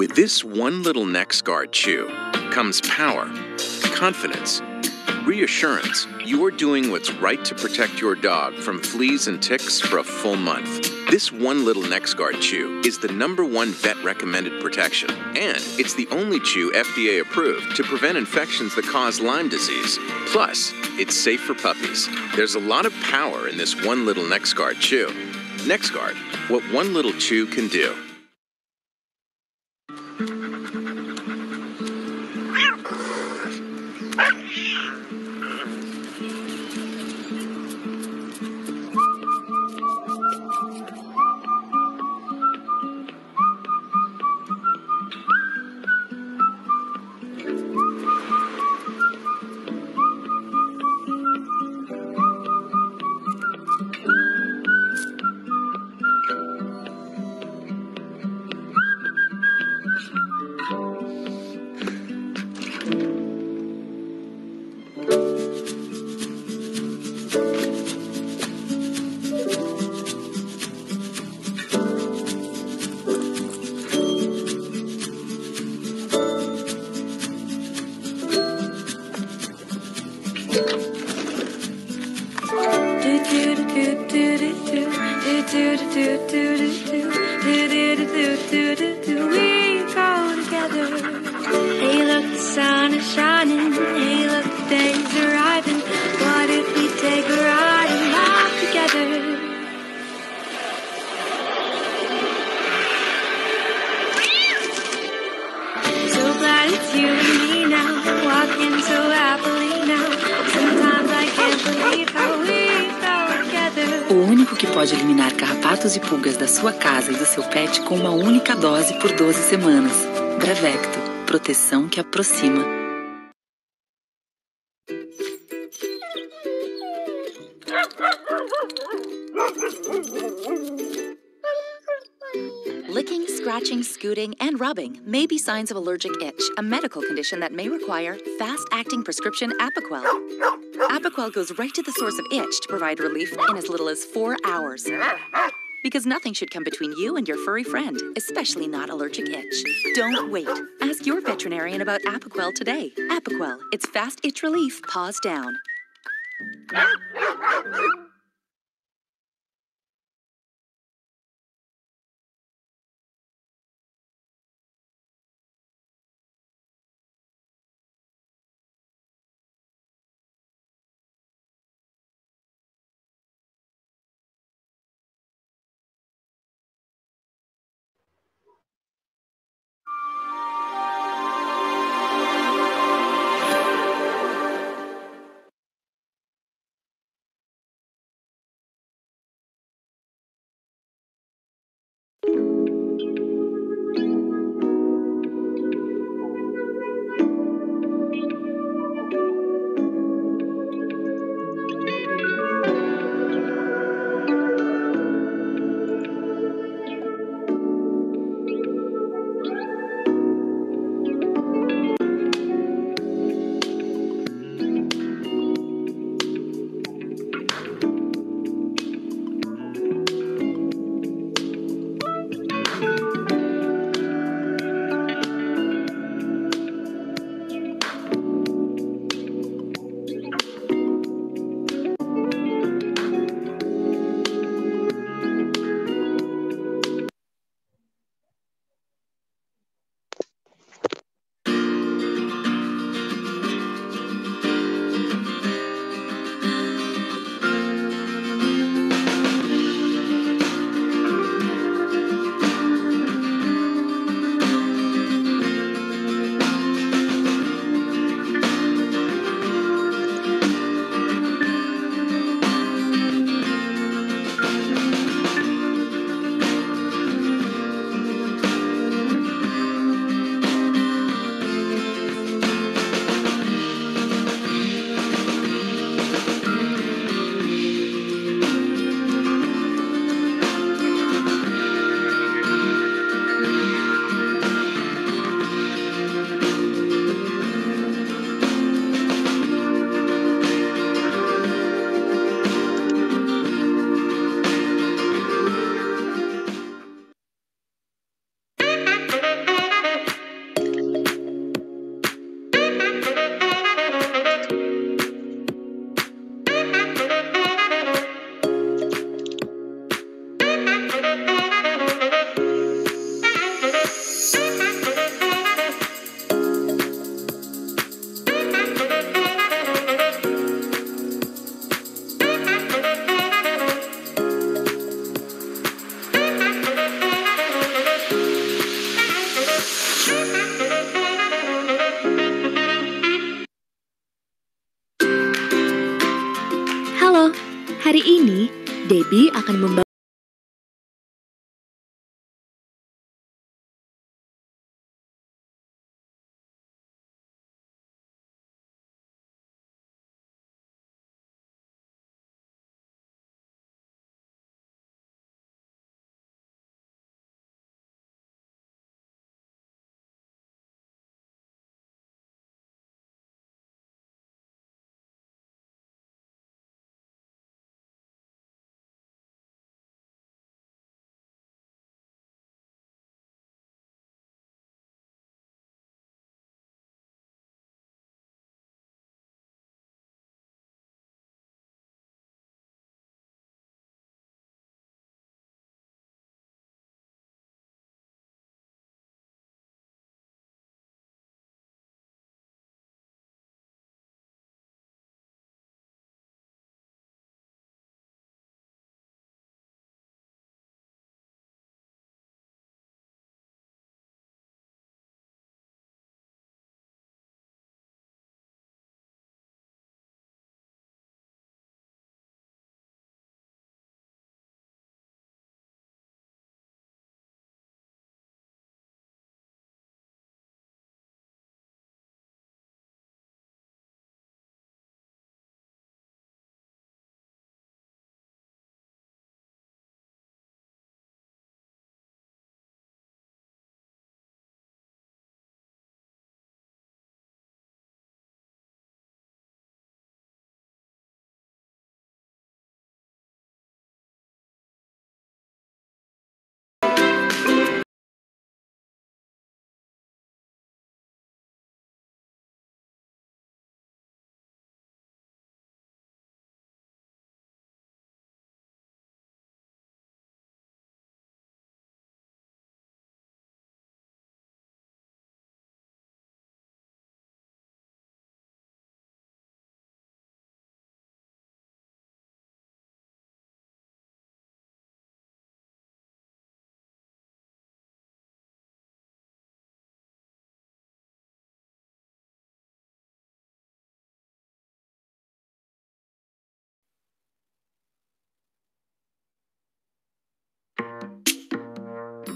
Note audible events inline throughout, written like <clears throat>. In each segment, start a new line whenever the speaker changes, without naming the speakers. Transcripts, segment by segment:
With this one little neck scar chew comes power, confidence, reassurance you are doing what's right to protect your dog from fleas and ticks for a full month. This one little NexGard chew is the number one vet recommended protection, and it's the only chew FDA approved to prevent infections that cause Lyme disease. Plus, it's safe for puppies. There's a lot of power in this one little NexGard chew. NexGard, what one little chew can do.
semanas. Brevecto, proteção que aproxima.
Licking, scratching, scooting, and rubbing may be signs of allergic itch, a medical condition that may require fast-acting prescription Apoquel. Apoquel goes right to the source of itch to provide relief in as little as four hours because nothing should come between you and your furry friend, especially not allergic itch. Don't wait. Ask your veterinarian about Apoquel today. Apoquel, it's fast itch relief, paws down.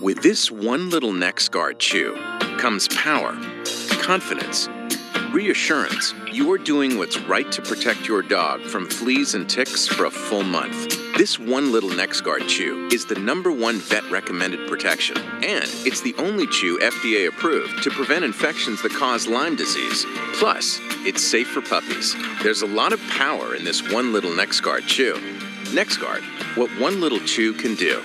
With this one little NexGard chew comes power, confidence, reassurance you're doing what's right to protect your dog from fleas and ticks for a full month. This one little NexGard chew is the number one vet recommended protection, and it's the only chew FDA approved to prevent infections that cause Lyme disease. Plus, it's safe for puppies. There's a lot of power in this one little NexGard chew. NexGard, what one little chew can do.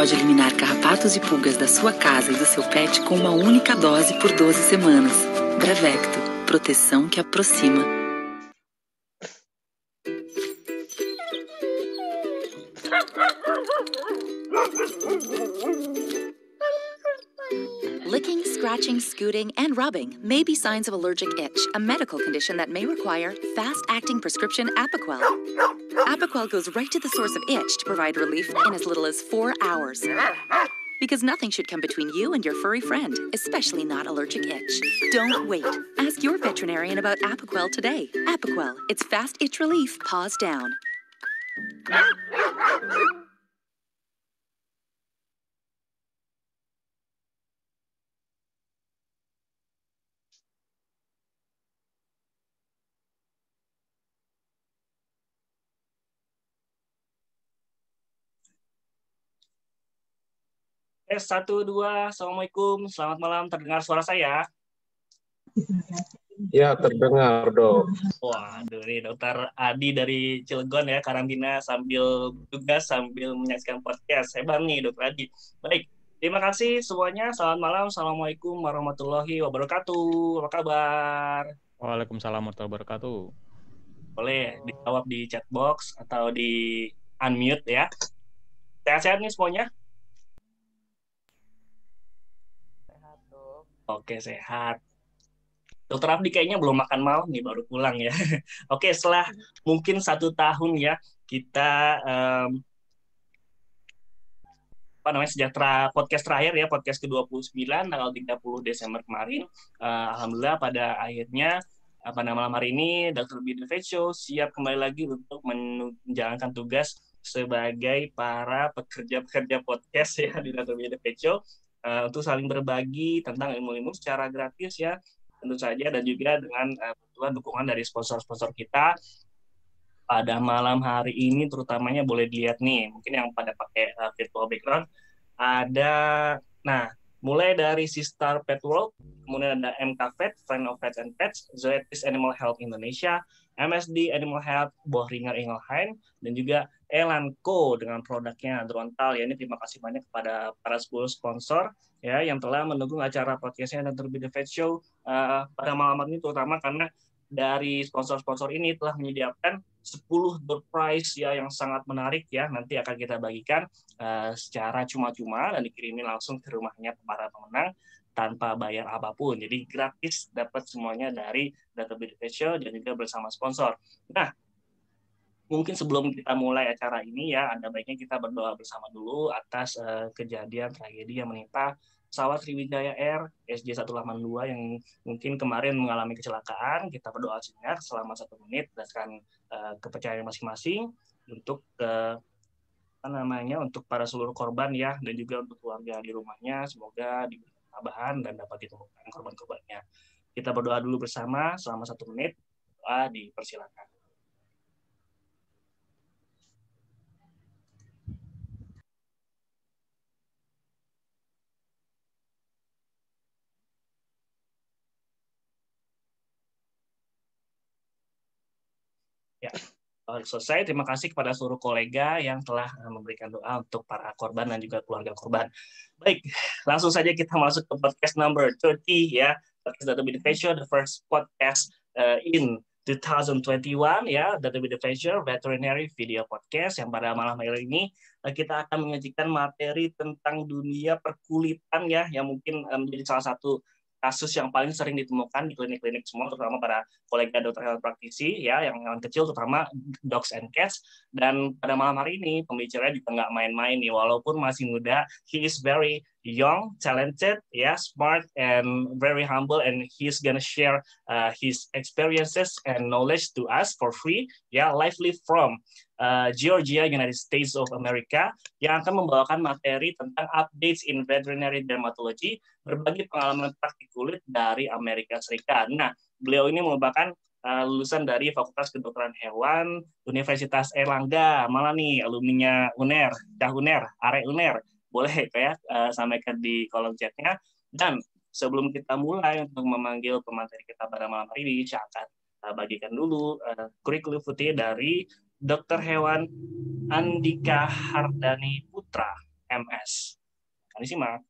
pode eliminar carrapatos e pulgas da sua casa e do seu pet com uma única dose por 12 semanas. Brevecto proteção que aproxima.
scooting, and rubbing may be signs of allergic itch, a medical condition that may require fast-acting prescription Apoquel. Apoquel goes right to the source of itch to provide relief in as little as four hours. Because nothing should come between you and your furry friend, especially not allergic itch. Don't wait. Ask your veterinarian about Apoquel today. Apoquel, it's fast itch relief, paws down.
Tes 1, 2, Assalamualaikum. Selamat malam, terdengar suara saya?
Ya, terdengar, dok.
Waduh, ini dokter Adi dari Cilegon ya, karantina sambil tugas, sambil menyaksikan podcast. Hebat nih, dokter Adi. Baik, terima kasih semuanya. Selamat malam, Assalamualaikum warahmatullahi wabarakatuh. Apa kabar? Waalaikumsalam warahmatullahi wabarakatuh. Boleh dijawab di chat box atau di unmute ya. Sehat-sehat nih semuanya. Oke, sehat. Dokter Abdi kayaknya belum makan malam nih, baru pulang ya. <laughs> Oke, setelah hmm. mungkin satu tahun ya, kita um, apa namanya sejahtera podcast terakhir ya, podcast ke-29 tanggal 30 Desember kemarin. Uh, Alhamdulillah pada akhirnya apa namanya malam hari ini Dr. Fecho siap kembali lagi untuk menjalankan tugas sebagai para pekerja-pekerja podcast <laughs> ya di Dr. Fecho uh, untuk saling berbagi tentang ilmu-ilmu secara gratis ya tentu saja dan juga dengan uh, bantuan dukungan dari sponsor-sponsor kita pada malam hari ini terutamanya boleh dilihat nih mungkin yang pada pakai uh, virtual background ada nah mulai dari Sistar Pet World kemudian ada MK pet Friend of Pets and Pets Zoetis Animal Health Indonesia MSD Animal Health Bohringer Ingelheim dan juga Elanco dengan produknya Drontal. Ya, ini terima kasih banyak kepada para sepuluh sponsor ya yang telah mendukung acara podcastnya dan Terbit The Show uh, pada malam hari ini terutama karena dari sponsor-sponsor ini telah menyediakan 10 door prize ya yang sangat menarik ya nanti akan kita bagikan uh, secara cuma-cuma dan dikirimin langsung ke rumahnya para pemenang tanpa bayar apapun. Jadi gratis dapat semuanya dari Database Special dan juga bersama sponsor. Nah, mungkin sebelum kita mulai acara ini ya, ada baiknya kita berdoa bersama dulu atas uh, kejadian tragedi yang menimpa pesawat Sriwijaya Air SJ182 yang mungkin kemarin mengalami kecelakaan. Kita berdoa sejenak selama satu menit berdasarkan uh, kepercayaan masing-masing untuk uh, apa namanya untuk para seluruh korban ya dan juga untuk keluarga di rumahnya semoga diberi tambahan dan dapat ditemukan korban-korbannya. Kita berdoa dulu bersama selama satu menit. Doa dipersilakan. Eh, selesai. Terima kasih kepada seluruh kolega yang telah eh, memberikan doa untuk para korban dan juga keluarga korban. Baik, langsung saja kita masuk ke podcast number 30 ya. Podcast Data Beneficio, the first podcast uh, in 2021 ya, Data Beneficio Veterinary Video Podcast yang pada malam hari ini uh, kita akan menyajikan materi tentang dunia perkulitan ya yang mungkin menjadi salah satu kasus yang paling sering ditemukan di klinik-klinik semua, terutama para kolega dokter hewan praktisi, ya, yang hewan kecil, terutama dogs and cats. Dan pada malam hari ini, pembicaranya juga nggak main-main nih, walaupun masih muda, he is very young, talented, yeah, smart, and very humble. And he's gonna share uh, his experiences and knowledge to us for free, yeah, lively from uh, Georgia, United States of America, yang akan membawakan materi tentang updates in veterinary dermatology, berbagi pengalaman praktik kulit dari Amerika Serikat. Nah, beliau ini merupakan uh, lulusan dari Fakultas Kedokteran Hewan Universitas Erlangga, malah nih alumninya UNER, Dah UNER, Are UNER boleh kayak ya, uh, ya, eh, sampaikan di kolom chatnya. Dan sebelum kita mulai untuk memanggil pemateri kita pada malam hari ini, saya akan uh, bagikan dulu uh, eh, kurikulum putih dari dokter Hewan Andika Hardani Putra, MS. Kami simak.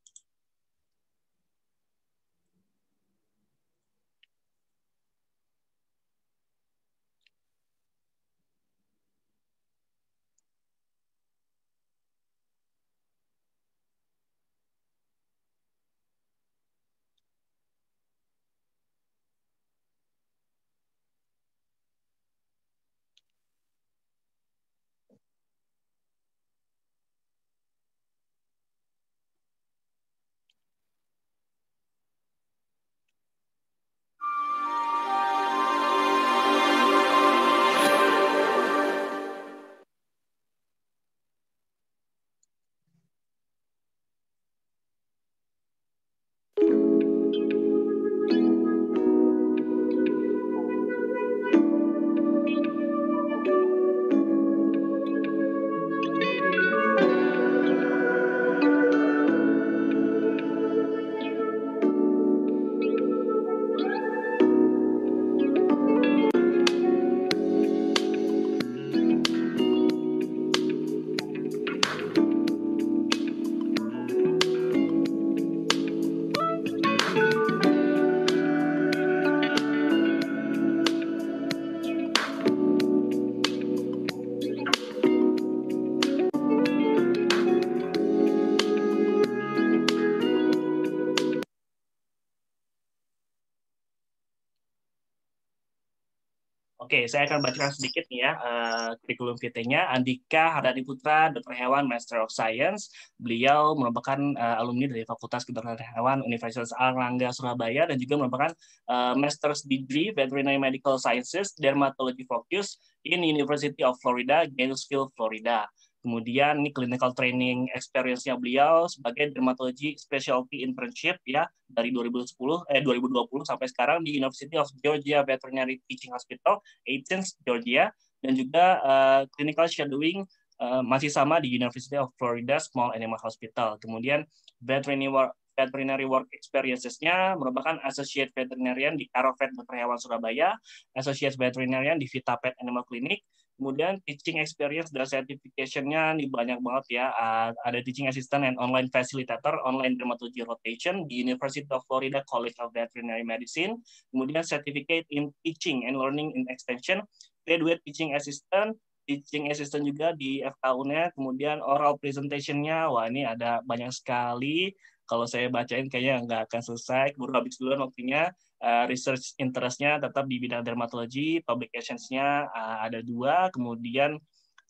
saya akan bacakan sedikit nih ya uh, kurikulum vitae-nya. Andika Hardadi Putra, Dokter Hewan, Master of Science. Beliau merupakan uh, alumni dari Fakultas Kedokteran Hewan Universitas Erlangga Surabaya dan juga merupakan uh, Master's Degree Veterinary Medical Sciences Dermatology Focus in University of Florida, Gainesville, Florida. Kemudian ini clinical training experience-nya beliau sebagai dermatology specialty internship ya dari 2010 eh 2020 sampai sekarang di University of Georgia Veterinary Teaching Hospital, Athens, Georgia dan juga uh, clinical shadowing uh, masih sama di University of Florida Small Animal Hospital. Kemudian veterinary work, veterinary work experiences-nya merupakan associate veterinarian di Arrowhead Dokter Hewan Surabaya, associate veterinarian di Vita Pet Animal Clinic, Kemudian teaching experience dan certification-nya nih banyak banget ya. ada teaching assistant and online facilitator, online dermatology rotation di University of Florida College of Veterinary Medicine. Kemudian certificate in teaching and learning in extension, graduate teaching assistant, teaching assistant juga di FKU-nya. E. Kemudian oral presentation-nya, wah ini ada banyak sekali. Kalau saya bacain kayaknya nggak akan selesai. Baru habis duluan waktunya. Eh, research interestnya tetap di bidang dermatologi, publications-nya uh, eh, ada dua, kemudian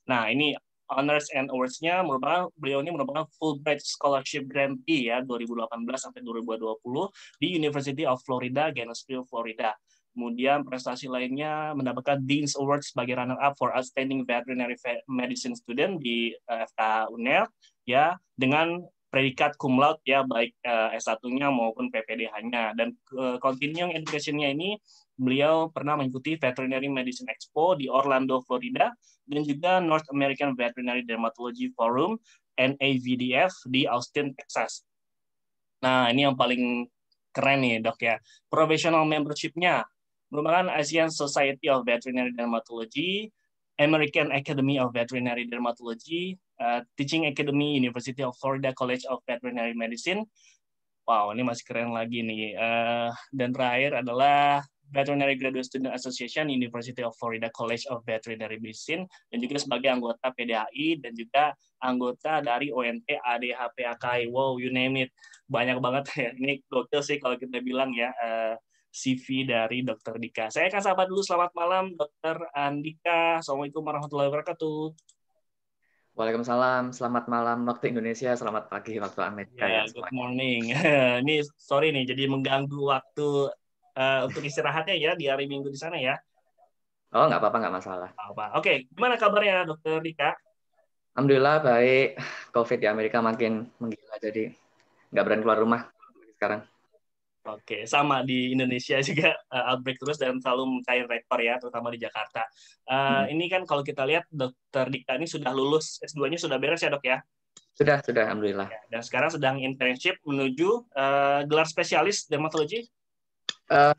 nah ini honors and awards-nya merupakan beliau ini merupakan Fulbright Scholarship Grantee ya 2018 sampai 2020 di University of Florida, Gainesville, Florida. Kemudian prestasi lainnya mendapatkan Dean's Award sebagai runner up for outstanding veterinary medicine student di eh, FK UNED ya dengan predikat cum laude ya baik uh, eh, S1-nya maupun PPDH-nya dan uh, continuing education-nya ini beliau pernah mengikuti Veterinary Medicine Expo di Orlando, Florida dan juga North American Veterinary Dermatology Forum NAVDF di Austin, Texas. Nah, ini yang paling keren nih, Dok ya. Professional membership-nya merupakan Asian Society of Veterinary Dermatology, American Academy of Veterinary Dermatology, Eh, teaching Academy University of Florida College of Veterinary Medicine. Wow, ini masih keren lagi nih. Uh, dan terakhir adalah Veterinary Graduate Student Association University of Florida College of Veterinary Medicine dan juga sebagai anggota PDHI dan juga anggota dari ONT ADHPAKI. Wow, you name it. Banyak banget ya. <laughs> Ini gokil sih kalau kita bilang ya uh, eh, CV dari Dr. Dika. Saya akan sahabat dulu. Selamat malam Dr. Andika. Assalamualaikum warahmatullahi wabarakatuh. Waalaikumsalam, selamat
malam waktu Indonesia, selamat pagi waktu Amerika.
Ya, ya good semuanya. morning. <laughs> Ini sorry nih, jadi mengganggu waktu uh, untuk istirahatnya ya di hari Minggu di sana ya.
Oh, nggak apa-apa, nggak masalah.
Apa? Oke, okay. gimana kabarnya Dokter Dika?
Alhamdulillah baik. <sighs> COVID di Amerika makin menggila, jadi nggak berani keluar rumah sekarang.
Oke, sama di Indonesia <laughs> juga uh, outbreak terus dan selalu mencari rektor ya, terutama di Jakarta. Uh, hmm. Ini kan kalau kita lihat dokter Dika ini sudah lulus S2-nya sudah beres ya dok ya?
Sudah, sudah, alhamdulillah. Ya,
dan sekarang sedang internship menuju uh, gelar spesialis dermatologi.
Uh,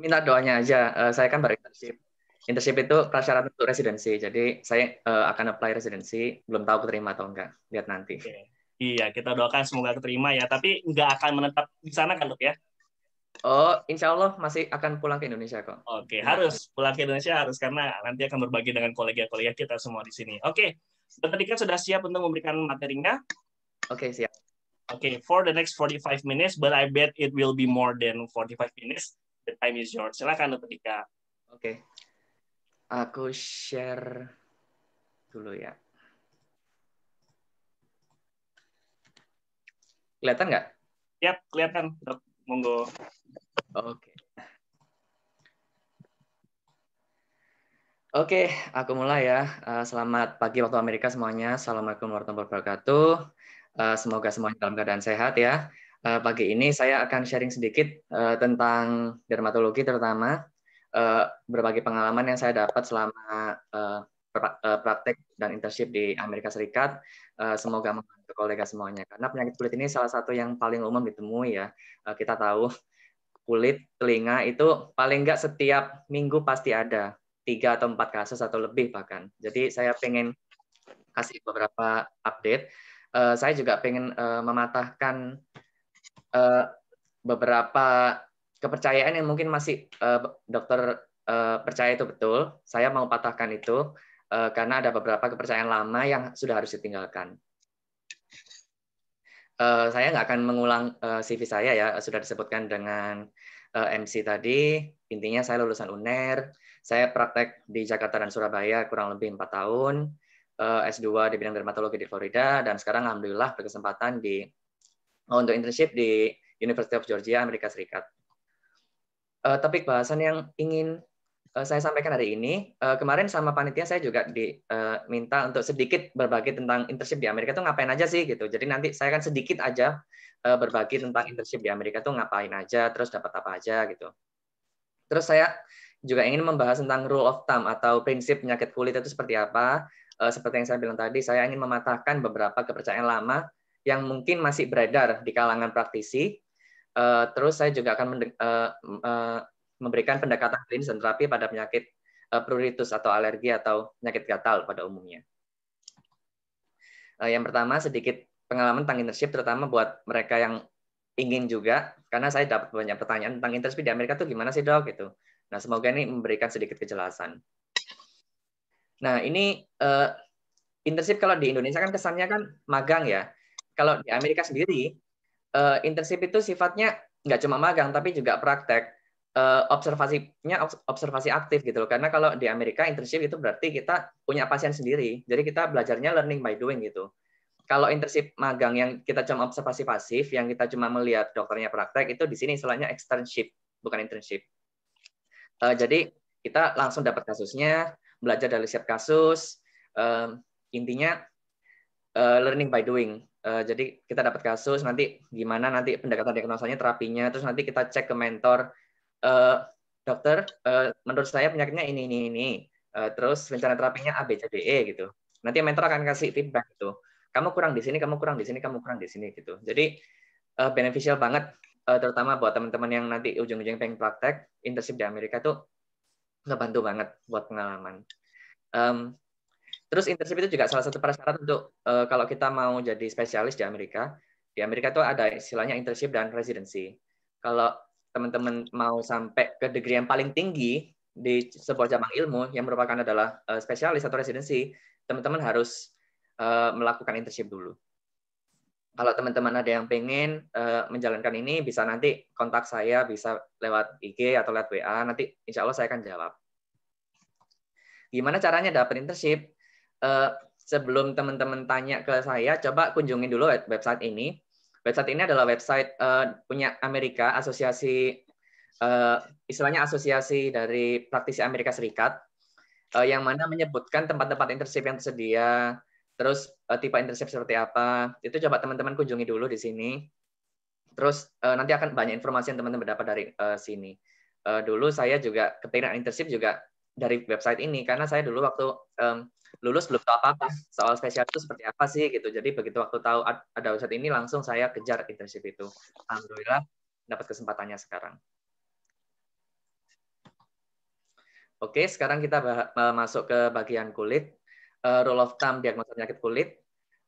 minta doanya aja. Uh, saya kan baru internship. Internship itu prasyarat untuk residensi. Jadi saya uh, akan apply residensi. Belum tahu keterima atau enggak. Lihat
nanti. Okay. Iya, kita doakan semoga keterima ya. Tapi nggak akan menetap di sana kan dok ya? Oh, insya Allah masih akan pulang ke Indonesia kok. Oke, okay, harus pulang ke Indonesia harus karena nanti akan berbagi dengan kolega-kolega kita semua di sini. Oke, okay. tadi kan sudah siap untuk memberikan materinya. Oke, okay, siap. Oke, okay, for the next 45 minutes, but I bet it will be more than 45 minutes. The time is yours. Silakan, ketika. Oke.
Okay. Aku share dulu ya.
Kelihatan nggak? Yap, kelihatan, dok monggo oke okay.
Oke, okay, aku mulai ya. Eh, selamat pagi waktu Amerika semuanya. Assalamualaikum warahmatullahi wabarakatuh. Eh, semoga semuanya dalam keadaan sehat ya. Eh, pagi ini saya akan sharing sedikit tentang dermatologi terutama berbagai pengalaman yang saya dapat selama Eh, praktek dan internship di Amerika Serikat. Eh, semoga membantu kolega semuanya. Karena penyakit kulit ini salah satu yang paling umum ditemui ya. Eh, kita tahu kulit, telinga itu paling nggak setiap minggu pasti ada tiga atau empat kasus atau lebih bahkan. Jadi saya pengen kasih beberapa update. Saya juga pengen mematahkan beberapa kepercayaan yang mungkin masih dokter percaya itu betul. Saya mau patahkan itu Eh, karena ada beberapa kepercayaan lama yang sudah harus ditinggalkan. Eh, saya nggak akan mengulang eh, CV saya ya, sudah disebutkan dengan MC tadi. Intinya saya lulusan UNER, saya praktek di Jakarta dan Surabaya kurang lebih empat tahun, S2 di bidang dermatologi di Florida, dan sekarang alhamdulillah berkesempatan di oh, untuk internship di University of Georgia, Amerika Serikat. Topik bahasan yang ingin Eh, saya sampaikan hari ini. Eh, kemarin sama panitia saya juga diminta eh, untuk sedikit berbagi tentang internship di Amerika itu ngapain aja sih gitu. Jadi nanti saya akan sedikit aja berbagi tentang internship di Amerika itu ngapain aja, terus dapat apa aja gitu. Terus saya juga ingin membahas tentang rule of thumb atau prinsip penyakit kulit itu seperti apa. Seperti yang saya bilang tadi, saya ingin mematahkan beberapa kepercayaan lama yang mungkin masih beredar di kalangan praktisi. Terus saya juga akan memberikan pendekatan klinis dan terapi pada penyakit eh, pruritus atau alergi atau penyakit gatal pada umumnya. Eh, yang pertama sedikit pengalaman tentang internship terutama buat mereka yang ingin juga karena saya dapat banyak pertanyaan tentang internship di Amerika tuh gimana sih dok gitu. Nah semoga ini memberikan sedikit kejelasan. Nah ini uh, internship kalau di Indonesia kan kesannya kan magang ya. Kalau di Amerika sendiri uh, internship itu sifatnya nggak cuma magang tapi juga praktek. Eh, observasinya observasi aktif gitu loh. Karena kalau di Amerika internship itu berarti kita punya pasien sendiri. Jadi kita belajarnya learning by doing gitu. Kalau internship magang yang kita cuma observasi pasif, yang kita cuma melihat dokternya praktek itu di sini istilahnya externship, bukan internship. Uh, jadi kita langsung dapat kasusnya, belajar dari setiap kasus. Uh, intinya uh, learning by doing. Uh, jadi kita dapat kasus nanti gimana nanti pendekatan diagnosanya terapinya, terus nanti kita cek ke mentor uh, dokter uh, menurut saya penyakitnya ini ini ini uh, terus rencana terapinya A B C D E gitu nanti mentor akan kasih feedback gitu kamu kurang di sini kamu kurang di sini kamu kurang di sini gitu jadi uh, beneficial banget uh, terutama buat teman-teman yang nanti ujung-ujung pengen praktek internship di Amerika tuh ngebantu banget buat pengalaman um, terus internship itu juga salah satu persyaratan untuk uh, kalau kita mau jadi spesialis di Amerika di Amerika tuh ada istilahnya internship dan residency kalau teman-teman mau sampai ke degree yang paling tinggi di sebuah cabang ilmu yang merupakan adalah uh, spesialis atau residensi, teman-teman harus uh, melakukan internship dulu. Kalau teman-teman ada yang pengen uh, menjalankan ini, bisa nanti kontak saya, bisa lewat IG atau lewat WA. Nanti insya Allah saya akan jawab. Gimana caranya dapat internship? Uh, sebelum teman-teman tanya ke saya, coba kunjungi dulu website ini. Website ini adalah website uh, punya Amerika, asosiasi uh, istilahnya asosiasi dari praktisi Amerika Serikat uh, yang mana menyebutkan tempat-tempat internship yang tersedia, terus uh, tipe internship seperti apa. Itu coba teman-teman kunjungi dulu di sini. Terus uh, nanti akan banyak informasi yang teman-teman dapat dari uh, sini. Uh, dulu saya juga ketika internship juga dari website ini karena saya dulu waktu um, lulus belum tahu apa-apa soal spesial itu seperti apa sih gitu. Jadi begitu waktu tahu ada website ini langsung saya kejar internship itu. Alhamdulillah dapat kesempatannya sekarang. Oke, sekarang kita e, masuk ke bagian kulit. Uh, rule of thumb diagnosis penyakit kulit.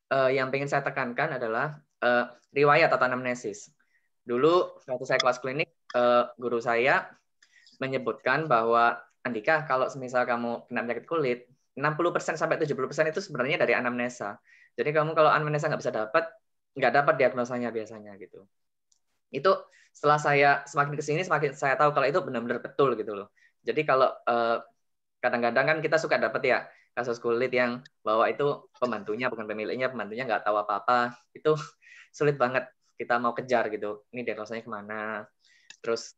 Uh, yang ingin saya tekankan adalah uh, riwayat atau anamnesis. Dulu waktu saya kelas klinik, uh, guru saya menyebutkan bahwa Andika, kalau misal kamu kena penyakit kulit, 60% sampai 70% itu sebenarnya dari anamnesa. Jadi kamu kalau anamnesa nggak bisa dapat, nggak dapat diagnosanya biasanya gitu. Itu setelah saya semakin ke sini semakin saya tahu kalau itu benar-benar betul gitu loh. Jadi kalau eh, kadang-kadang eh, kan kita suka dapat ya kasus kulit yang bahwa itu pembantunya bukan pemiliknya, pembantunya nggak tahu apa-apa. Itu sulit banget kita mau kejar gitu. Ini diagnosanya kemana? Terus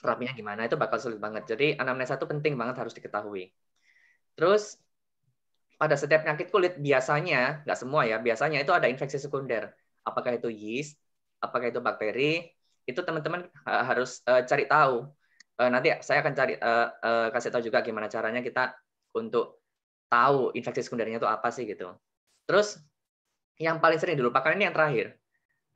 terapinya gimana itu bakal sulit banget. Jadi anamnesa itu penting banget harus diketahui. Terus pada setiap penyakit kulit biasanya, nggak semua ya, biasanya itu ada infeksi sekunder. Apakah itu yeast, apakah itu bakteri, itu teman-teman harus eh, cari tahu. Eh, nanti saya akan cari eh, kasih tahu juga gimana caranya kita untuk tahu infeksi sekundernya itu apa sih gitu. Terus yang paling sering dilupakan ini yang terakhir.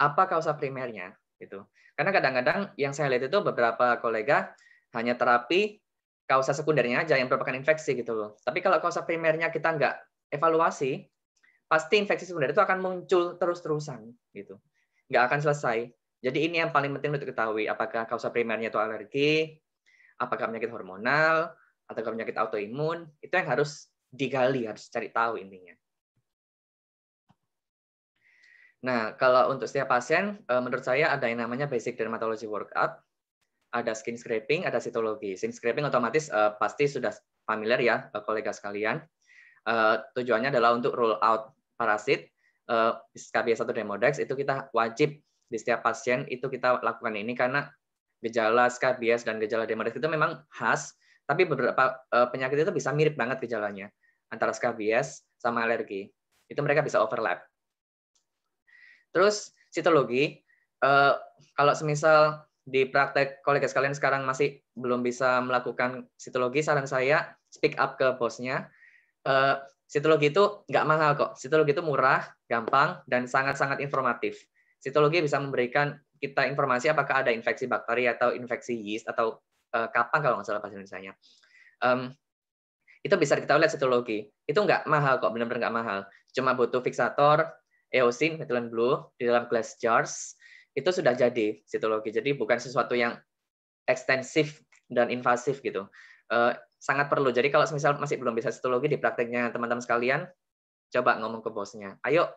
Apa kausa primernya? gitu. Karena kadang-kadang yang saya lihat itu beberapa kolega hanya terapi kausa sekundernya aja yang merupakan infeksi gitu loh. Tapi kalau kausa primernya kita nggak evaluasi, pasti infeksi sekunder itu akan muncul terus-terusan gitu. Nggak akan selesai. Jadi ini yang paling penting untuk diketahui apakah kausa primernya itu alergi, apakah penyakit hormonal, atau penyakit autoimun, itu yang harus digali, harus cari tahu intinya. Nah, kalau untuk setiap pasien, eh, menurut saya ada yang namanya basic dermatology workup, ada skin scraping, ada sitologi. Skin scraping otomatis uh, pasti sudah familiar ya, eh, kolega sekalian. Uh, tujuannya adalah untuk rule out parasit, uh, skb 1 Demodex, itu kita wajib di setiap pasien itu kita lakukan ini karena gejala skabies dan gejala demodex itu memang khas, tapi beberapa penyakit itu bisa mirip banget gejalanya antara skabies sama alergi. Itu mereka bisa overlap. Terus sitologi, uh, kalau semisal di praktek kolega sekalian sekarang masih belum bisa melakukan sitologi, saran saya speak up ke bosnya. Uh, sitologi itu nggak mahal kok. Sitologi itu murah, gampang, dan sangat-sangat informatif. Sitologi bisa memberikan kita informasi apakah ada infeksi bakteri atau infeksi yeast atau uh, kapan kalau nggak salah pasien misalnya. Um, itu bisa kita lihat sitologi. Itu nggak mahal kok, benar-benar nggak mahal. Cuma butuh fixator eosin Methylene Blue di dalam glass jars itu sudah jadi sitologi. Jadi bukan sesuatu yang ekstensif dan invasif gitu. Uh, sangat perlu. Jadi kalau misal masih belum bisa sitologi di prakteknya teman-teman sekalian, coba ngomong ke bosnya. Ayo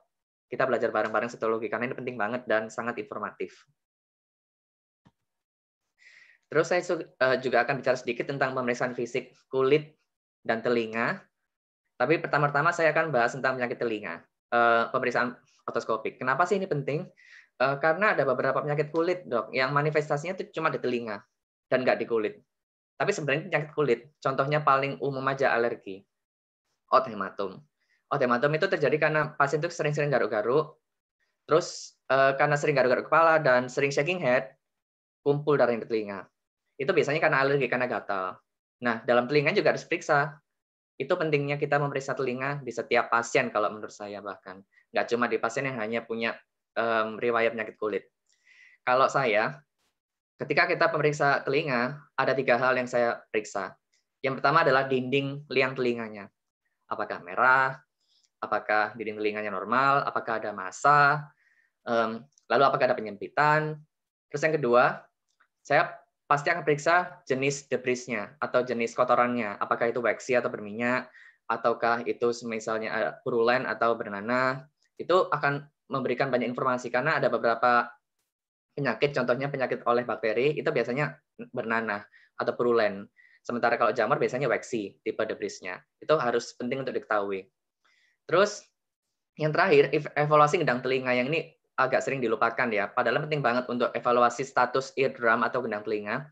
kita belajar bareng-bareng sitologi karena ini penting banget dan sangat informatif. Terus saya eh, juga akan bicara sedikit tentang pemeriksaan fisik kulit dan telinga. Tapi pertama-tama saya akan bahas tentang penyakit telinga. Eh, pemeriksaan otoskopik. Kenapa sih ini penting? Uh, karena ada beberapa penyakit kulit, dok, yang manifestasinya itu cuma di telinga dan nggak di kulit. Tapi sebenarnya penyakit kulit. Contohnya paling umum aja alergi, Ot hematum itu terjadi karena pasien itu sering-sering garuk-garuk, terus uh, karena sering garuk-garuk kepala dan sering shaking head, kumpul darah di telinga. Itu biasanya karena alergi, karena gatal. Nah, dalam telinga juga harus periksa itu pentingnya kita memeriksa telinga di setiap pasien kalau menurut saya bahkan. Nggak cuma di pasien yang hanya punya um, riwayat penyakit kulit. Kalau saya, ketika kita pemeriksa telinga, ada tiga hal yang saya periksa. Yang pertama adalah dinding liang telinganya. Apakah merah? Apakah dinding telinganya normal? Apakah ada masa? Um, lalu apakah ada penyempitan? Terus yang kedua, saya pasti akan periksa jenis debrisnya atau jenis kotorannya, apakah itu waxy atau berminyak, ataukah itu misalnya eh, purulen atau bernanah, itu akan memberikan banyak informasi karena ada beberapa penyakit, contohnya penyakit oleh bakteri itu biasanya bernanah atau purulen. Sementara kalau jamur biasanya waxy tipe debrisnya. Itu harus penting untuk diketahui. Terus yang terakhir, evaluasi gendang telinga yang ini agak sering dilupakan ya. Padahal penting banget untuk evaluasi status eardrum atau gendang telinga.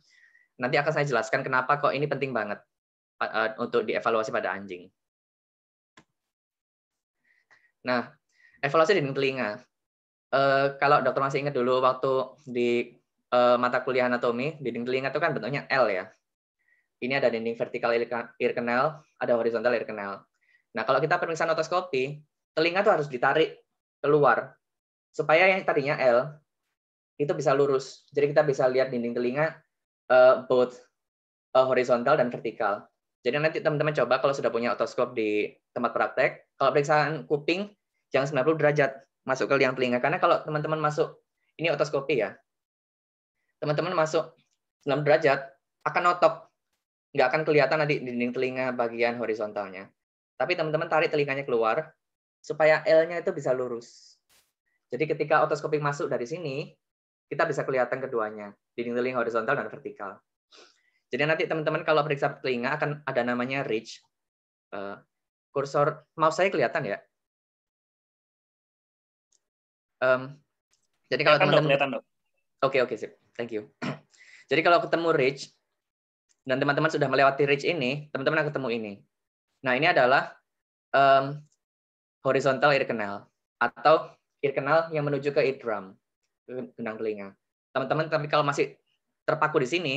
Nanti akan saya jelaskan kenapa kok ini penting banget eh, eh, untuk dievaluasi pada anjing. Nah, evaluasi dinding telinga. Eh, kalau dokter masih ingat dulu waktu di mata kuliah anatomi, dinding telinga itu kan bentuknya L ya. Ini ada dinding vertikal ear canal, ada horizontal ear canal. Nah, kalau kita pemeriksaan otoskopi, telinga itu harus ditarik keluar supaya yang tadinya L itu bisa lurus. Jadi kita bisa lihat dinding telinga uh, both uh, horizontal dan vertikal. Jadi nanti teman-teman coba kalau sudah punya otoskop di tempat praktek, kalau periksaan kuping jangan 90 derajat masuk ke liang telinga karena kalau teman-teman masuk ini otoskopi ya. Teman-teman masuk 90 derajat akan otok nggak akan kelihatan nanti dinding telinga bagian horizontalnya. Tapi teman-teman tarik telinganya keluar supaya L-nya itu bisa lurus. Jadi ketika otoskoping masuk dari sini, kita bisa kelihatan keduanya, dinding telinga horizontal dan vertikal. Jadi nanti teman-teman kalau periksa telinga akan ada namanya ridge. Eh, kursor mouse saya kelihatan ya? Um, jadi kalau teman-teman Oke, okay, oke, okay, sip. Thank you. <clears throat> Jadi kalau ketemu ridge dan teman-teman sudah melewati ridge ini, teman-teman akan ketemu ini. Nah, ini adalah um, horizontal ear canal atau canal yang menuju ke eardrum, gendang telinga. Teman-teman, tapi kalau masih terpaku di sini,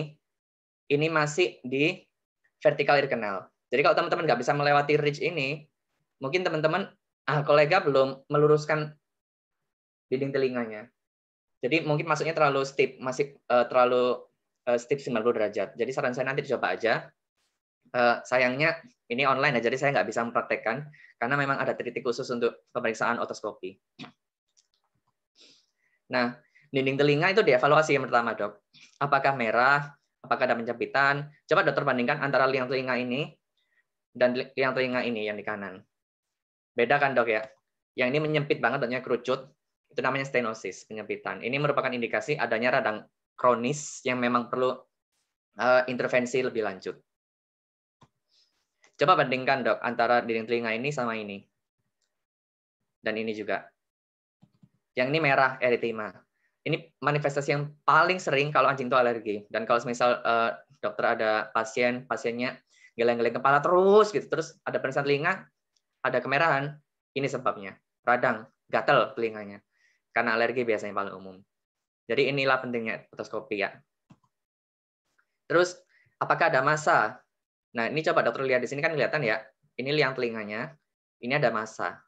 ini masih di vertikal irkenal. Jadi kalau teman-teman nggak bisa melewati ridge ini, mungkin teman-teman, ah kolega belum meluruskan dinding telinganya. Jadi mungkin masuknya terlalu steep, masih uh, terlalu uh, steep 90 derajat. Jadi saran saya nanti coba aja. Uh, sayangnya ini online ya, jadi saya nggak bisa mempraktekkan karena memang ada titik khusus untuk pemeriksaan otoskopi. Nah, dinding telinga itu dievaluasi yang pertama, dok. Apakah merah? Apakah ada penjepitan? Coba dokter bandingkan antara liang telinga ini dan liang telinga ini yang di kanan. Beda kan, dok ya? Yang ini menyempit banget, tentunya kerucut. Itu namanya stenosis, penyempitan. Ini merupakan indikasi adanya radang kronis yang memang perlu uh, intervensi lebih lanjut. Coba bandingkan, dok, antara dinding telinga ini sama ini. Dan ini juga yang ini merah eh, eritema. Ini manifestasi yang paling sering kalau anjing itu alergi. Dan kalau misal uh, dokter ada pasien, pasiennya geleng-geleng kepala terus gitu, terus ada pemeriksaan telinga, ada kemerahan, ini sebabnya. Radang, gatel telinganya. Karena alergi biasanya paling umum. Jadi inilah pentingnya otoskopi ya. Terus apakah ada masa? Nah, ini coba dokter lihat di sini kan kelihatan ya. Ini liang telinganya, ini ada masa.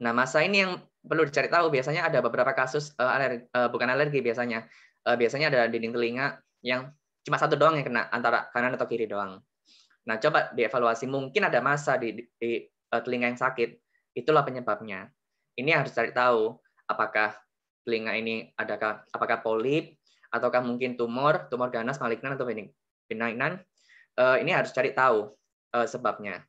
Nah, masa ini yang perlu dicari tahu. Biasanya ada beberapa kasus uh, eh, alergi, uh, eh, bukan alergi biasanya. Uh, biasanya ada dinding telinga yang cuma satu doang yang kena antara kanan atau kiri doang. Nah, coba dievaluasi. Mungkin ada masa di, di uh, telinga yang sakit. Itulah penyebabnya. Ini harus cari tahu apakah telinga ini adakah apakah polip ataukah mungkin tumor, tumor ganas malignan atau benignan. Uh, ini harus cari tahu uh, sebabnya.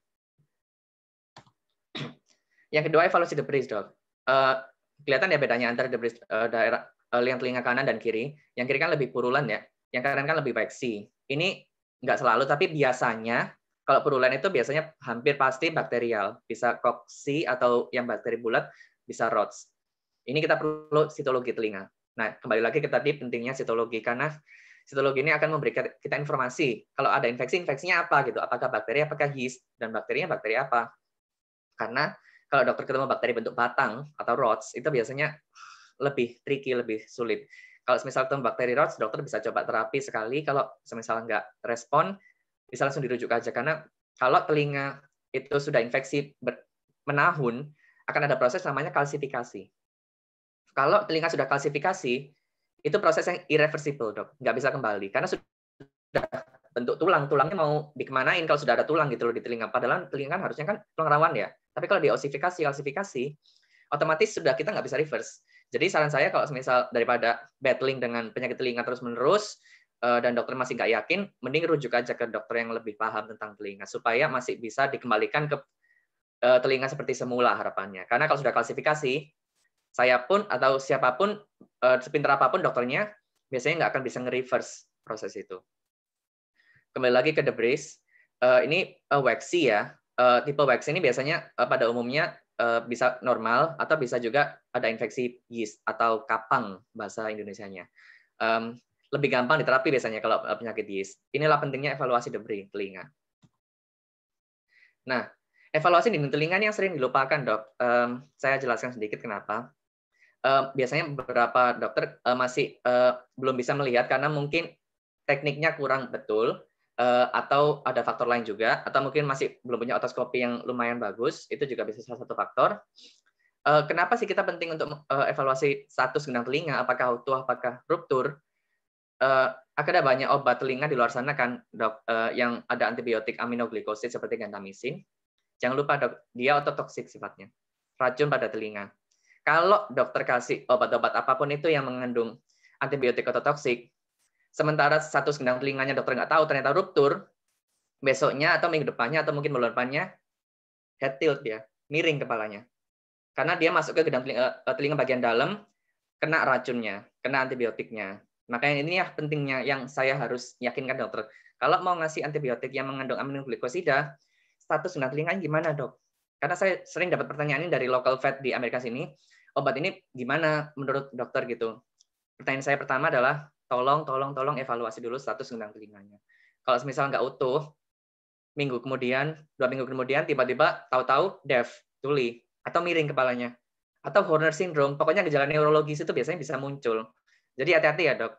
Yang kedua evaluasi the bridge dok. Uh, kelihatan ya bedanya antara debris bridge uh, eh, daerah uh, eh, yang telinga kanan dan kiri. Yang kiri kan lebih purulen ya, yang kanan kan lebih baik sih Ini nggak selalu tapi biasanya kalau purulen itu biasanya hampir pasti bakterial, bisa koksi atau yang bakteri bulat bisa rots. Ini kita perlu sitologi telinga. Nah, kembali lagi ke tadi pentingnya sitologi karena sitologi ini akan memberikan kita informasi kalau ada infeksi, infeksinya apa gitu, apakah bakteri, apakah yeast dan bakterinya bakteri apa. Karena kalau dokter ketemu bakteri bentuk batang atau rods itu biasanya lebih tricky, lebih sulit. Kalau misal ketemu bakteri rods, dokter bisa coba terapi sekali. Kalau semisal nggak respon, bisa langsung dirujuk aja. Karena kalau telinga itu sudah infeksi menahun, akan ada proses namanya kalsifikasi. Kalau telinga sudah kalsifikasi, itu proses yang irreversible, dok. Nggak bisa kembali. Karena sudah bentuk tulang tulangnya mau dikemanain kalau sudah ada tulang gitu loh di telinga padahal telinga kan harusnya kan tulang rawan ya tapi kalau diosifikasi kalsifikasi otomatis sudah kita nggak bisa reverse jadi saran saya kalau misal daripada battling dengan penyakit telinga terus menerus eh, dan dokter masih nggak yakin mending rujuk aja ke dokter yang lebih paham tentang telinga supaya masih bisa dikembalikan ke eh, telinga seperti semula harapannya karena kalau sudah kalsifikasi saya pun atau siapapun eh, sepintar apapun dokternya biasanya nggak akan bisa nge-reverse proses itu kembali lagi ke debris Uh, eh, ini uh, waxy ya. Uh, tipe waxy ini biasanya uh, pada umumnya uh, bisa normal atau bisa juga ada infeksi yeast atau kapang bahasa Indonesianya. Um, lebih gampang diterapi biasanya kalau uh, penyakit yeast. Inilah pentingnya evaluasi debris telinga. Nah, evaluasi di telinga ini yang sering dilupakan, dok. Um, saya jelaskan sedikit kenapa. Um, biasanya beberapa dokter uh, masih uh, belum bisa melihat karena mungkin tekniknya kurang betul uh, atau ada faktor lain juga atau mungkin masih belum punya otoskopi yang lumayan bagus itu juga bisa salah satu faktor uh, kenapa sih kita penting untuk uh, evaluasi status genang telinga apakah utuh apakah ruptur uh, akan ada banyak obat telinga di luar sana kan dok uh, yang ada antibiotik aminoglikosid seperti gantamisin jangan lupa dok dia ototoksik sifatnya racun pada telinga kalau dokter kasih obat-obat apapun itu yang mengandung antibiotik ototoksik Sementara satu gendang telinganya dokter nggak tahu ternyata ruptur, besoknya atau minggu depannya atau mungkin bulan depannya head tilt ya, miring kepalanya. Karena dia masuk ke gendang telinga, eh, eh, telinga bagian dalam, kena racunnya, kena antibiotiknya. Makanya ini ya pentingnya yang saya harus yakinkan dokter. Kalau mau ngasih antibiotik yang mengandung aminoglikosida, status gendang telinga gimana dok? Karena saya sering dapat pertanyaan ini dari local vet di Amerika sini, obat ini gimana menurut dokter gitu. Pertanyaan saya pertama adalah tolong tolong tolong evaluasi dulu status gendang telinganya kalau misalnya nggak utuh minggu kemudian dua minggu kemudian tiba-tiba tahu-tahu deaf tuli atau miring kepalanya atau Horner syndrome pokoknya gejala neurologis itu biasanya bisa muncul jadi hati-hati ya dok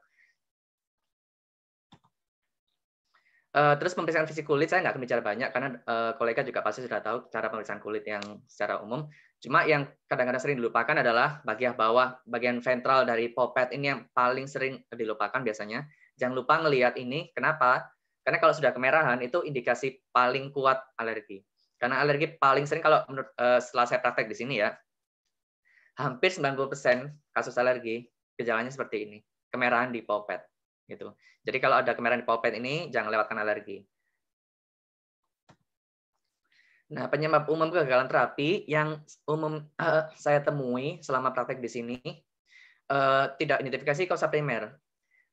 eh, terus pemeriksaan fisik kulit saya nggak akan bicara banyak karena eh, kolega juga pasti sudah tahu cara pemeriksaan kulit yang secara umum. Cuma yang kadang-kadang sering dilupakan adalah bagian bawah, bagian ventral dari popet ini yang paling sering dilupakan biasanya. Jangan lupa ngelihat ini, kenapa? Karena kalau sudah kemerahan itu indikasi paling kuat alergi. Karena alergi paling sering kalau menurut eh, setelah saya praktek di sini ya, hampir 90% kasus alergi gejalanya seperti ini, kemerahan di popet gitu. Jadi kalau ada kemerahan di popet ini jangan lewatkan alergi. Nah, penyebab umum kegagalan terapi yang umum uh, saya temui selama praktek di sini uh, tidak identifikasi kausa primer.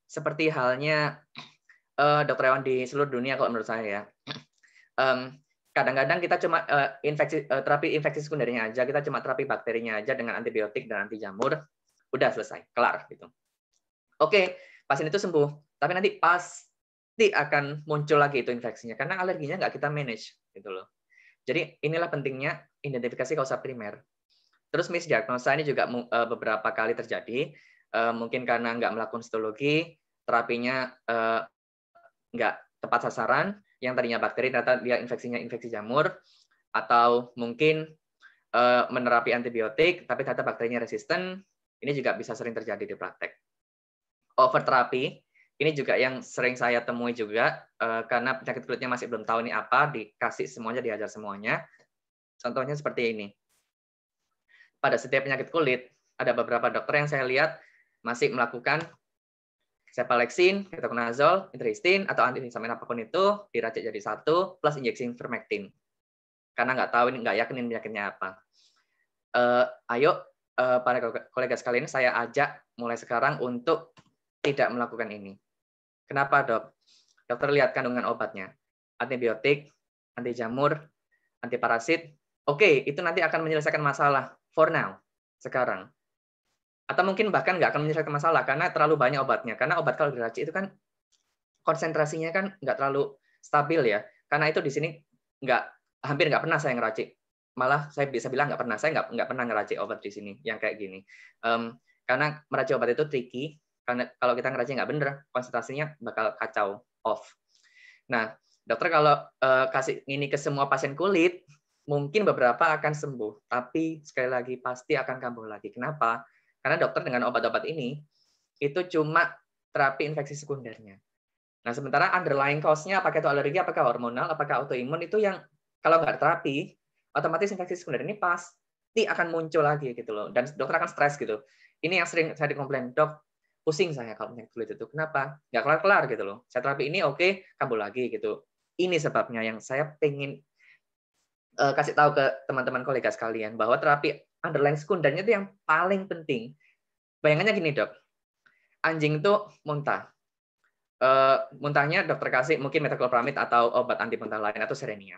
Seperti halnya uh, dokter hewan di seluruh dunia kalau menurut saya. Um, kadang-kadang kita cuma uh, infeksi uh, terapi infeksi sekundernya aja, kita cuma terapi bakterinya aja dengan antibiotik dan anti jamur, udah selesai, kelar gitu. Oke, pasien itu sembuh, tapi nanti pasti akan muncul lagi itu infeksinya karena alerginya nggak kita manage gitu loh. Jadi inilah pentingnya identifikasi kausa primer. Terus misdiagnosa ini juga eh, beberapa kali terjadi, eh, mungkin karena nggak melakukan histologi, terapinya eh, nggak tepat sasaran, yang tadinya bakteri ternyata dia infeksinya infeksi jamur, atau mungkin menerapi antibiotik tapi ternyata bakterinya resisten, ini juga bisa sering terjadi di praktek. Over terapi ini juga yang sering saya temui juga uh, karena penyakit kulitnya masih belum tahu ini apa, dikasih semuanya diajar semuanya. Contohnya seperti ini. Pada setiap penyakit kulit ada beberapa dokter yang saya lihat masih melakukan cepalexin, ketokonazol, intristin, atau antihistamin apapun itu diracik jadi satu plus injeksi vermectin. Karena nggak tahu ini nggak yakin ini penyakitnya apa. Uh, ayo uh, para kolega sekalian saya ajak mulai sekarang untuk tidak melakukan ini. Kenapa dok? Dokter lihat kandungan obatnya. Antibiotik, anti jamur, anti parasit. Oke, itu nanti akan menyelesaikan masalah for now, sekarang. Atau mungkin bahkan nggak akan menyelesaikan masalah karena terlalu banyak obatnya. Karena obat kalau diracik itu kan konsentrasinya kan nggak terlalu stabil ya. Karena itu di sini nggak hampir nggak pernah saya ngeracik. Malah saya bisa bilang nggak pernah. Saya nggak nggak pernah ngeracik obat di sini yang kayak gini. Um, karena meracik obat itu tricky kalau kita ngerjain nggak bener konsentrasinya bakal kacau off nah dokter kalau uh, kasih ini ke semua pasien kulit mungkin beberapa akan sembuh tapi sekali lagi pasti akan kambuh lagi kenapa karena dokter dengan obat-obat ini itu cuma terapi infeksi sekundernya nah sementara underlying cause-nya apakah itu alergi apakah hormonal apakah autoimun itu yang kalau nggak terapi otomatis infeksi sekunder ini pasti akan muncul lagi gitu loh dan dokter akan stres gitu ini yang sering saya dikomplain dok pusing saya kalau misalnya kulit itu kenapa nggak kelar kelar gitu loh saya terapi ini oke okay, kambuh lagi gitu ini sebabnya yang saya pengen uh, kasih tahu ke teman-teman kolega sekalian bahwa terapi underline sekundernya itu yang paling penting bayangannya gini dok anjing itu muntah Uh, muntahnya dokter kasih mungkin metoclopramid atau obat anti muntah lain atau serenia.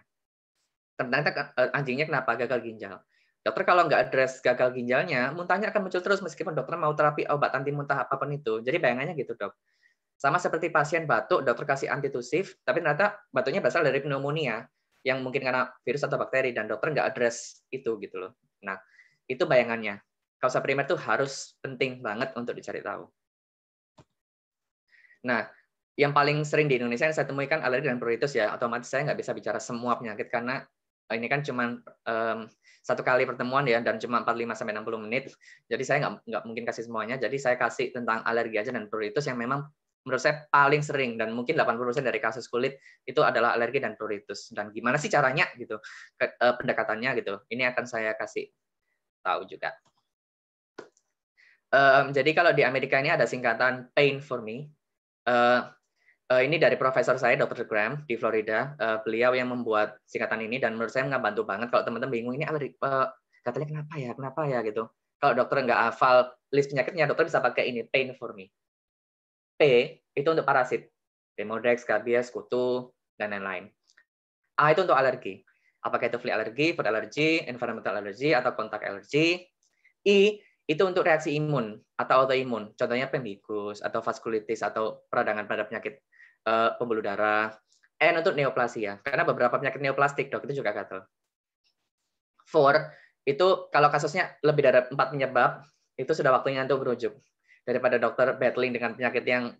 Ternyata uh, eh, anjingnya kenapa gagal ginjal dokter kalau nggak address gagal ginjalnya, muntahnya akan muncul terus meskipun dokter mau terapi obat anti muntah apapun itu. Jadi bayangannya gitu dok. Sama seperti pasien batuk, dokter kasih antitusif, tapi ternyata batuknya berasal dari pneumonia yang mungkin karena virus atau bakteri dan dokter nggak address itu gitu loh. Nah itu bayangannya. Kausa primer itu harus penting banget untuk dicari tahu. Nah, yang paling sering di Indonesia yang saya temui kan alergi dan pruritus ya, otomatis saya nggak bisa bicara semua penyakit karena Oh, ini kan cuma um, satu kali pertemuan ya dan cuma 45 sampai 60 menit. Jadi saya nggak nggak mungkin kasih semuanya. Jadi saya kasih tentang alergi aja dan pruritus yang memang menurut saya paling sering dan mungkin 80% dari kasus kulit itu adalah alergi dan pruritus dan gimana sih caranya gitu ke, uh, pendekatannya gitu. Ini akan saya kasih tahu juga. Um, jadi kalau di Amerika ini ada singkatan pain for me. Uh, uh, ini dari profesor saya Dr. Graham di Florida. Uh, beliau yang membuat singkatan ini dan menurut saya nggak bantu banget kalau teman-teman bingung ini alergi uh, katanya kenapa ya kenapa ya gitu. Kalau dokter nggak hafal list penyakitnya, dokter bisa pakai ini pain for me. P itu untuk parasit, Demodex, kabies, kutu, dan lain-lain. A itu untuk alergi. Apakah itu flea alergi, food allergy, environmental allergy, atau kontak alergi. I itu untuk reaksi imun atau autoimun. Contohnya pemikus atau vaskulitis atau peradangan pada penyakit uh, pembuluh darah. N untuk neoplasia, karena beberapa penyakit neoplastik dok itu juga gatal. Four, itu kalau kasusnya lebih dari empat penyebab, itu sudah waktunya untuk berujuk. Daripada dokter battling dengan penyakit yang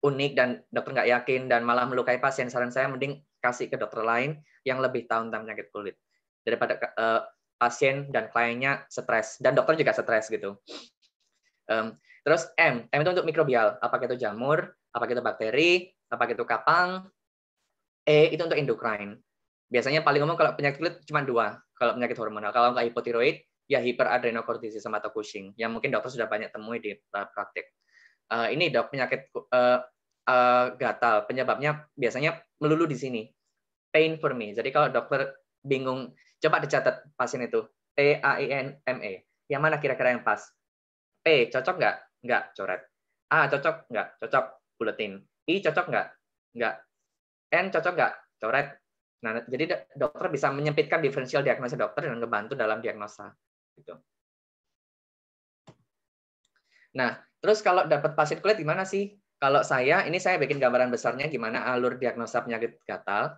unik dan dokter nggak yakin dan malah melukai pasien, saran saya mending kasih ke dokter lain yang lebih tahu tentang penyakit kulit. Daripada uh, pasien dan kliennya stres, dan dokter juga stres gitu. Um, terus M, M itu untuk mikrobial, apakah itu jamur, apakah itu bakteri, apa gitu kapang. E itu untuk endokrine. Biasanya paling umum kalau penyakit kulit cuma dua, kalau penyakit hormonal. Kalau nggak hipotiroid, ya hiperadrenokortisisme atau Cushing, yang mungkin dokter sudah banyak temui di praktik. Uh, ini dok penyakit uh, uh, gatal, penyebabnya biasanya melulu di sini. Pain for me. Jadi kalau dokter bingung, coba dicatat pasien itu. P A I N M E. Yang mana kira-kira yang pas? P cocok nggak? Nggak, coret. A cocok nggak? Cocok, buletin. I cocok nggak? Nggak. N cocok nggak? Coret. Nah, jadi dokter bisa menyempitkan diferensial diagnosis dokter dan membantu dalam diagnosa. Gitu. Nah, terus kalau dapat pasien kulit gimana sih? Kalau saya, ini saya bikin gambaran besarnya gimana alur diagnosa penyakit gatal.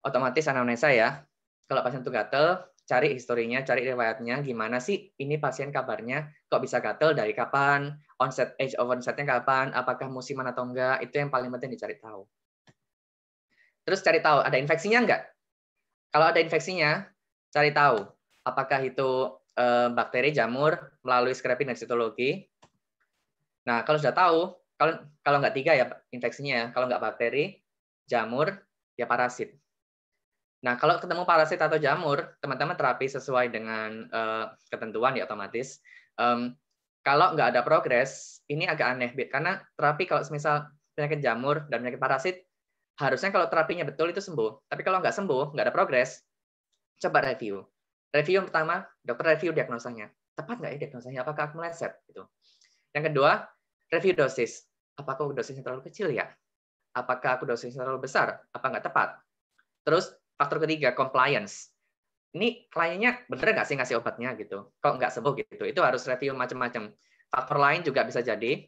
Otomatis anamnesa ya. Kalau pasien itu gatal, cari historinya, cari riwayatnya, gimana sih ini pasien kabarnya, kok bisa gatel, dari kapan, onset age of onsetnya kapan, apakah musiman atau enggak, itu yang paling penting dicari tahu. Terus cari tahu ada infeksinya enggak? Kalau ada infeksinya, cari tahu apakah itu e, bakteri jamur melalui scraping dan sitologi. Nah, kalau sudah tahu, kalau kalau nggak tiga ya infeksinya, ya, kalau nggak bakteri, jamur, ya parasit. Nah, kalau ketemu parasit atau jamur, teman-teman terapi sesuai dengan uh, ketentuan ya otomatis. Um, kalau nggak ada progres, ini agak aneh, karena terapi kalau misal penyakit jamur dan penyakit parasit, harusnya kalau terapinya betul itu sembuh. Tapi kalau nggak sembuh, nggak ada progres, coba review. Review yang pertama, dokter review diagnosanya. Tepat nggak ya diagnosanya? Apakah aku meleset? Gitu. Yang kedua, review dosis. Apakah aku dosisnya terlalu kecil ya? Apakah aku dosisnya terlalu besar? Apa nggak tepat? Terus faktor ketiga compliance ini kliennya bener nggak sih ngasih obatnya gitu Kok nggak sembuh gitu itu harus review macam-macam faktor lain juga bisa jadi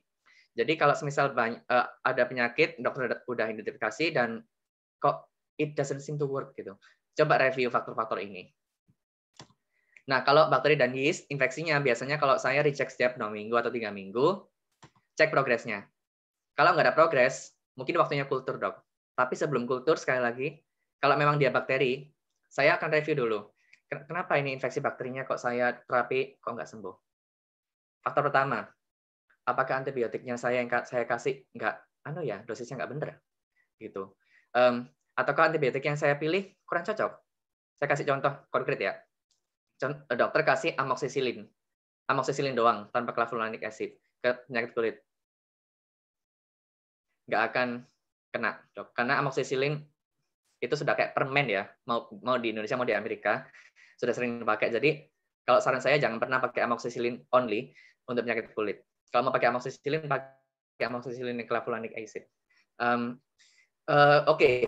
jadi kalau semisal banyak, eh, ada penyakit dokter udah identifikasi dan kok it doesn't seem to work gitu coba review faktor-faktor ini nah kalau bakteri dan yeast infeksinya biasanya kalau saya recheck setiap dua minggu atau tiga minggu cek progresnya kalau nggak ada progres mungkin waktunya kultur dok tapi sebelum kultur sekali lagi kalau memang dia bakteri, saya akan review dulu. Kenapa ini infeksi bakterinya kok saya terapi kok nggak sembuh? Faktor pertama, apakah antibiotiknya saya yang saya kasih nggak, anu ya, dosisnya nggak bener, gitu. Um, ataukah antibiotik yang saya pilih kurang cocok? Saya kasih contoh konkret ya. Eh, dokter kasih amoxicillin, amoxicillin doang tanpa clavulanic acid ke penyakit kulit nggak akan kena dok karena amoxicillin itu sudah kayak permen ya mau mau di Indonesia mau di Amerika sudah sering dipakai jadi kalau saran saya jangan pernah pakai amoxicillin only untuk penyakit kulit kalau mau pakai amoxicillin pakai amoxicillin clavulanic acid um, uh, oke okay.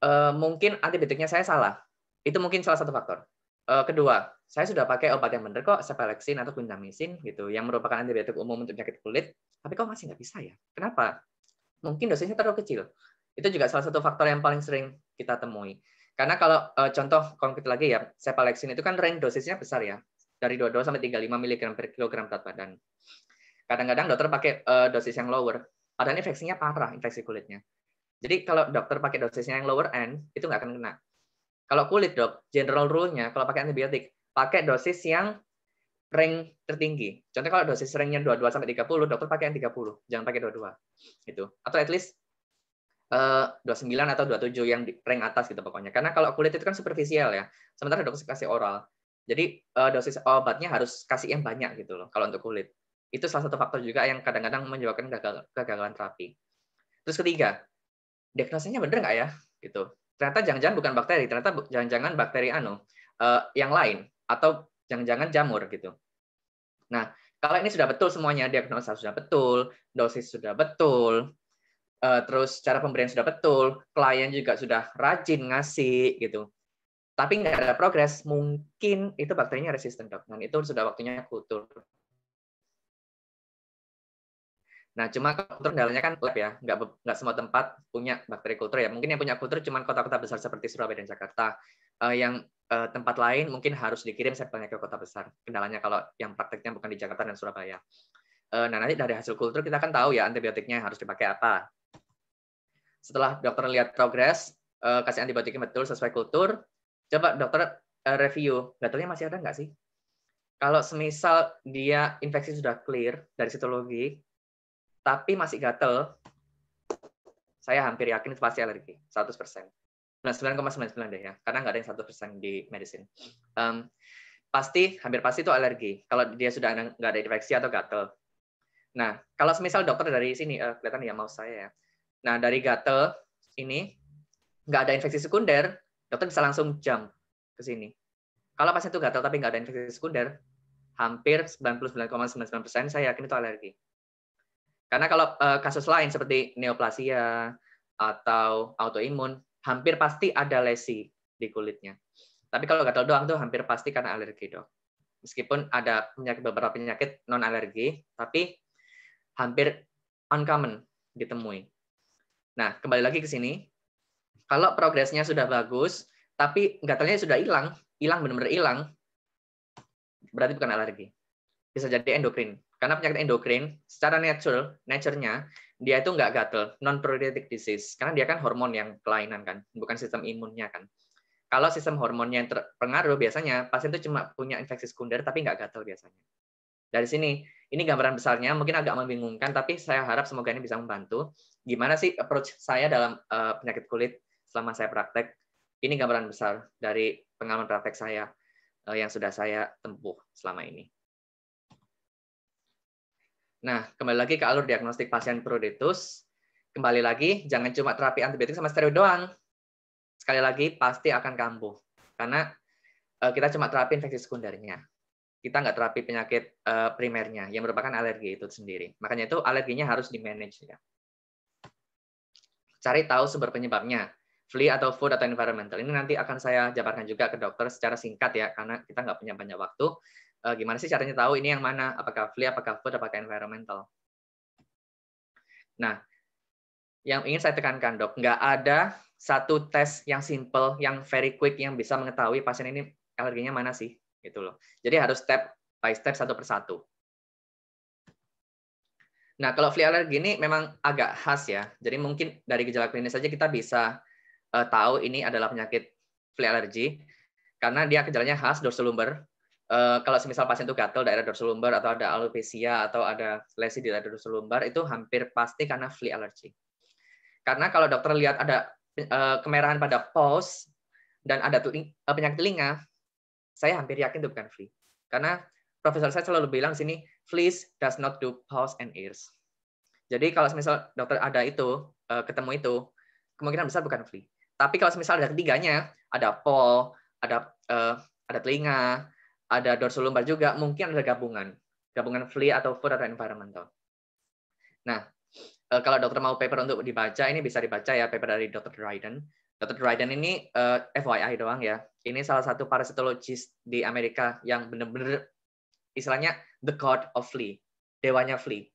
uh, eh, mungkin antibiotiknya saya salah itu mungkin salah satu faktor uh, kedua saya sudah pakai obat yang benar kok sepeleksin atau guanfacin gitu yang merupakan antibiotik umum untuk penyakit kulit tapi kok masih nggak bisa ya kenapa mungkin dosisnya terlalu kecil itu juga salah satu faktor yang paling sering kita temui. Karena kalau eh, contoh konkret lagi ya, sepalexin itu kan range dosisnya besar ya, dari 22 sampai 35 mg per kilogram berat badan. Kadang-kadang dokter pakai eh, dosis yang lower, padahal infeksinya parah, infeksi kulitnya. Jadi kalau dokter pakai dosisnya yang lower end, itu nggak akan kena. Kalau kulit dok, general rule-nya kalau pakai antibiotik, pakai dosis yang rank tertinggi. Contohnya kalau dosis ranknya 22 sampai 30, dokter pakai yang 30, jangan pakai 22. Gitu. Atau at least 29 eh, atau 27 yang di rank atas gitu pokoknya. Karena kalau kulit itu kan superficial ya. Sementara dokter kasih oral. Jadi eh, dosis obatnya harus kasih yang banyak gitu loh kalau untuk kulit. Itu salah satu faktor juga yang kadang-kadang menyebabkan gagal, kegagalan terapi. Terus ketiga, diagnosisnya bener nggak ya? Gitu. Ternyata jangan-jangan bukan bakteri, ternyata jangan-jangan bakteri anu uh, yang lain atau jangan-jangan jamur gitu. Nah, kalau ini sudah betul semuanya, diagnosa sudah betul, dosis sudah betul, uh, terus cara pemberian sudah betul, klien juga sudah rajin ngasih gitu. Tapi nggak ada progres, mungkin itu bakterinya resisten dok. Dan itu sudah waktunya kultur. Nah, cuma kultur kendalanya kan lab ya, nggak, nggak semua tempat punya bakteri kultur ya. Mungkin yang punya kultur cuma kota-kota besar seperti Surabaya dan Jakarta. Uh, yang uh, tempat lain mungkin harus dikirim sampelnya ke kota besar. Kendalanya kalau yang prakteknya bukan di Jakarta dan Surabaya. Uh, nah, nanti dari hasil kultur kita kan tahu ya antibiotiknya harus dipakai apa setelah dokter lihat progres, uh, kasih antibiotiknya betul sesuai kultur, coba dokter uh, review, gatalnya masih ada nggak sih? Kalau semisal dia infeksi sudah clear dari sitologi, tapi masih gatel, saya hampir yakin itu pasti alergi, 100%. 99,99 deh ya, karena nggak ada yang persen di medicine. Um, pasti, hampir pasti itu alergi, kalau dia sudah nggak ada infeksi atau gatel. Nah, kalau semisal dokter dari sini, uh, kelihatan ya mau saya ya, Nah, dari gatel ini nggak ada infeksi sekunder, dokter bisa langsung jump ke sini. Kalau pasien itu gatal tapi nggak ada infeksi sekunder, hampir 99,99% saya yakin itu alergi. Karena kalau uh, kasus lain seperti neoplasia atau autoimun, hampir pasti ada lesi di kulitnya. Tapi kalau gatal doang tuh hampir pasti karena alergi dok. Meskipun ada penyakit beberapa penyakit non alergi, tapi hampir uncommon ditemui. Nah, kembali lagi ke sini. Kalau progresnya sudah bagus, tapi gatalnya sudah hilang, hilang benar-benar hilang, berarti bukan alergi. Bisa jadi endokrin. Karena penyakit endokrin secara natural, nature-nya dia itu nggak gatal, non pruritic disease. Karena dia kan hormon yang kelainan kan, bukan sistem imunnya kan. Kalau sistem hormonnya yang terpengaruh biasanya pasien itu cuma punya infeksi sekunder tapi nggak gatal biasanya. Dari sini ini gambaran besarnya, mungkin agak membingungkan, tapi saya harap semoga ini bisa membantu. Gimana sih approach saya dalam uh, penyakit kulit selama saya praktek? Ini gambaran besar dari pengalaman praktek saya uh, yang sudah saya tempuh selama ini. Nah, kembali lagi ke alur diagnostik pasien pruritus. Kembali lagi, jangan cuma terapi antibiotik sama steroid doang. Sekali lagi, pasti akan kambuh. Karena eh, kita cuma terapi infeksi sekundernya kita nggak terapi penyakit uh, primernya yang merupakan alergi itu sendiri. Makanya itu alerginya harus di manage ya. Cari tahu sumber penyebabnya, flea atau food atau environmental. Ini nanti akan saya jabarkan juga ke dokter secara singkat ya, karena kita nggak punya banyak waktu. Uh, gimana sih caranya tahu ini yang mana? Apakah flea, apakah food, apakah environmental? Nah, yang ingin saya tekankan dok, nggak ada satu tes yang simple, yang very quick, yang bisa mengetahui pasien ini alerginya mana sih gitu loh. Jadi harus step by step satu persatu. Nah, kalau flea alergi ini memang agak khas ya. Jadi mungkin dari gejala klinis saja kita bisa uh, tahu ini adalah penyakit flea alergi karena dia gejalanya khas dorsolumbar. Uh, kalau semisal pasien itu gatal daerah dorsolumbar atau ada alopecia atau ada lesi di daerah dorsolumbar itu hampir pasti karena flea alergi. Karena kalau dokter lihat ada uh, kemerahan pada paws dan ada penyakit telinga, saya hampir yakin itu bukan flea. Karena profesor saya selalu bilang sini, fleas does not do paws and ears. Jadi kalau misal dokter ada itu, eh, ketemu itu, kemungkinan besar bukan flea. Tapi kalau misal ada ketiganya, ada paw, ada uh, ada telinga, ada lumbar juga, mungkin ada gabungan. Gabungan flea atau food atau environmental. Nah, eh, kalau dokter mau paper untuk dibaca, ini bisa dibaca ya paper dari Dr. Dryden. Dr. Dryden ini uh, eh, FYI doang ya. Ini salah satu parasitologis di Amerika yang benar-benar istilahnya the god of flea, dewanya flea.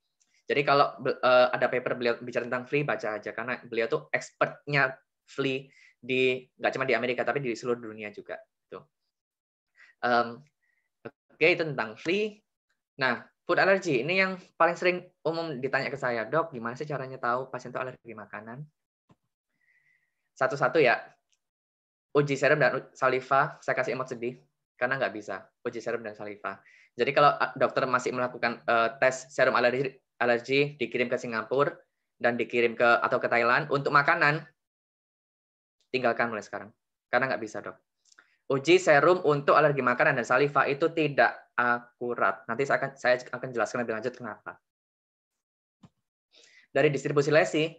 Jadi kalau uh, ada paper beliau bicara tentang flea baca aja karena beliau tuh expertnya flea di nggak cuma di Amerika tapi di seluruh dunia juga. Tuh. Gitu. Um, Oke okay, itu tentang flea. Nah food allergy ini yang paling sering umum ditanya ke saya dok gimana sih caranya tahu pasien itu alergi makanan? Satu-satu ya. Uji serum dan saliva, saya kasih emot sedih karena nggak bisa. Uji serum dan saliva. Jadi kalau ah, dokter masih melakukan uh, tes serum alergi, alergi dikirim ke Singapura dan dikirim ke atau ke Thailand untuk makanan tinggalkan mulai sekarang karena nggak bisa dok. Uji serum untuk alergi makanan dan saliva itu tidak akurat. Nanti saya akan saya akan jelaskan lebih lanjut kenapa. Dari distribusi lesi,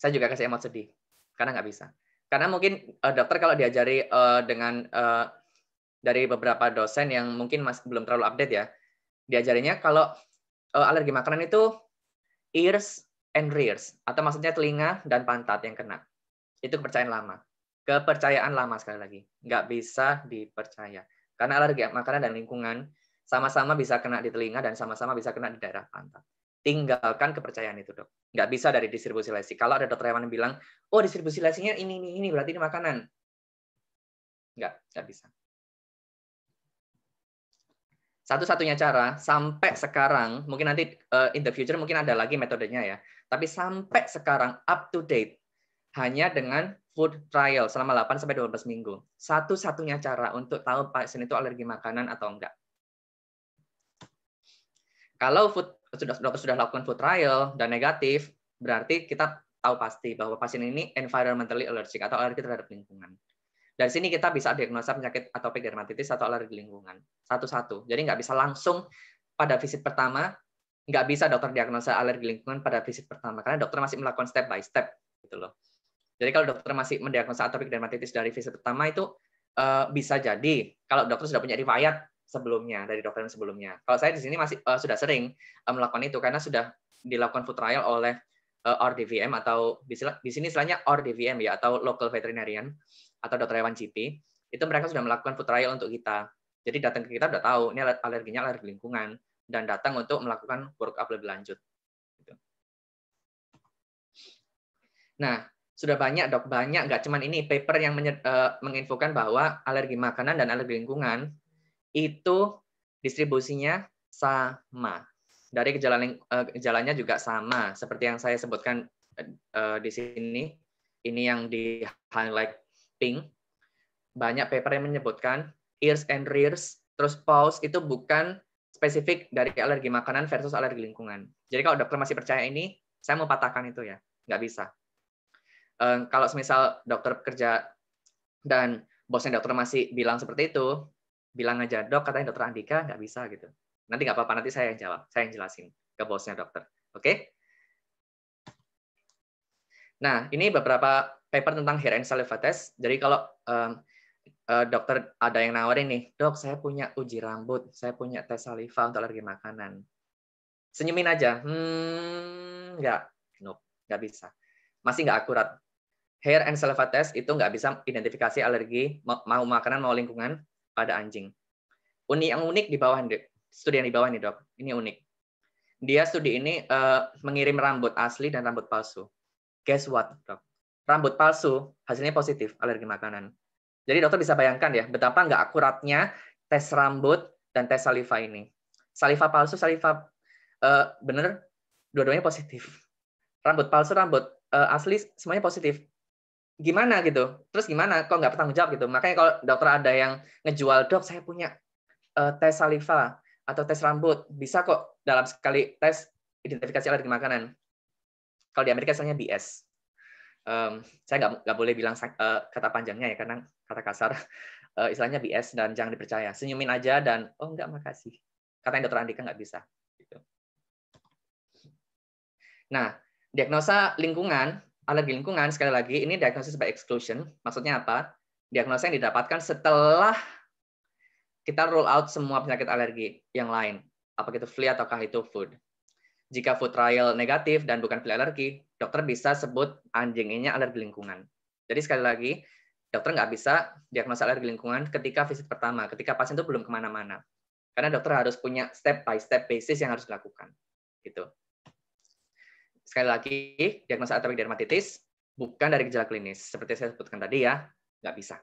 saya juga kasih emot sedih karena nggak bisa. Karena mungkin uh, dokter kalau diajari uh, dengan uh, dari beberapa dosen yang mungkin masih belum terlalu update ya, diajarinya kalau uh, alergi makanan itu ears and rears atau maksudnya telinga dan pantat yang kena. Itu kepercayaan lama. Kepercayaan lama sekali lagi, nggak bisa dipercaya. Karena alergi makanan dan lingkungan sama-sama bisa kena di telinga dan sama-sama bisa kena di daerah pantat tinggalkan kepercayaan itu dok nggak bisa dari distribusi lesi kalau ada dokter hewan yang bilang oh distribusi lesinya ini ini ini berarti ini makanan nggak nggak bisa satu-satunya cara sampai sekarang mungkin nanti uh, in the future mungkin ada lagi metodenya ya tapi sampai sekarang up to date hanya dengan food trial selama 8 sampai 12 minggu satu-satunya cara untuk tahu pasien itu alergi makanan atau enggak kalau food sudah dokter sudah lakukan food trial dan negatif, berarti kita tahu pasti bahwa pasien ini environmentally allergic atau alergi terhadap lingkungan. Dari sini kita bisa diagnosa penyakit atopik dermatitis atau alergi lingkungan satu-satu. Jadi nggak bisa langsung pada visit pertama, nggak bisa dokter diagnosa alergi lingkungan pada visit pertama karena dokter masih melakukan step by step gitu loh. Jadi kalau dokter masih mendiagnosa atopik dermatitis dari visit pertama itu uh, bisa jadi kalau dokter sudah punya riwayat sebelumnya dari dokter yang sebelumnya. Kalau saya di sini masih uh, sudah sering uh, melakukan itu karena sudah dilakukan food trial oleh uh, eh, RDVM atau di, di sini istilahnya RDVM ya atau local veterinarian atau dokter hewan GP itu mereka sudah melakukan food trial untuk kita. Jadi datang ke kita sudah tahu ini alerginya alergi lingkungan dan datang untuk melakukan work up lebih lanjut. Gitu. Nah, sudah banyak dok banyak nggak cuman ini paper yang menye, menginfokan bahwa alergi makanan dan alergi lingkungan itu distribusinya sama. Dari gejala eh, gejalanya juga sama seperti yang saya sebutkan eh, eh, di sini. Ini yang di highlight pink. Banyak paper yang menyebutkan ears and rears, terus pause itu bukan spesifik dari alergi makanan versus alergi lingkungan. Jadi kalau dokter masih percaya ini, saya mau patahkan itu ya, nggak bisa. Kalau misal dokter kerja dan bosnya dokter masih bilang seperti itu, bilang aja dok katanya dokter Andika nggak bisa gitu nanti nggak apa-apa nanti saya yang jawab saya yang jelasin ke bosnya dokter oke okay? nah ini beberapa paper tentang hair and saliva test jadi kalau um, uh, dokter ada yang nawarin nih dok saya punya uji rambut saya punya tes saliva untuk alergi makanan senyumin aja hmm nggak nope nggak bisa masih nggak akurat hair and saliva test itu nggak bisa identifikasi alergi mau makanan mau lingkungan pada anjing. Unik yang unik di bawah ini, Studi yang di bawah ini dok. Ini unik. Dia studi ini uh, mengirim rambut asli dan rambut palsu. Guess what dok? Rambut palsu hasilnya positif alergi makanan. Jadi dokter bisa bayangkan ya betapa nggak akuratnya tes rambut dan tes saliva ini. Saliva palsu, saliva uh, bener, dua-duanya positif. Rambut palsu, rambut uh, asli semuanya positif gimana gitu terus gimana kok nggak bertanggung jawab gitu makanya kalau dokter ada yang ngejual dok saya punya uh, tes saliva atau tes rambut bisa kok dalam sekali tes identifikasi alergi makanan kalau di Amerika misalnya BS um, saya nggak nggak boleh bilang uh, kata panjangnya ya karena kata kasar uh, <laughs> istilahnya BS dan jangan dipercaya senyumin aja dan oh nggak makasih kata dokter Andika nggak bisa gitu. nah diagnosa lingkungan alergi lingkungan sekali lagi ini diagnosis by exclusion. Maksudnya apa? Diagnosa yang didapatkan setelah kita rule out semua penyakit alergi yang lain, apakah itu flea ataukah itu food. Jika food trial negatif dan bukan flea alergi, dokter bisa sebut anjing ini alergi lingkungan. Jadi sekali lagi, dokter nggak bisa diagnosa alergi lingkungan ketika visit pertama, ketika pasien itu belum kemana-mana. Karena dokter harus punya step by step basis yang harus dilakukan. Gitu sekali lagi, diagnosa atopik dermatitis bukan dari gejala klinis. Seperti saya sebutkan tadi ya, nggak bisa.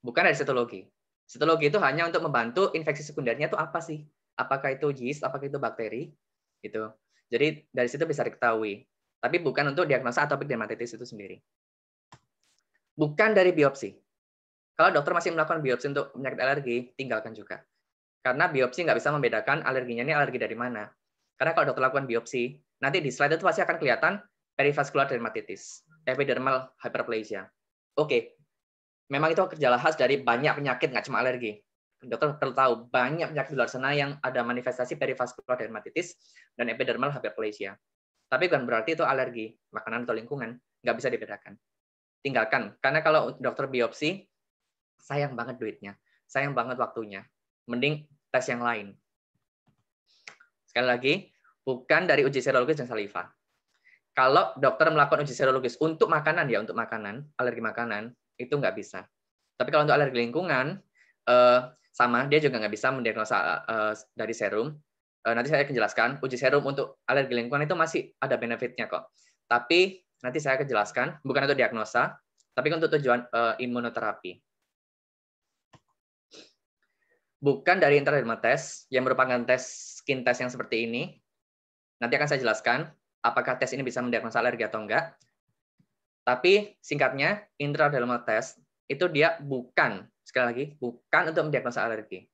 Bukan dari sitologi. Sitologi itu hanya untuk membantu infeksi sekundernya itu apa sih? Apakah itu yeast, apakah itu bakteri? Itu. Jadi dari situ bisa diketahui. Tapi bukan untuk diagnosa atopik dermatitis itu sendiri. Bukan dari biopsi. Kalau dokter masih melakukan biopsi untuk penyakit alergi, tinggalkan juga. Karena biopsi nggak bisa membedakan alerginya ini alergi dari mana. Karena kalau dokter lakukan biopsi, nanti di slide itu pasti akan kelihatan perivaskular dermatitis, epidermal hyperplasia. Oke, memang itu gejala khas dari banyak penyakit, nggak cuma alergi. Dokter perlu tahu banyak penyakit di luar sana yang ada manifestasi perivaskular dermatitis dan epidermal hyperplasia. Tapi bukan berarti itu alergi, makanan atau lingkungan, nggak bisa dibedakan. Tinggalkan, karena kalau dokter biopsi, sayang banget duitnya, sayang banget waktunya. Mending tes yang lain. Sekali lagi, bukan dari uji serologis dan saliva. Kalau dokter melakukan uji serologis untuk makanan ya, untuk makanan, alergi makanan, itu nggak bisa. Tapi kalau untuk alergi lingkungan, eh, sama, dia juga nggak bisa mendiagnosa eh, dari serum. Eh, nanti saya akan jelaskan, uji serum untuk alergi lingkungan itu masih ada benefitnya kok. Tapi nanti saya akan jelaskan, bukan untuk diagnosa, tapi untuk tujuan eh, imunoterapi. Bukan dari intradermal test, yang merupakan tes skin test yang seperti ini. Nanti akan saya jelaskan apakah tes ini bisa mendiagnosa alergi atau enggak. Tapi singkatnya, intradermal test itu dia bukan, sekali lagi, bukan untuk mendiagnosa alergi.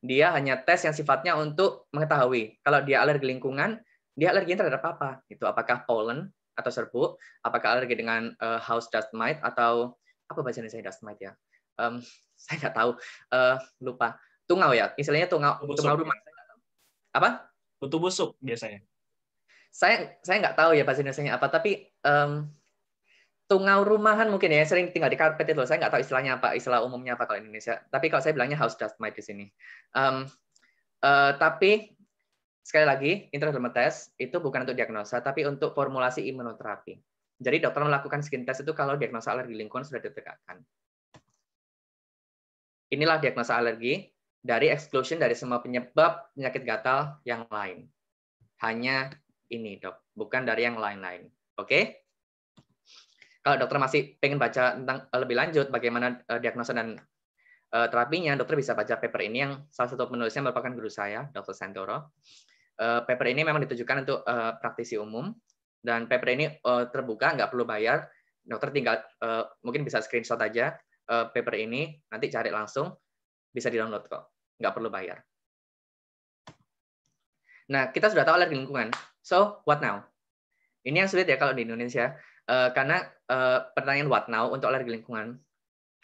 Dia hanya tes yang sifatnya untuk mengetahui kalau dia alergi lingkungan, dia alergi terhadap apa? Itu apakah pollen atau serbuk, apakah alergi dengan uh, house dust mite atau apa bahasa saya dust mite ya? Um, <laughs> saya nggak tahu, uh, lupa. Tungau ya, misalnya tungau, tungau rumah apa kutu busuk biasanya saya saya nggak tahu ya pasti biasanya apa tapi um, tungau rumahan mungkin ya sering tinggal di karpet itu saya nggak tahu istilahnya apa istilah umumnya apa kalau Indonesia tapi kalau saya bilangnya house dust mite di sini um, uh, tapi sekali lagi intradermal test itu bukan untuk diagnosa tapi untuk formulasi imunoterapi jadi dokter melakukan skin test itu kalau diagnosa alergi lingkungan sudah ditegakkan inilah diagnosa alergi dari exclusion dari semua penyebab penyakit gatal yang lain. Hanya ini, dok, bukan dari yang lain-lain. Oke? Kalau dokter masih pengen baca tentang eh, lebih lanjut bagaimana uh, diagnosa dan eh, terapinya, dokter bisa baca paper ini yang salah satu penulisnya merupakan guru saya, Dokter Santoro. paper ini memang ditujukan untuk praktisi umum dan paper ini terbuka, nggak perlu bayar. Dokter tinggal mungkin bisa screenshot aja paper ini, nanti cari langsung bisa di-download kok nggak perlu bayar. Nah, kita sudah tahu alergi lingkungan. So, what now? Ini yang sulit ya kalau di Indonesia, uh, karena uh, pertanyaan what now untuk alergi lingkungan.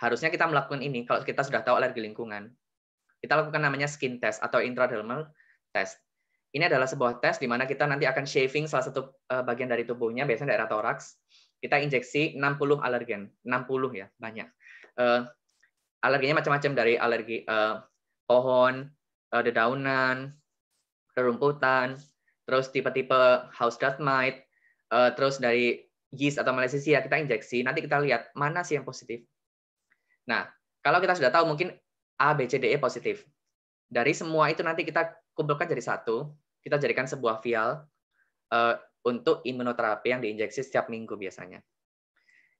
Harusnya kita melakukan ini kalau kita sudah tahu alergi lingkungan. Kita lakukan namanya skin test atau intradermal test. Ini adalah sebuah tes di mana kita nanti akan shaving salah satu eh, bagian dari tubuhnya, biasanya daerah toraks. Kita injeksi 60 alergen, 60 ya, banyak. Uh, alerginya macam-macam dari alergi uh, pohon, eh, dedaunan, rerumputan, terus tipe-tipe house dust mite, eh, terus dari yeast atau malaysia kita injeksi, nanti kita lihat mana sih yang positif. Nah, kalau kita sudah tahu mungkin A, B, C, D, E positif. Dari semua itu nanti kita kumpulkan jadi satu, kita jadikan sebuah vial uh, untuk imunoterapi yang diinjeksi setiap minggu biasanya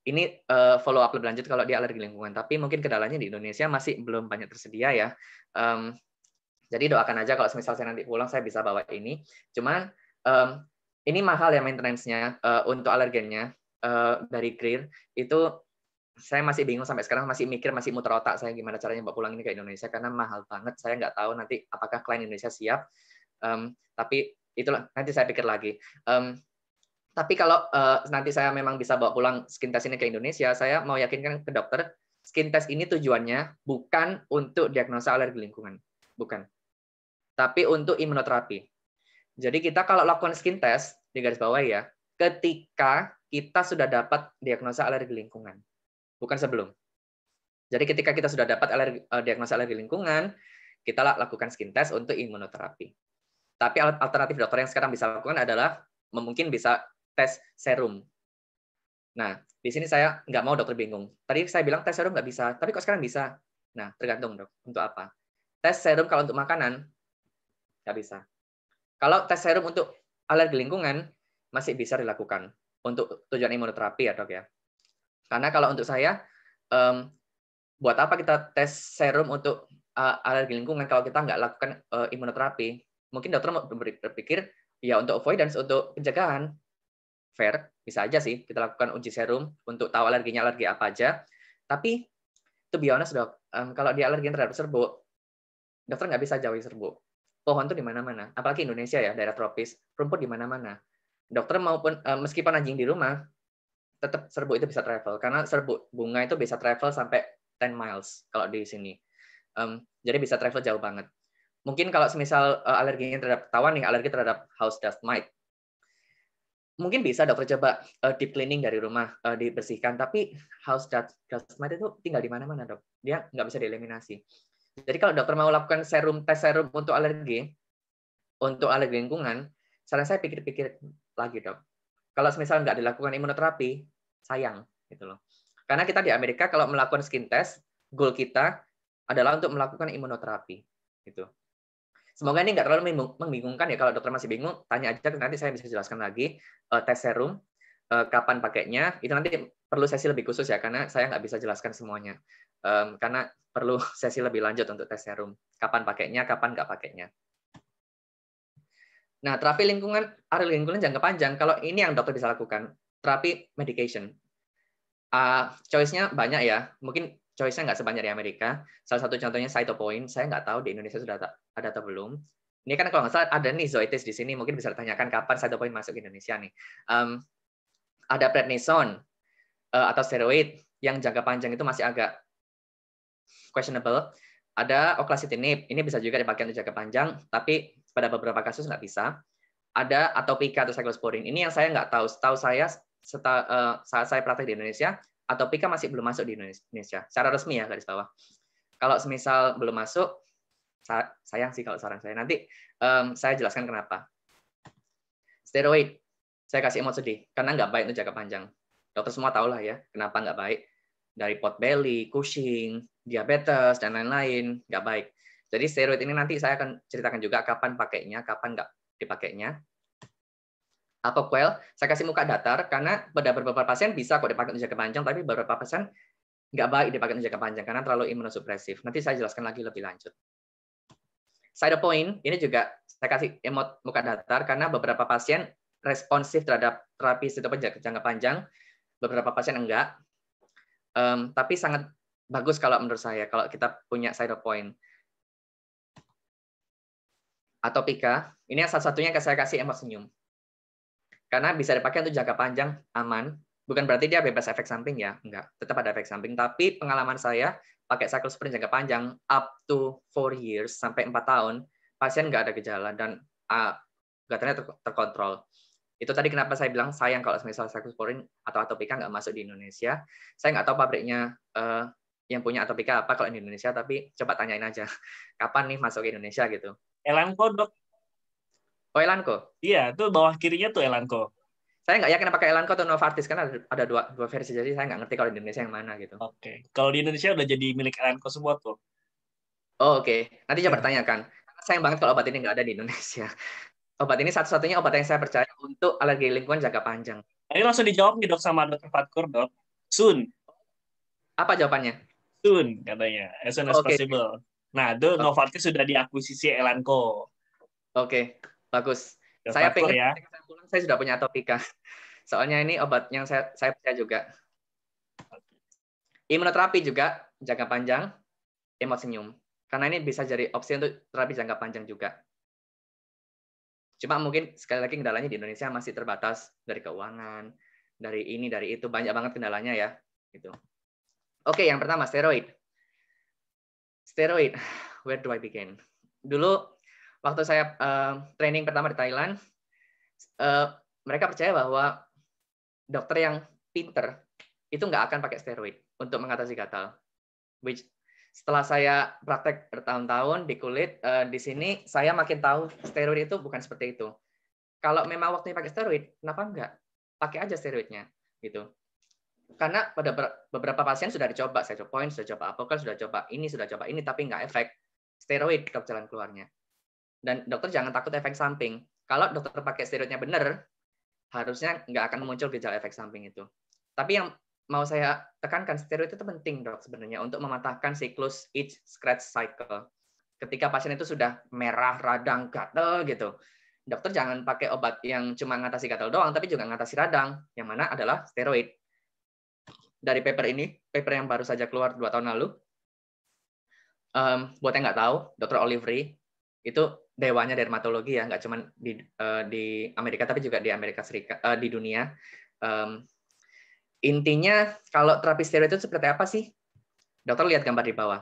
ini uh, follow up lebih lanjut kalau dia alergi lingkungan. Tapi mungkin kendalanya di Indonesia masih belum banyak tersedia ya. Um, jadi doakan aja kalau misalnya saya nanti pulang saya bisa bawa ini. Cuman um, ini mahal ya maintenance-nya uh, untuk alergennya uh, dari Greer itu saya masih bingung sampai sekarang masih mikir masih muter otak saya gimana caranya bawa pulang ini ke Indonesia karena mahal banget saya nggak tahu nanti apakah klien Indonesia siap um, tapi itulah nanti saya pikir lagi um, tapi kalau uh, nanti saya memang bisa bawa pulang skin test ini ke Indonesia, saya mau yakinkan ke dokter, skin test ini tujuannya bukan untuk diagnosa alergi lingkungan, bukan. Tapi untuk imunoterapi. Jadi kita kalau lakukan skin test di garis bawah ya, ketika kita sudah dapat diagnosa alergi lingkungan, bukan sebelum. Jadi ketika kita sudah dapat alergi, eh, diagnosa alergi lingkungan, kita lakukan skin test untuk imunoterapi. Tapi alternatif dokter yang sekarang bisa lakukan adalah mungkin bisa tes serum. Nah, di sini saya nggak mau dokter bingung. Tadi saya bilang tes serum nggak bisa, tapi kok sekarang bisa? Nah, tergantung dok, untuk apa. Tes serum kalau untuk makanan, nggak bisa. Kalau tes serum untuk alergi lingkungan, masih bisa dilakukan untuk tujuan imunoterapi ya dok ya. Karena kalau untuk saya, um, buat apa kita tes serum untuk uh, alergi lingkungan kalau kita nggak lakukan uh, imunoterapi? Mungkin dokter mau berpikir, ya untuk avoidance, untuk pencegahan, fair, bisa aja sih kita lakukan uji serum untuk tahu alerginya alergi apa aja. Tapi itu be honest dok, um, kalau dia alergi terhadap serbuk, dokter nggak bisa jauhi serbuk. Pohon tuh di mana-mana, apalagi Indonesia ya daerah tropis, rumput di mana-mana. Dokter maupun um, meskipun anjing di rumah, tetap serbuk itu bisa travel karena serbuk bunga itu bisa travel sampai 10 miles kalau di sini. Um, jadi bisa travel jauh banget. Mungkin kalau semisal uh, alerginya terhadap tawon nih, alergi terhadap house dust mite mungkin bisa dokter coba uh, deep cleaning dari rumah uh, dibersihkan tapi house dust dust mite itu tinggal di mana-mana dok dia nggak bisa dieliminasi jadi kalau dokter mau lakukan serum tes serum untuk alergi untuk alergi lingkungan saran saya pikir-pikir lagi dok kalau misal nggak dilakukan imunoterapi sayang gitu loh karena kita di Amerika kalau melakukan skin test goal kita adalah untuk melakukan imunoterapi gitu Semoga ini nggak terlalu membingungkan ya. Kalau dokter masih bingung, tanya aja nanti saya bisa jelaskan lagi uh, tes serum uh, kapan pakainya. Itu nanti perlu sesi lebih khusus ya karena saya nggak bisa jelaskan semuanya. Um, karena perlu <laughs> sesi lebih lanjut untuk tes serum. Kapan pakainya, kapan nggak pakainya. Nah, terapi lingkungan area lingkungan jangka panjang. Kalau ini yang dokter bisa lakukan, terapi medication. Uh, choice-nya banyak ya. Mungkin choice-nya nggak sebanyak di Amerika. Salah satu contohnya Cytopoint. Saya nggak tahu di Indonesia sudah ada atau belum. Ini kan kalau nggak salah ada nih Zoetis di sini. Mungkin bisa ditanyakan kapan Cytopoint masuk ke Indonesia nih. Um, ada prednisone uh, atau steroid yang jangka panjang itu masih agak questionable. Ada oclacitinib. Ini bisa juga dipakai untuk jangka panjang, tapi pada beberapa kasus nggak bisa. Ada atopika atau cyclosporin. Ini yang saya nggak tahu. Tahu saya setahu, uh, eh, saat saya praktek di Indonesia, atau pika masih belum masuk di Indonesia secara resmi ya garis bawah. Kalau semisal belum masuk, sayang sih kalau saran saya. Nanti um, saya jelaskan kenapa. Steroid, saya kasih emot sedih karena nggak baik untuk jangka panjang. Dokter semua tahu lah ya kenapa nggak baik dari pot belly, Cushing, diabetes dan lain-lain nggak baik. Jadi steroid ini nanti saya akan ceritakan juga kapan pakainya, kapan nggak dipakainya atau quel, saya kasih muka datar karena pada beberapa pasien bisa kok dipakai untuk jangka panjang, tapi beberapa pasien nggak baik dipakai untuk jangka panjang karena terlalu imunosupresif. Nanti saya jelaskan lagi lebih lanjut. Side point, ini juga saya kasih emot muka datar karena beberapa pasien responsif terhadap terapi sitokin jangka panjang, beberapa pasien enggak. Um, tapi sangat bagus kalau menurut saya kalau kita punya side point atau pika. Ini yang satu-satunya yang saya kasih emot senyum. Karena bisa dipakai untuk jangka panjang, aman. Bukan berarti dia bebas efek samping ya, enggak. Tetap ada efek samping. Tapi pengalaman saya pakai cycle sprint jangka panjang up to four years sampai empat tahun, pasien enggak ada gejala dan uh, gatalnya ter terkontrol. Itu tadi kenapa saya bilang sayang kalau misalnya cycle sprint atau atopika nggak masuk di Indonesia. Saya nggak tahu pabriknya uh, yang punya atopika apa kalau di Indonesia, tapi coba tanyain aja <laughs> kapan nih masuk ke Indonesia gitu. Elanko dok, Oh Elanco. Iya, itu bawah kirinya tuh Elanco. Saya nggak yakin pakai Elanco atau Novartis karena ada, dua dua versi jadi saya nggak ngerti kalau di Indonesia yang mana gitu. Oke,
okay. kalau di Indonesia udah jadi milik Elanco semua tuh.
Oh, Oke, okay. nanti coba iya. pertanyakan. Saya sayang banget kalau obat ini nggak ada di Indonesia. <laughs> Obat ini satu-satunya obat yang saya percaya untuk alergi lingkungan jangka panjang. Ini langsung dijawab
nih dok sama dokter Fatkur dok. Soon. Apa jawabannya? Soon katanya, as soon as okay. possible. Nah, itu Novartis sudah diakuisisi Elanco.
Oke. Okay. Bagus. Ya, saya pengen ya. saya pulang saya sudah punya topika. Soalnya ini obat yang saya saya punya juga. Imunoterapi juga jangka panjang, Emot senyum. Karena ini bisa jadi opsi untuk terapi jangka panjang juga. Cuma mungkin sekali lagi kendalanya di Indonesia masih terbatas dari keuangan, dari ini, dari itu banyak banget kendalanya ya, gitu. Oke, yang pertama steroid. Steroid, <sighs> where do I begin? Dulu waktu saya uh, training pertama di Thailand, uh, mereka percaya bahwa dokter yang pinter itu nggak akan pakai steroid untuk mengatasi gatal. Which setelah saya praktek bertahun-tahun di kulit uh, di sini, saya makin tahu steroid itu bukan seperti itu. Kalau memang waktunya pakai steroid, kenapa nggak pakai aja steroidnya gitu? Karena pada beberapa pasien sudah dicoba, saya coba point, sudah coba apokal, sudah coba ini, sudah coba ini, tapi nggak efek steroid tetap jalan keluarnya. Dan dokter jangan takut efek samping. Kalau dokter pakai steroidnya benar, harusnya nggak akan muncul gejala efek samping itu. Tapi yang mau saya tekankan, steroid itu penting dok sebenarnya untuk mematahkan siklus itch scratch cycle. Ketika pasien itu sudah merah, radang, gatel gitu, dokter jangan pakai obat yang cuma ngatasi gatal doang, tapi juga ngatasi radang, yang mana adalah steroid. Dari paper ini, paper yang baru saja keluar dua tahun lalu, um, buat yang nggak tahu, dokter Olivery itu dewanya dermatologi ya nggak cuma di uh, di Amerika tapi juga di Amerika Serikat uh, di dunia um, intinya kalau terapi steroid itu seperti apa sih dokter lihat gambar di bawah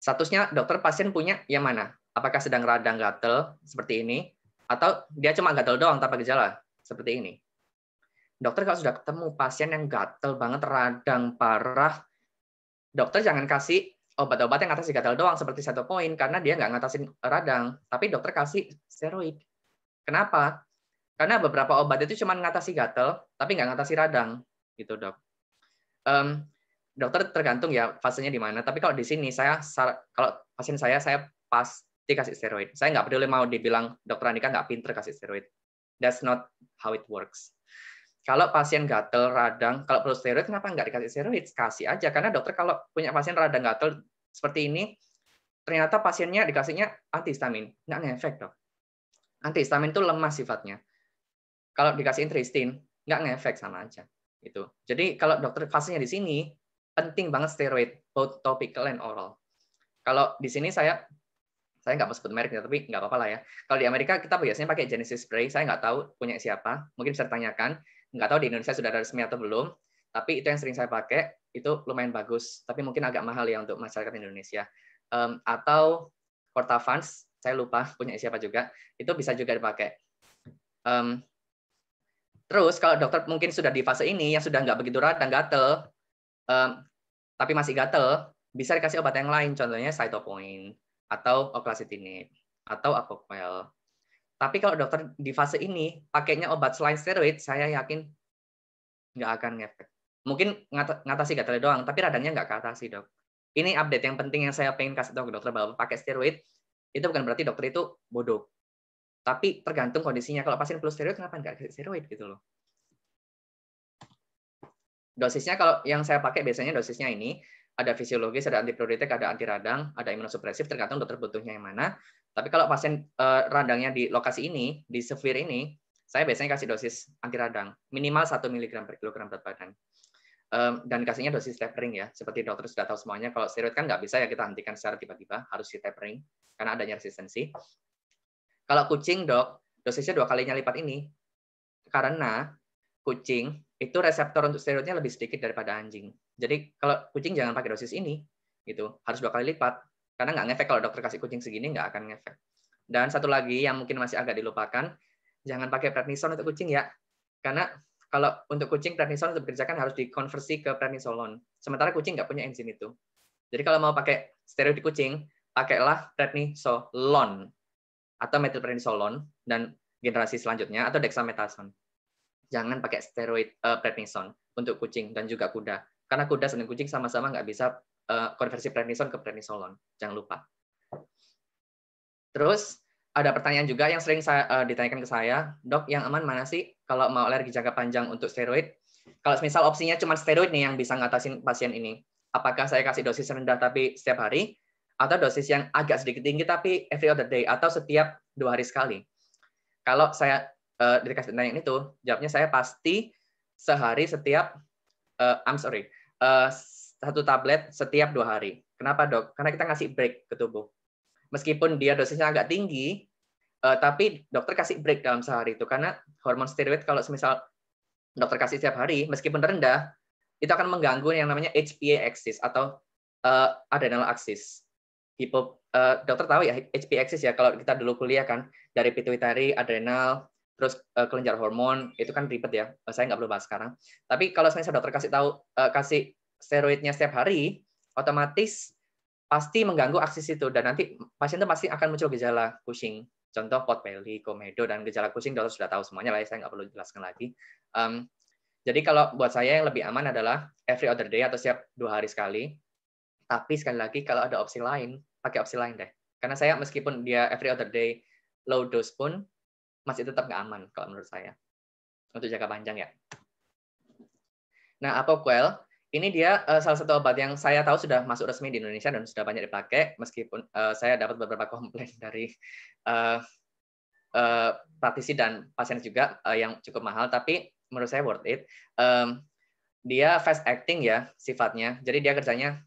statusnya dokter pasien punya yang mana apakah sedang radang gatel seperti ini atau dia cuma gatel doang tanpa gejala seperti ini dokter kalau sudah ketemu pasien yang gatel banget radang parah dokter jangan kasih obat-obat yang ngatasin gatal doang seperti satu poin karena dia nggak ngatasin radang, tapi dokter kasih steroid. Kenapa? Karena beberapa obat itu cuma ngatasi gatal, tapi nggak ngatasi radang, gitu dok. Um, dokter tergantung ya fasenya di mana. Tapi kalau di sini saya kalau pasien saya saya pas dikasih steroid. Saya nggak peduli mau dibilang dokter Andika nggak pinter kasih steroid. That's not how it works. Kalau pasien gatel, radang, kalau perlu steroid, kenapa nggak dikasih steroid? Kasih aja. Karena dokter kalau punya pasien radang gatel seperti ini, ternyata pasiennya dikasihnya antihistamin. Nggak ngefek, dok. Antihistamin itu lemah sifatnya. Kalau dikasih tristin, nggak ngefek sama aja. Itu. Jadi kalau dokter pasiennya di sini, penting banget steroid, both topical and oral. Kalau di sini saya saya nggak mau sebut merek tapi nggak apa-apa lah ya. Kalau di Amerika kita biasanya pakai Genesis spray, saya nggak tahu punya siapa, mungkin bisa tanyakan nggak tahu di Indonesia sudah ada resmi atau belum tapi itu yang sering saya pakai itu lumayan bagus tapi mungkin agak mahal ya untuk masyarakat Indonesia um, atau Porta Funds saya lupa punya siapa juga itu bisa juga dipakai um, terus kalau dokter mungkin sudah di fase ini yang sudah nggak begitu radang gatel um, tapi masih gatel bisa dikasih obat yang lain contohnya cytopoint atau oclacetinib, atau apoquel tapi kalau dokter di fase ini pakainya obat selain steroid, saya yakin nggak akan ngefek. Mungkin ngat ngatasi gatal doang, tapi radangnya nggak keatasi dok. Ini update yang penting yang saya pengen kasih tahu ke dokter bahwa pakai steroid itu bukan berarti dokter itu bodoh. Tapi tergantung kondisinya. Kalau pasien plus steroid, kenapa nggak kasih steroid gitu loh. Dosisnya kalau yang saya pakai biasanya dosisnya ini ada fisiologis, ada antipruritik, ada anti radang, ada imunosupresif, tergantung dokter butuhnya yang mana. Tapi kalau pasien uh, radangnya di lokasi ini, di severe ini, saya biasanya kasih dosis anti radang minimal 1 mg per kilogram berat badan. Um, dan kasihnya dosis tapering ya, seperti dokter sudah tahu semuanya. Kalau steroid kan nggak bisa ya kita hentikan secara tiba-tiba, harus di tapering karena adanya resistensi. Kalau kucing dok, dosisnya dua kalinya lipat ini karena kucing itu reseptor untuk steroidnya lebih sedikit daripada anjing. Jadi kalau kucing jangan pakai dosis ini, gitu harus dua kali lipat karena nggak ngefek kalau dokter kasih kucing segini nggak akan ngefek. Dan satu lagi yang mungkin masih agak dilupakan, jangan pakai prednisone untuk kucing ya. Karena kalau untuk kucing prednisone untuk dikerjakan harus dikonversi ke prednisolon. Sementara kucing nggak punya enzim itu. Jadi kalau mau pakai steroid di kucing, pakailah prednisolon atau metilprednisolon dan generasi selanjutnya atau dexamethasone. Jangan pakai steroid uh, eh, prednisone untuk kucing dan juga kuda. Karena kuda dan kucing sama-sama nggak bisa Eh, konversi prednisone ke prednisolon. Jangan lupa. Terus ada pertanyaan juga yang sering saya, uh, eh, ditanyakan ke saya, dok yang aman mana sih kalau mau alergi jangka panjang untuk steroid? Kalau misal opsinya cuma steroid nih yang bisa ngatasin pasien ini, apakah saya kasih dosis rendah tapi setiap hari, atau dosis yang agak sedikit tinggi tapi every other day, atau setiap dua hari sekali? Kalau saya uh, eh, dikasih pertanyaan itu, jawabnya saya pasti sehari setiap, uh, I'm sorry, uh, satu tablet setiap dua hari. Kenapa dok? Karena kita ngasih break ke tubuh. Meskipun dia dosisnya agak tinggi, uh, tapi dokter kasih break dalam sehari itu karena hormon steroid kalau semisal dokter kasih setiap hari, meskipun rendah, itu akan mengganggu yang namanya HPA axis atau uh, adrenal axis. Hipo, uh, dokter tahu ya HPA axis ya kalau kita dulu kuliah kan dari pituitary, adrenal, terus uh, kelenjar hormon itu kan ribet ya. Saya nggak perlu bahas sekarang. Tapi kalau saya dokter kasih tahu uh, kasih steroidnya setiap hari, otomatis pasti mengganggu akses itu dan nanti pasien itu pasti akan muncul gejala Cushing. Contoh pot belly, komedo dan gejala Cushing dokter sudah tahu semuanya lah, ya, saya nggak perlu jelaskan lagi. Um, jadi kalau buat saya yang lebih aman adalah every other day atau setiap dua hari sekali. Tapi sekali lagi kalau ada opsi lain, pakai opsi lain deh. Karena saya meskipun dia every other day low dose pun masih tetap nggak aman kalau menurut saya untuk jangka panjang ya. Nah, apa well, ini dia uh, salah satu obat yang saya tahu sudah masuk resmi di Indonesia dan sudah banyak dipakai meskipun uh, saya dapat beberapa <laughs> komplain dari uh, uh, praktisi dan pasien juga uh, yang cukup mahal tapi menurut saya worth it. Um, dia fast acting ya sifatnya. Jadi dia kerjanya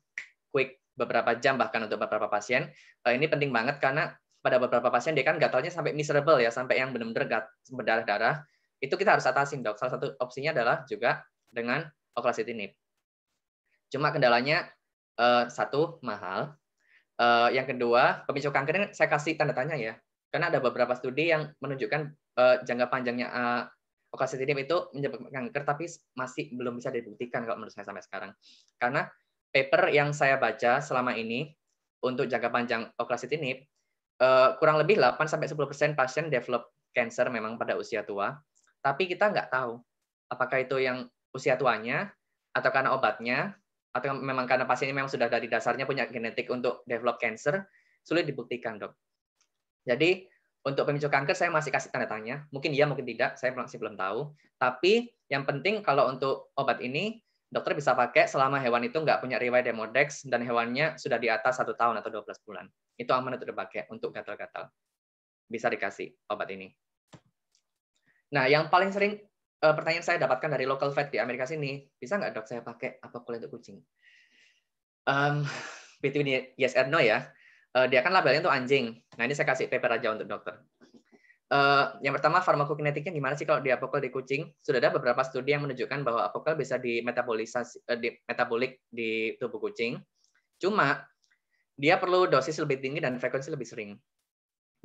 quick beberapa jam bahkan untuk beberapa pasien. Uh, ini penting banget karena pada beberapa pasien dia kan gatalnya sampai miserable ya sampai yang benar-benar berdarah-darah. Itu kita harus atasin dok. Salah satu opsinya adalah juga dengan oklasitinib Cuma kendalanya uh, satu mahal, uh, yang kedua pemicu kanker ini saya kasih tanda tanya ya, karena ada beberapa studi yang menunjukkan uh, jangka panjangnya uh, okasitinib itu menyebabkan kanker tapi masih belum bisa dibuktikan kalau menurut saya sampai sekarang. Karena paper yang saya baca selama ini untuk jangka panjang okasitinib uh, kurang lebih 8 sampai 10% pasien develop cancer memang pada usia tua, tapi kita nggak tahu apakah itu yang usia tuanya atau karena obatnya atau memang karena ini memang sudah dari dasarnya punya genetik untuk develop cancer, sulit dibuktikan, dok. Jadi, untuk pemicu kanker saya masih kasih tanda tanya. Mungkin iya, mungkin tidak, saya masih belum tahu. Tapi yang penting kalau untuk obat ini, dokter bisa pakai selama hewan itu nggak punya riwayat demodex dan hewannya sudah di atas satu tahun atau 12 bulan. Itu aman untuk dipakai untuk gatal-gatal. Bisa dikasih obat ini. Nah, yang paling sering Eh, pertanyaan saya dapatkan dari local vet di Amerika sini, bisa nggak dok saya pakai apa kulit untuk kucing? Um, between yes and no ya. Uh, dia kan labelnya itu anjing. Nah ini saya kasih paper aja untuk dokter. Uh, yang pertama farmakokinetiknya gimana sih kalau di apokel di kucing? Sudah ada beberapa studi yang menunjukkan bahwa apokal bisa dimetabolisasi, uh, di, metabolik di tubuh kucing. Cuma dia perlu dosis lebih tinggi dan frekuensi lebih sering.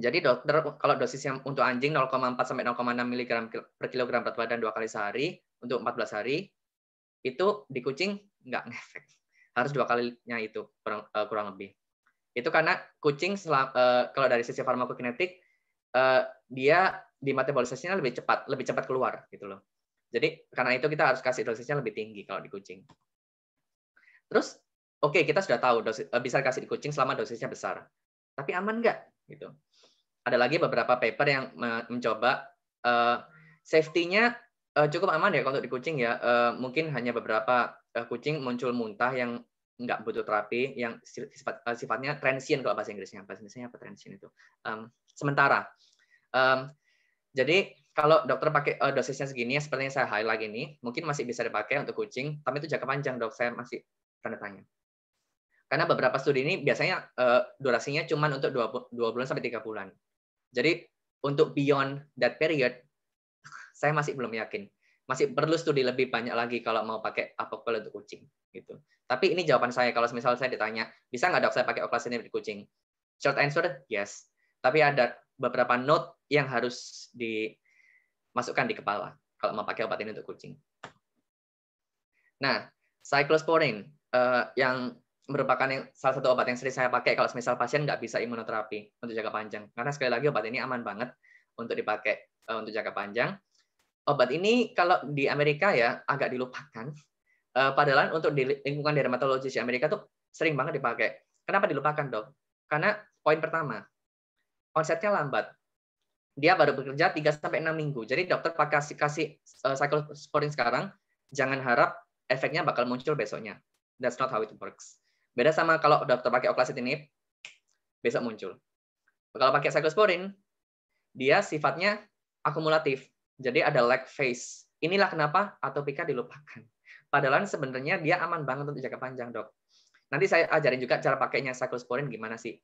Jadi dokter kalau dosisnya untuk anjing 0,4 sampai 0,6 mg per kilogram berat badan dua kali sehari untuk 14 hari itu di kucing nggak ngefek. Harus dua kalinya itu kurang, uh, kurang lebih. Itu karena kucing selam, uh, kalau dari sisi farmakokinetik uh, dia di metabolisasinya lebih cepat, lebih cepat keluar gitu loh. Jadi karena itu kita harus kasih dosisnya lebih tinggi kalau di kucing. Terus oke okay, kita sudah tahu dosis, uh, bisa kasih di kucing selama dosisnya besar. Tapi aman nggak gitu? ada lagi beberapa paper yang mencoba uh, safety-nya uh, cukup aman ya kalau untuk di kucing ya. Uh, mungkin hanya beberapa uh, kucing muncul muntah yang nggak butuh terapi, yang sifat, uh, sifatnya transient kalau bahasa Inggrisnya. Bahasa Inggrisnya apa transient itu? Um, sementara. Um, jadi kalau dokter pakai uh, dosisnya segini, seperti yang saya highlight ini, mungkin masih bisa dipakai untuk kucing, tapi itu jangka panjang dok. Saya masih tanda tanya karena beberapa studi ini biasanya uh, durasinya cuma untuk dua, dua bulan sampai tiga bulan. Jadi untuk beyond that period, saya masih belum yakin. Masih perlu studi lebih banyak lagi kalau mau pakai apapun untuk kucing gitu. Tapi ini jawaban saya kalau misalnya saya ditanya, bisa nggak dok saya pakai ini untuk kucing? Short answer, yes. Tapi ada beberapa note yang harus dimasukkan di kepala kalau mau pakai obat ini untuk kucing. Nah, cyclosporin uh, yang merupakan salah satu obat yang sering saya pakai kalau misal pasien nggak bisa imunoterapi untuk jangka panjang. Karena sekali lagi obat ini aman banget untuk dipakai eh, untuk jangka panjang. Obat ini kalau di Amerika ya agak dilupakan. Eh, padahal untuk di lingkungan dermatologis di Amerika tuh sering banget dipakai. Kenapa dilupakan dok? Karena poin pertama, konsepnya lambat. Dia baru bekerja 3 sampai 6 minggu. Jadi dokter pakai kasih, kasih uh, sekarang, jangan harap efeknya bakal muncul besoknya. That's not how it works. Beda sama kalau udah terpakai oklasitinib, besok muncul. Kalau pakai cyclosporin, dia sifatnya akumulatif. Jadi ada lag phase. Inilah kenapa atopika dilupakan. Padahal sebenarnya dia aman banget untuk jangka panjang, dok. Nanti saya ajarin juga cara pakainya cyclosporin gimana sih.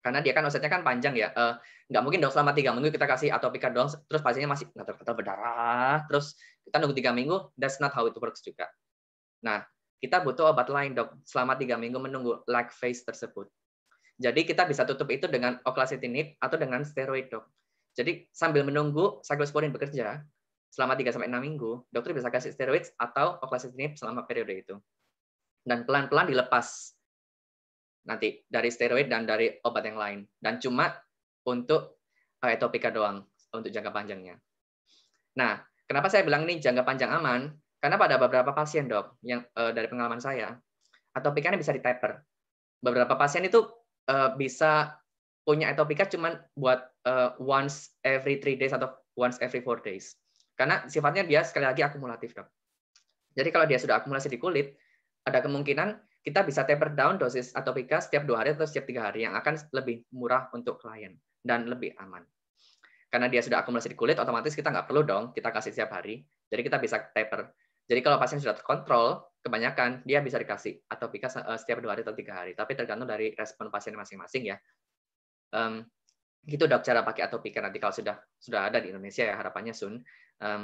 Karena dia kan osetnya kan panjang ya. Uh, nggak mungkin dong selama tiga minggu kita kasih atopika dong, terus pasiennya masih gatal-gatal berdarah, terus kita nunggu tiga minggu, that's not how it works juga. Nah, kita butuh obat lain dok selama tiga minggu menunggu lag phase tersebut. Jadi kita bisa tutup itu dengan oklasitinib atau dengan steroid dok. Jadi sambil menunggu cyclosporin bekerja selama 3 sampai enam minggu, dokter bisa kasih steroid atau oklasitinib selama periode itu. Dan pelan-pelan dilepas nanti dari steroid dan dari obat yang lain. Dan cuma untuk eh, etopika doang untuk jangka panjangnya. Nah, kenapa saya bilang ini jangka panjang aman? Karena pada beberapa pasien dok, yang uh, dari pengalaman saya, atopikanya bisa ditaper. Beberapa pasien itu uh, bisa punya atopika cuma buat uh, once every three days atau once every four days. Karena sifatnya dia sekali lagi akumulatif dok. Jadi kalau dia sudah akumulasi di kulit, ada kemungkinan kita bisa taper down dosis atopika setiap dua hari atau setiap tiga hari yang akan lebih murah untuk klien dan lebih aman. Karena dia sudah akumulasi di kulit, otomatis kita nggak perlu dong kita kasih setiap hari. Jadi kita bisa taper jadi kalau pasien sudah terkontrol, kebanyakan dia bisa dikasih atau pika eh, setiap dua hari atau tiga hari. Tapi tergantung dari respon pasien masing-masing ya. Um, gitu dok cara pakai atau pika nanti kalau sudah sudah ada di Indonesia ya harapannya Sun. Um,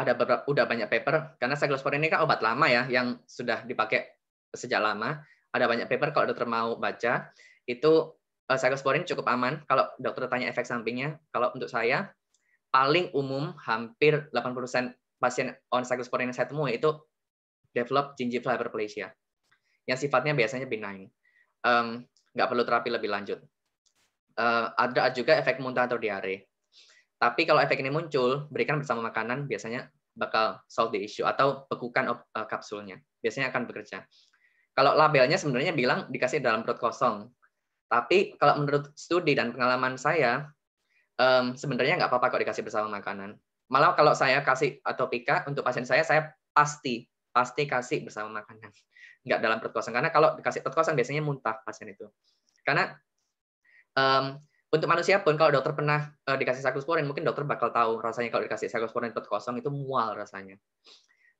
ada beberapa udah banyak paper karena cyclosporin ini kan obat lama ya yang sudah dipakai sejak lama. Ada banyak paper kalau dokter mau baca itu uh, eh, cyclosporin cukup aman. Kalau dokter tanya efek sampingnya, kalau untuk saya paling umum hampir 80% pasien on cyclosporin yang saya temui itu develop gingival hyperplasia yang sifatnya biasanya benign. Um, nggak perlu terapi lebih lanjut. Uh, ada juga efek muntah atau diare. Tapi kalau efek ini muncul, berikan bersama makanan biasanya bakal solve the issue atau bekukan uh, kapsulnya. Biasanya akan bekerja. Kalau labelnya sebenarnya bilang dikasih dalam perut kosong. Tapi kalau menurut studi dan pengalaman saya, um, sebenarnya nggak apa-apa kalau dikasih bersama makanan. Malah kalau saya kasih atau atopika untuk pasien saya, saya pasti pasti kasih bersama makanan. Nggak dalam perut kosong. Karena kalau dikasih perut kosong biasanya muntah pasien itu. Karena um, untuk manusia pun kalau dokter pernah uh, dikasih saklosporin, mungkin dokter bakal tahu rasanya kalau dikasih saklosporin perut kosong itu mual rasanya.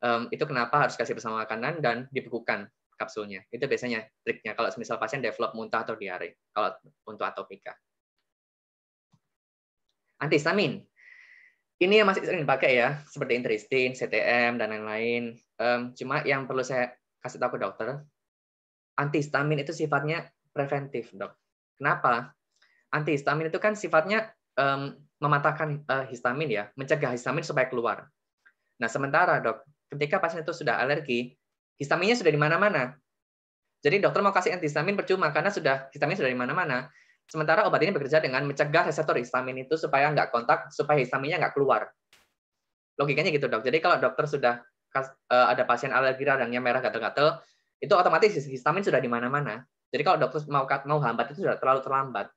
Um, itu kenapa harus kasih bersama makanan dan dibekukan kapsulnya. Itu biasanya triknya kalau misal pasien develop muntah atau diare kalau untuk atopika. Antihistamin ini yang masih sering dipakai ya, seperti interesting, CTM, dan lain-lain. Um, cuma yang perlu saya kasih tahu ke dokter, antihistamin itu sifatnya preventif, dok. Kenapa? Antihistamin itu kan sifatnya um, mematahkan uh, histamin ya, mencegah histamin supaya keluar. Nah, sementara dok, ketika pasien itu sudah alergi, histaminnya sudah di mana-mana. Jadi dokter mau kasih antihistamin percuma karena sudah histamin sudah di mana-mana. Sementara obat ini bekerja dengan mencegah reseptor histamin itu supaya nggak kontak, supaya histaminnya nggak keluar. Logikanya gitu dok. Jadi kalau dokter sudah eh, ada pasien alergi radangnya merah gatal-gatal, itu otomatis histamin sudah di mana-mana. Jadi kalau dokter mau mau hambat itu sudah terlalu terlambat.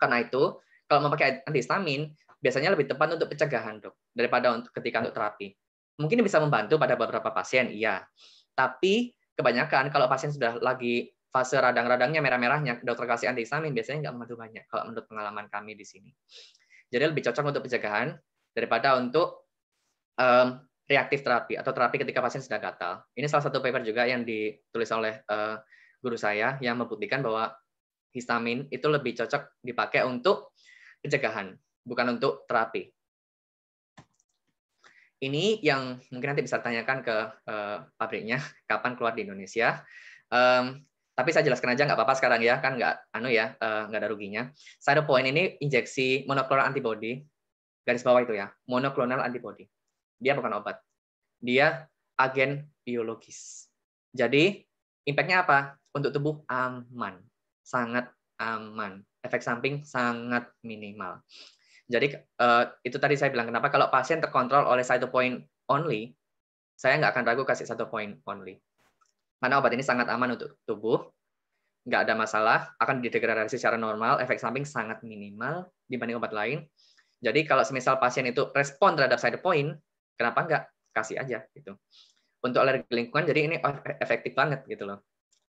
Karena itu kalau memakai antihistamin biasanya lebih tepat untuk pencegahan dok daripada untuk ketika untuk terapi. Mungkin bisa membantu pada beberapa pasien, iya. Tapi kebanyakan kalau pasien sudah lagi fase radang-radangnya merah-merahnya dokter kasih antihistamin biasanya nggak membantu banyak kalau menurut pengalaman kami di sini. Jadi lebih cocok untuk pencegahan daripada untuk um, reaktif terapi atau terapi ketika pasien sedang gatal. Ini salah satu paper juga yang ditulis oleh uh, guru saya yang membuktikan bahwa histamin itu lebih cocok dipakai untuk pencegahan, bukan untuk terapi. Ini yang mungkin nanti bisa tanyakan ke uh, pabriknya kapan keluar di Indonesia. Um, tapi saya jelaskan aja nggak apa-apa sekarang ya kan nggak anu ya uh, nggak ada ruginya poin ini injeksi monoklonal antibody garis bawah itu ya monoklonal antibody dia bukan obat dia agen biologis jadi impactnya apa untuk tubuh aman sangat aman efek samping sangat minimal jadi eh, itu tadi saya bilang kenapa kalau pasien terkontrol oleh poin only saya nggak akan ragu kasih satu poin only karena obat ini sangat aman untuk tubuh, nggak ada masalah, akan didegradasi secara normal, efek samping sangat minimal dibanding obat lain. Jadi kalau semisal pasien itu respon terhadap side point, kenapa nggak kasih aja gitu. Untuk alergi lingkungan, jadi ini efektif banget gitu loh.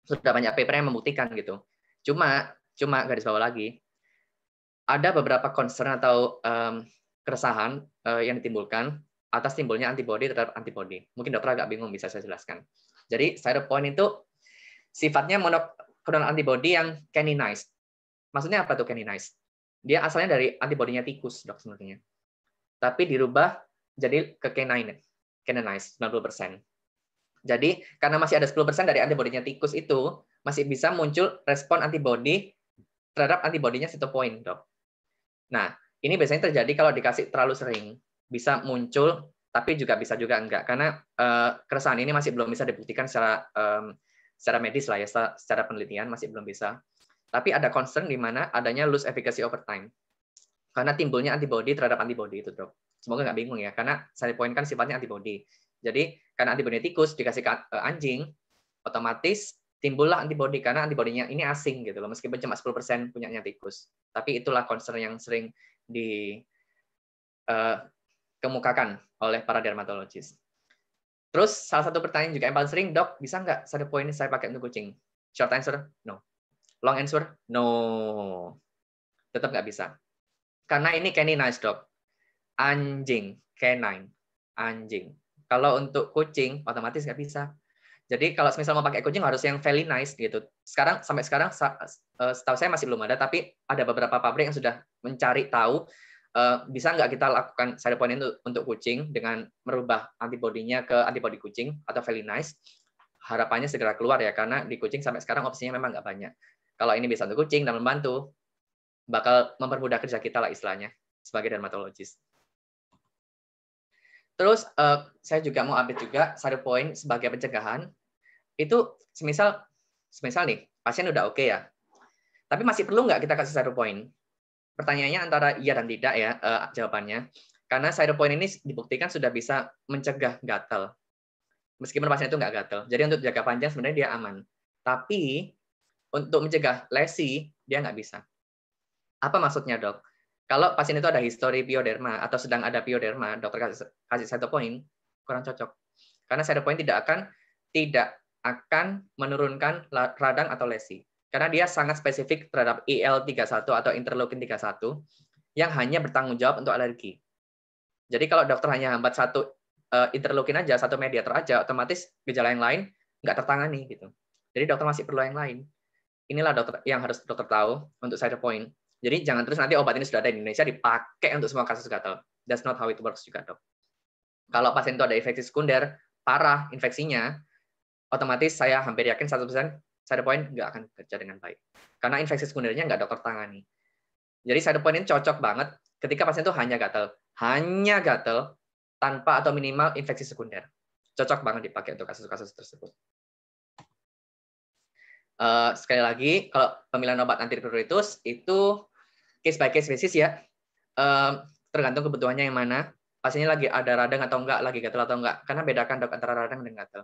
Sudah banyak paper yang membuktikan gitu. Cuma, cuma garis bawah lagi, ada beberapa concern atau um, keresahan uh, yang ditimbulkan atas timbulnya antibodi terhadap antibodi. Mungkin dokter agak bingung bisa saya jelaskan. Jadi point itu sifatnya monoclonal antibody yang caninized. Maksudnya apa tuh caninized? Dia asalnya dari antibodinya tikus, dok sebenarnya. Tapi dirubah jadi ke canine, caninized 90%. Jadi karena masih ada 10% dari antibodinya tikus itu, masih bisa muncul respon antibody terhadap antibodinya point, dok. Nah, ini biasanya terjadi kalau dikasih terlalu sering. Bisa muncul tapi juga bisa juga enggak karena uh, keresahan ini masih belum bisa dibuktikan secara um, secara medis lah ya secara, penelitian masih belum bisa. Tapi ada concern di mana adanya loose efficacy over time karena timbulnya antibody terhadap antibody itu dok. Semoga nggak bingung ya karena saya poin kan sifatnya antibody. Jadi karena antibody tikus dikasih ke eh, anjing otomatis timbullah antibody karena antibodinya ini asing gitu loh meskipun cuma 10% punyanya tikus tapi itulah concern yang sering di uh, kemukakan oleh para dermatologis. Terus salah satu pertanyaan juga yang paling sering, dok, bisa nggak satu poin ini saya pakai untuk kucing? Short answer, no. Long answer, no. Tetap nggak bisa. Karena ini canine dog. Anjing, canine, anjing. Kalau untuk kucing, otomatis nggak bisa. Jadi kalau misal mau pakai kucing harus yang nice gitu. Sekarang sampai sekarang eh, setahu saya masih belum ada, tapi ada beberapa pabrik yang sudah mencari tahu Eh, bisa nggak kita lakukan point itu untuk kucing dengan merubah antibodinya ke antibodi kucing atau felinase harapannya segera keluar ya karena di kucing sampai sekarang opsinya memang nggak banyak kalau ini bisa untuk kucing dan membantu bakal mempermudah kerja kita lah istilahnya sebagai dermatologis terus uh, saya juga mau update juga satu poin sebagai pencegahan itu semisal semisal nih pasien udah oke okay ya tapi masih perlu nggak kita kasih satu poin pertanyaannya antara iya dan tidak ya uh, jawabannya. Karena side point ini dibuktikan sudah bisa mencegah gatal. Meskipun pasien itu nggak gatal. Jadi untuk jangka panjang sebenarnya dia aman. Tapi untuk mencegah lesi dia nggak bisa. Apa maksudnya dok? Kalau pasien itu ada histori pioderma atau sedang ada pioderma, dokter kasih, kasih point kurang cocok. Karena point tidak akan tidak akan menurunkan radang atau lesi karena dia sangat spesifik terhadap e IL-31 atau interleukin 31 yang hanya bertanggung jawab untuk alergi. Jadi kalau dokter hanya hambat satu uh, interleukin aja, satu mediator aja, otomatis gejala yang lain nggak tertangani gitu. Jadi dokter masih perlu yang lain. Inilah dokter yang harus dokter tahu untuk side point. Jadi jangan terus nanti obat ini sudah ada di Indonesia dipakai untuk semua kasus gatal. That's not how it works juga, Dok. Kalau pasien itu ada infeksi sekunder, parah infeksinya, otomatis saya hampir yakin 100% side point nggak akan kerja dengan baik. Karena infeksi sekundernya nggak dokter tangani. Jadi side point ini cocok banget ketika pasien itu hanya gatal. Hanya gatal tanpa atau minimal infeksi sekunder. Cocok banget dipakai untuk kasus-kasus tersebut. Eh, sekali lagi, kalau pemilihan obat antiretrovirus itu case by case basis ya. tergantung kebutuhannya yang mana. Pasiennya lagi ada radang atau enggak, lagi gatal atau enggak. Karena bedakan dok antara radang dan gatal.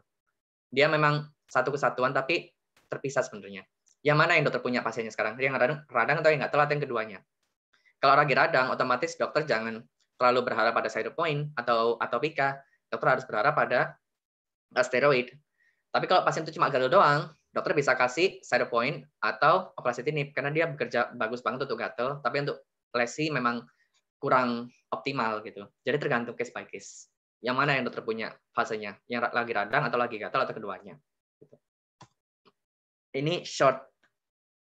Dia memang satu kesatuan, tapi terpisah sebenarnya. Yang mana yang dokter punya pasiennya sekarang? Yang radang, radang atau yang nggak telat yang keduanya? Kalau lagi radang, otomatis dokter jangan terlalu berharap pada side point atau atopika. Dokter harus berharap pada eh, steroid. Tapi kalau pasien itu cuma gatal doang, dokter bisa kasih side point atau operasi karena dia bekerja bagus banget untuk gatal. tapi untuk lesi memang kurang optimal gitu. Jadi tergantung case by case. Yang mana yang dokter punya fasenya, yang lagi radang atau lagi gatal atau keduanya ini short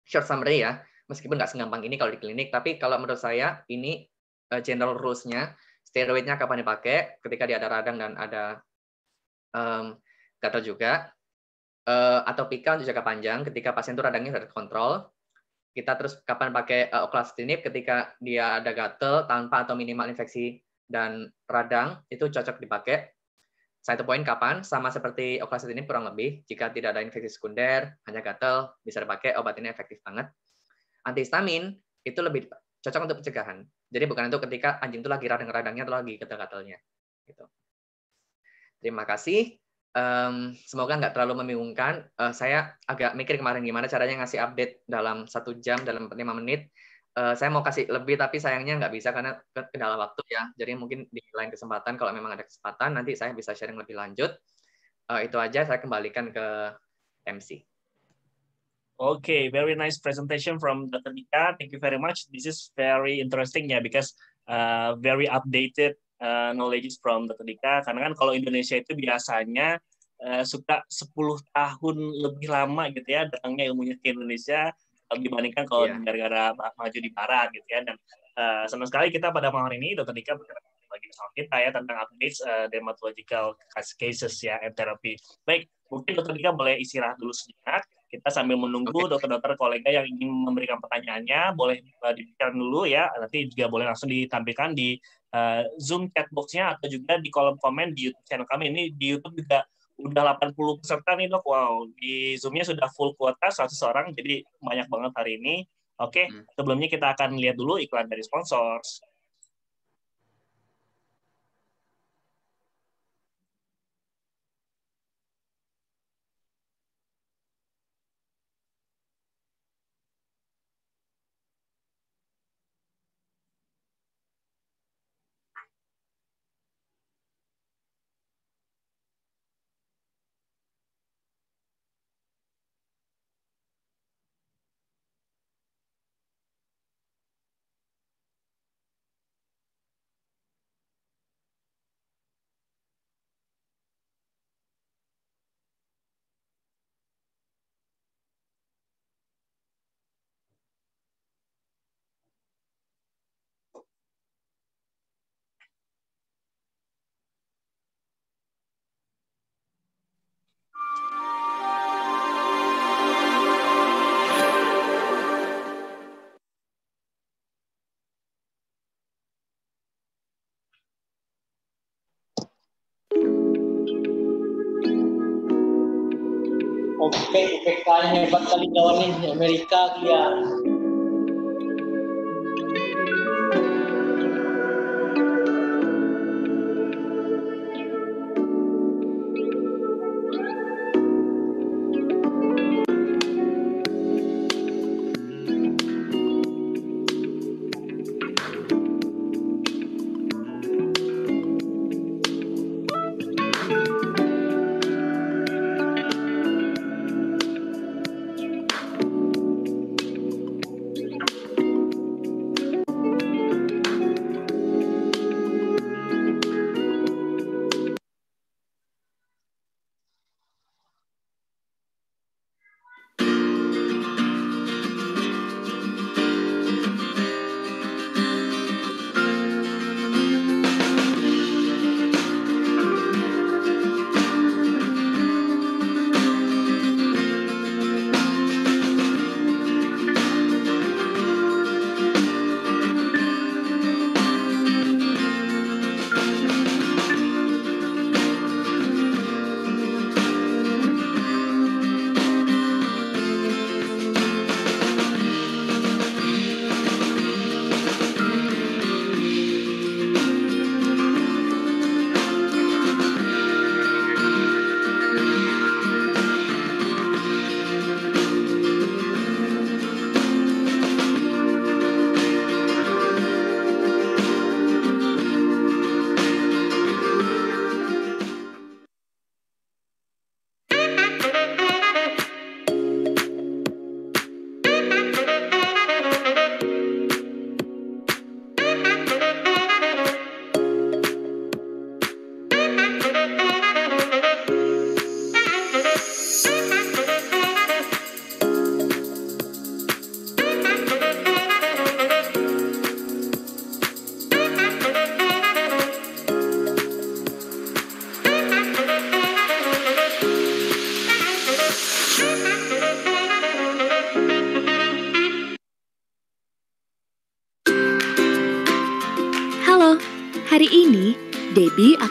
short summary ya. Meskipun nggak segampang ini kalau di klinik, tapi kalau menurut saya ini eh, general rules-nya. Steroidnya kapan dipakai? Ketika dia ada radang dan ada um, gatal juga. Uh, atau pika untuk jangka panjang ketika pasien itu radangnya sudah terkontrol. Kita terus kapan pakai uh, eh, oclastenib ketika dia ada gatal tanpa atau minimal infeksi dan radang itu cocok dipakai Side point kapan? Sama seperti Oclaset ini kurang lebih. Jika tidak ada infeksi sekunder, hanya gatal, bisa dipakai obat ini efektif banget. Antihistamin itu lebih cocok untuk pencegahan. Jadi bukan untuk ketika anjing itu lagi radang-radangnya atau lagi gatal-gatalnya. Gitu. Terima kasih. Um, semoga nggak terlalu membingungkan. Uh, saya agak mikir kemarin gimana caranya ngasih update dalam satu jam, dalam lima menit. Eh, saya mau kasih lebih tapi sayangnya nggak bisa karena kendala waktu ya. Jadi mungkin di lain kesempatan kalau memang ada kesempatan nanti saya bisa sharing lebih lanjut. Uh, itu aja saya kembalikan ke MC.
Okay, very nice presentation from Dr. Dika. Thank you very much. This is very interesting ya, yeah, because uh, very updated uh, knowledge from Dr. Dika. Karena kan kalau Indonesia itu biasanya uh, suka 10 tahun lebih lama gitu ya datangnya ilmunya ke Indonesia Eh, dibandingkan kalau yeah. negara-negara maju di barat gitu ya dan uh, senang sekali kita pada malam ini dokter Dika lagi bersama kita ya tentang updates uh, dermatological cases ya and therapy baik mungkin dokter Dika boleh istirahat dulu sejenak kita sambil menunggu okay. dokter-dokter kolega yang ingin memberikan pertanyaannya boleh uh, diberikan dulu ya nanti juga boleh langsung ditampilkan di uh, Zoom chat boxnya atau juga di kolom komen di YouTube channel kami ini di YouTube juga udah 80 peserta nih dok wow di zoomnya sudah full kuota 100 orang jadi banyak banget hari ini oke okay, hmm. sebelumnya kita akan lihat dulu iklan dari sponsors
उस पर है, आए अमेरिका किया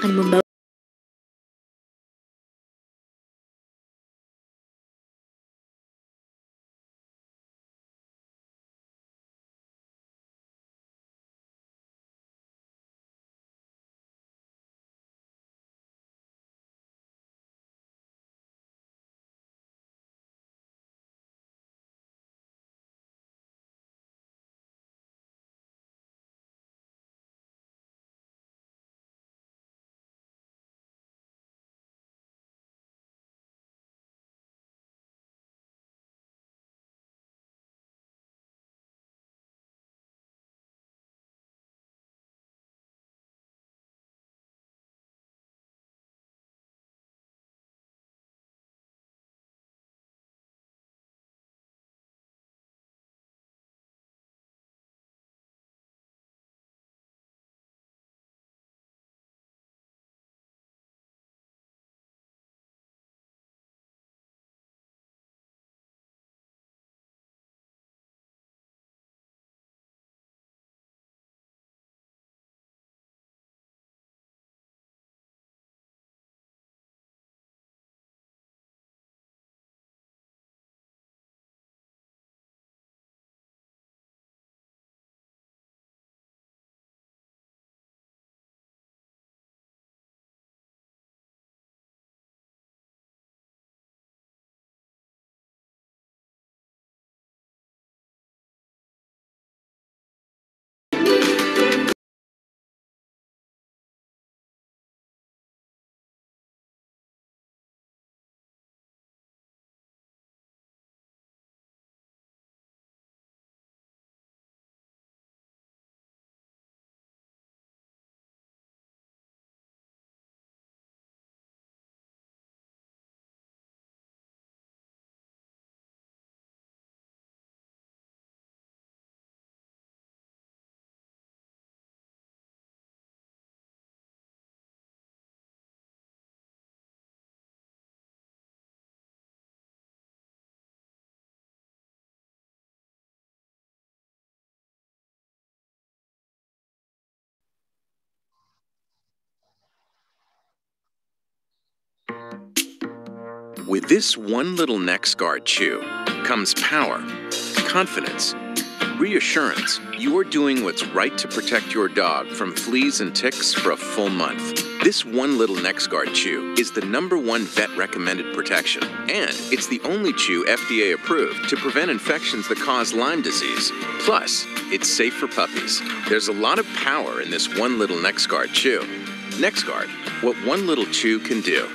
حلقة من
With this one little neck guard chew comes power, confidence, reassurance you are doing what's right to protect your dog from fleas and ticks for a full month. This one little NexGard chew is the number one vet recommended protection, and it's the only chew FDA approved to prevent infections that cause Lyme disease. Plus, it's safe for puppies. There's a lot of power in this one little NexGard chew. NexGard, what one little chew can do.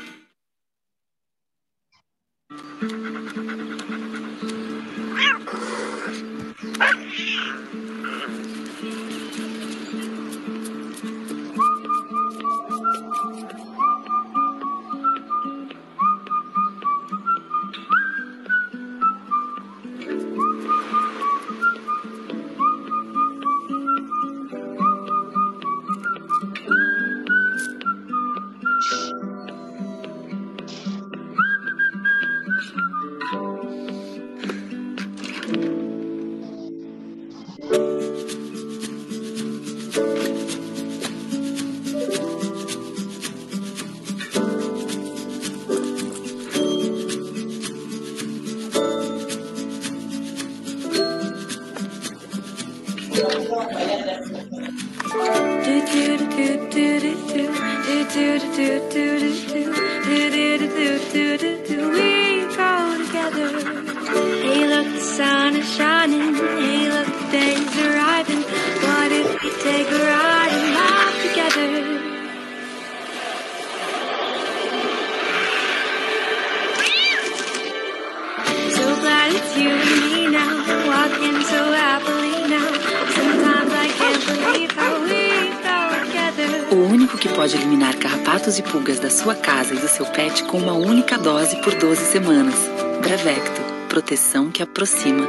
dose por 12 semanas. Brevecto, proteção que aproxima.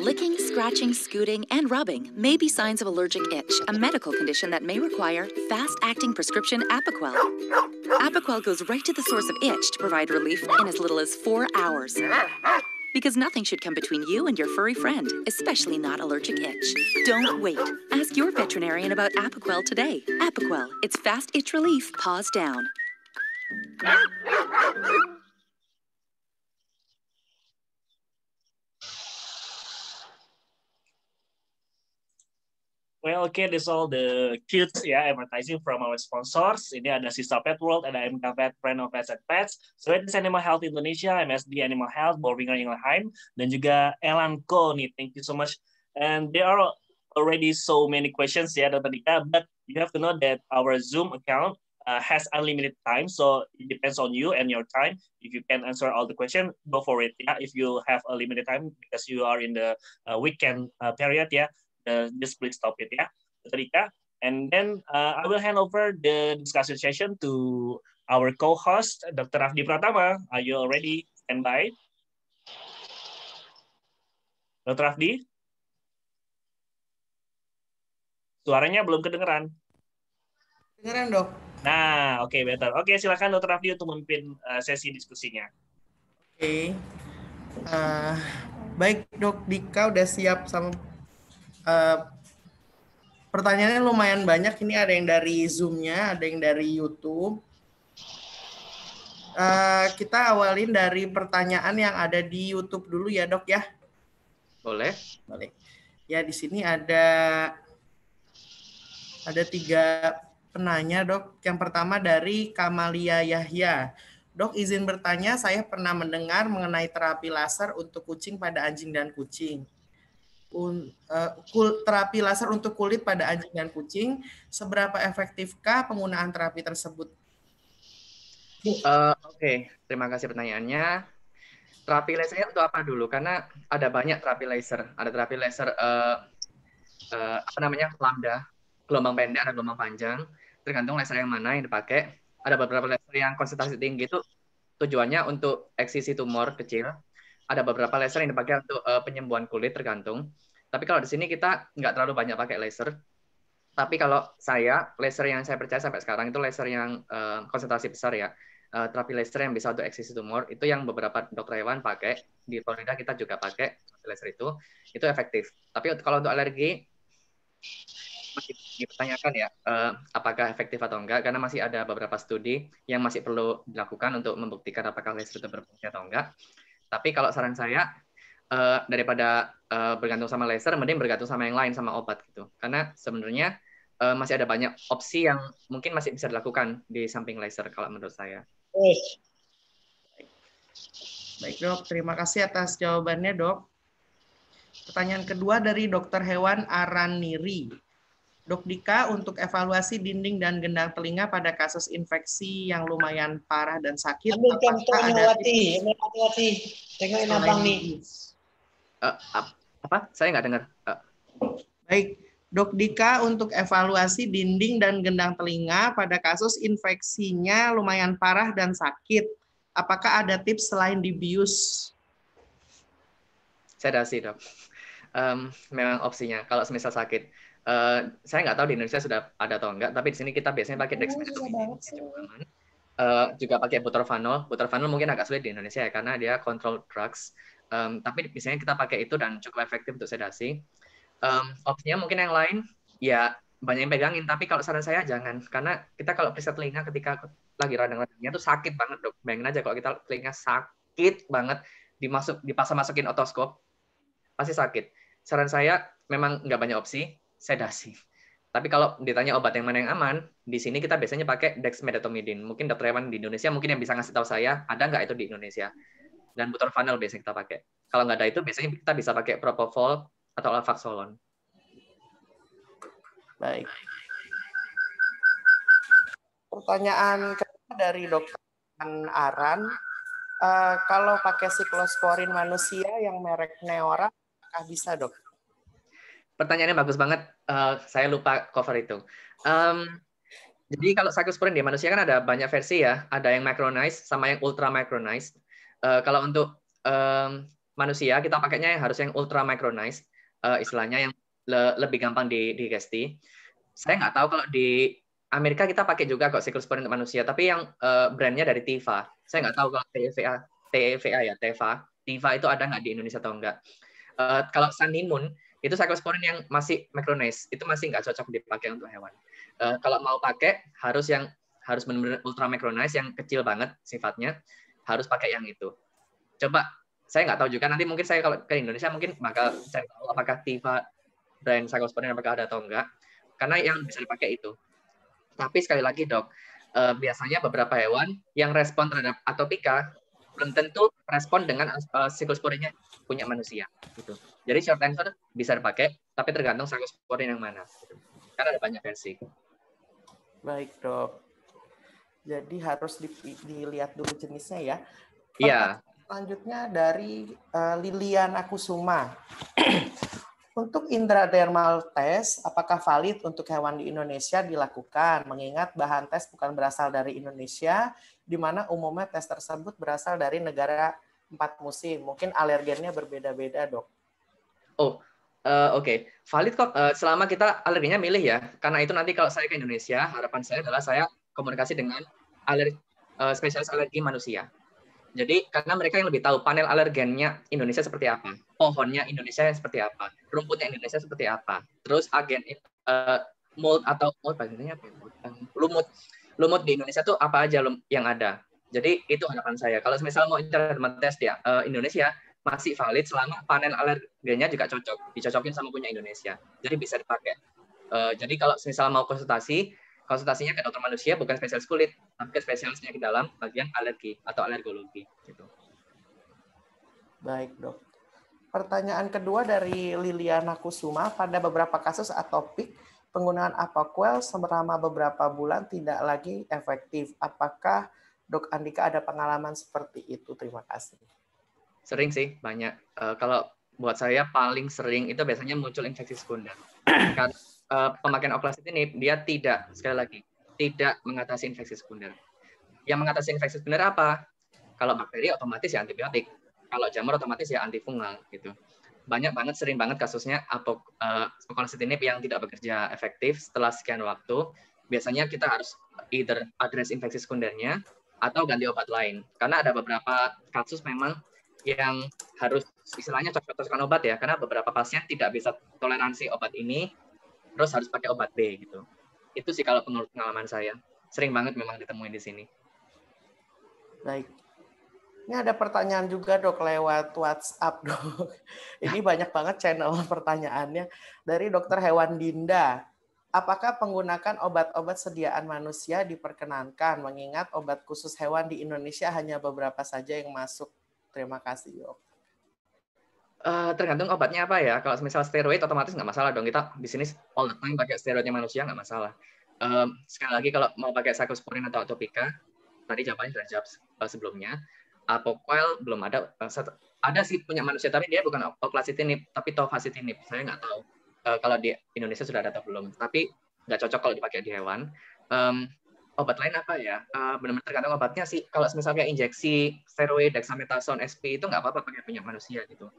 Licking, scratching, scooting, and rubbing may be signs of allergic itch, a medical condition that may require fast-acting prescription Apoquel. Apoquel goes right to the source of itch to provide relief in as little as four hours because nothing should come between you and your furry friend, especially not allergic itch. Don't wait. Ask your veterinarian about Apoquel today. Apoquel, it's fast itch relief, paws down.
Well, okay, that's all the cute ya yeah, advertising from our sponsors. Ini ada Sista Pet World, ada MK Pet, Friend of Pets and Pets, Swedish Animal Health Indonesia, MSD Animal Health, Boehringer Ingelheim, dan juga Elanco nih. Thank you so much. And there are already so many questions ya, yeah, Dr. Dika, but you have to know that our Zoom account uh, has unlimited time, so it depends on you and your time. If you can answer all the question, go for it. Yeah, if you have a limited time because you are in the uh, weekend uh, period, Yeah, just please stop it ya, Rika. And then uh, I will hand over the discussion session to our co-host, Dr. Rafdi Pratama. Are you already stand by? Dr. Rafdi? Suaranya belum kedengeran. Kedengeran, dok. Nah, oke, okay, better. Oke, okay, silakan Dr. Rafdi untuk memimpin uh, sesi diskusinya. Oke. Okay.
Uh, baik, dok. Dika udah siap sama Eh, pertanyaannya lumayan banyak. Ini ada yang dari Zoom-nya, ada yang dari YouTube. Uh, kita awalin dari pertanyaan yang ada di YouTube dulu ya dok ya. Boleh. Boleh. Ya di sini ada ada tiga penanya dok. Yang pertama dari Kamalia Yahya. Dok, izin bertanya, saya pernah mendengar mengenai terapi laser untuk kucing pada anjing dan kucing un, uh, terapi laser untuk kulit pada anjing dan kucing, seberapa efektifkah penggunaan terapi tersebut?
Uh, Oke, okay. terima kasih pertanyaannya. Terapi lasernya untuk apa dulu? Karena ada banyak terapi laser. Ada terapi laser uh, uh, apa namanya lambda, gelombang pendek, ada gelombang panjang. Tergantung laser yang mana yang dipakai. Ada beberapa laser yang konsentrasi tinggi itu tujuannya untuk eksisi tumor kecil ada beberapa laser yang dipakai untuk uh, penyembuhan kulit tergantung. Tapi kalau di sini kita nggak terlalu banyak pakai laser. Tapi kalau saya, laser yang saya percaya sampai sekarang itu laser yang uh, konsentrasi besar ya. Uh, terapi laser yang bisa untuk eksis tumor itu yang beberapa dokter hewan pakai di Florida kita juga pakai laser itu itu efektif tapi kalau untuk alergi masih dipertanyakan ya uh, apakah efektif atau enggak karena masih ada beberapa studi yang masih perlu dilakukan untuk membuktikan apakah laser itu berfungsi atau enggak. Tapi kalau saran saya uh, daripada uh, bergantung sama laser, mending bergantung sama yang lain sama obat gitu. Karena sebenarnya uh, masih ada banyak opsi yang mungkin masih bisa dilakukan di samping laser kalau menurut saya.
Baik, Baik dok, terima kasih atas jawabannya dok. Pertanyaan kedua dari Dokter Hewan Araniri. Dok Dika untuk evaluasi dinding dan gendang telinga pada kasus infeksi yang lumayan parah dan sakit. Ambil ada Wati, Wati, Dengerin abang nih. Uh, apa? Saya nggak dengar. Uh. Baik. Dok Dika untuk evaluasi dinding dan gendang telinga pada kasus infeksinya lumayan parah dan sakit. Apakah ada tips selain dibius?
Saya ada sih dok. Um, memang opsinya kalau semisal sakit Eh, saya nggak tahu di Indonesia sudah ada atau enggak, tapi di sini kita biasanya pakai
dexmedetomidin
oh, iya, dexmedetomidine. aman.
Uh, eh, juga pakai butorphanol. Butorphanol mungkin agak sulit di Indonesia ya karena dia control drugs. Um, tapi biasanya kita pakai itu dan cukup efektif untuk sedasi. Um, opsinya mungkin yang lain ya banyak yang pegangin. Tapi kalau saran saya jangan karena kita kalau periksa telinga ketika lagi radang-radangnya tuh sakit banget dok. Bayangin aja kalau kita telinga sakit banget dimasuk dipaksa masukin otoskop pasti sakit. Saran saya memang nggak banyak opsi sedasi. Tapi kalau ditanya obat yang mana yang aman, di sini kita biasanya pakai dexmedetomidin. Mungkin dokter hewan di Indonesia mungkin yang bisa ngasih tahu saya, ada nggak itu di Indonesia? Dan funnel biasanya kita pakai. Kalau nggak ada itu, biasanya kita bisa pakai propofol atau alfaxolon.
Baik. Pertanyaan dari dokter Aran, uh, kalau pakai siklosporin manusia yang merek Neora, apakah bisa dok? pertanyaannya
bagus banget. Uh, saya lupa cover itu. Um, jadi kalau cyclosporin di manusia kan ada banyak versi ya. Ada yang micronized sama yang ultra micronized. Uh, eh, kalau untuk um, manusia kita pakainya yang harus yang ultra micronized, uh, eh, istilahnya yang le lebih gampang digesti. Saya nggak tahu kalau di Amerika kita pakai juga kok cyclosporin untuk manusia, tapi yang uh, brandnya dari Teva. Saya nggak tahu kalau Teva, Teva ya Teva, Teva itu ada nggak di Indonesia atau nggak? Uh, kalau Sun itu cyclosporin yang masih micronase itu masih nggak cocok dipakai untuk hewan uh, kalau mau pakai harus yang harus benar-benar ultra micronase yang kecil banget sifatnya harus pakai yang itu coba saya nggak tahu juga nanti mungkin saya kalau ke Indonesia mungkin bakal cari tahu apakah tifa dan cyclosporin apakah ada atau enggak karena yang bisa dipakai itu tapi sekali lagi dok uh, biasanya beberapa hewan yang respon terhadap atopika belum tentu respon dengan uh, eh, siklusporinnya punya manusia gitu. Jadi short answer bisa dipakai, tapi tergantung sanggup scoring yang mana. Karena ada banyak versi.
Baik, dok. Jadi harus dilihat dulu jenisnya ya. Iya. Selanjutnya dari uh, eh, Liliana Kusuma. <clears throat> Untuk intradermal test, apakah valid untuk hewan di Indonesia dilakukan? Mengingat bahan tes bukan berasal dari Indonesia, di mana umumnya tes tersebut berasal dari negara empat musim. Mungkin alergennya berbeda-beda, dok.
Oh, uh, oke. Okay. Valid kok. Uh, selama kita alerginya milih ya. Karena itu nanti kalau saya ke Indonesia, harapan saya adalah saya komunikasi dengan alergi, uh, eh, spesialis alergi manusia. Jadi karena mereka yang lebih tahu panel alergennya Indonesia seperti apa, pohonnya Indonesia seperti apa, rumputnya Indonesia seperti apa, terus agen uh, mold atau mold bagiannya apa? Ya? Lumut, lumut di Indonesia tuh apa aja yang ada. Jadi itu harapan saya. Kalau misalnya mau internet tes ya uh, Indonesia, masih valid selama panen alerginya juga cocok, dicocokin sama punya Indonesia. Jadi bisa dipakai. Uh, jadi kalau misal mau konsultasi, konsultasinya ke dokter manusia bukan spesialis kulit, tapi ke spesialisnya ke dalam bagian alergi atau alergologi gitu.
Baik, Dok. Pertanyaan kedua dari Liliana Kusuma, pada beberapa kasus atopik penggunaan Apoquel selama beberapa bulan tidak lagi efektif. Apakah Dok Andika ada pengalaman seperti itu? Terima kasih.
Sering sih, banyak. Uh, kalau buat saya paling sering itu biasanya muncul infeksi sekunder. <clears throat> Karena uh, pemakaian oklosid ini dia tidak sekali lagi tidak mengatasi infeksi sekunder. Yang mengatasi infeksi sekunder apa? Kalau bakteri otomatis ya antibiotik. Kalau jamur otomatis ya antifungal gitu. Banyak banget sering banget kasusnya apok uh, ini yang tidak bekerja efektif setelah sekian waktu. Biasanya kita harus either address infeksi sekundernya atau ganti obat lain. Karena ada beberapa kasus memang yang harus istilahnya cocok-cocokan obat ya karena beberapa pasien tidak bisa toleransi obat ini terus harus pakai obat B gitu itu sih kalau menurut pengalaman saya sering banget memang ditemuin di sini
baik ini ada pertanyaan juga dok lewat WhatsApp <laughs> dok ini nah. banyak banget channel pertanyaannya dari dokter hewan Dinda Apakah penggunaan obat-obat sediaan manusia diperkenankan mengingat obat khusus hewan di Indonesia hanya beberapa saja yang masuk Terima kasih, Yok.
Uh, eh, tergantung obatnya apa ya. Kalau misal steroid otomatis nggak masalah dong. Kita di sini all the time pakai steroidnya manusia nggak masalah. Um, sekali lagi kalau mau pakai cyclosporin atau atopika, tadi jawabannya sudah jawab eh, sebelumnya. Apoquel belum ada. Eh, ada sih punya manusia, tapi dia bukan oclasitinib, tapi tofacitinib. Saya nggak tahu uh, kalau di Indonesia sudah ada atau belum. Tapi nggak cocok kalau dipakai di hewan. Um, obat lain apa ya? Uh, eh, Benar-benar tergantung obatnya sih. Kalau misalnya injeksi steroid, dexamethasone, SP itu nggak apa-apa pakai minyak manusia gitu.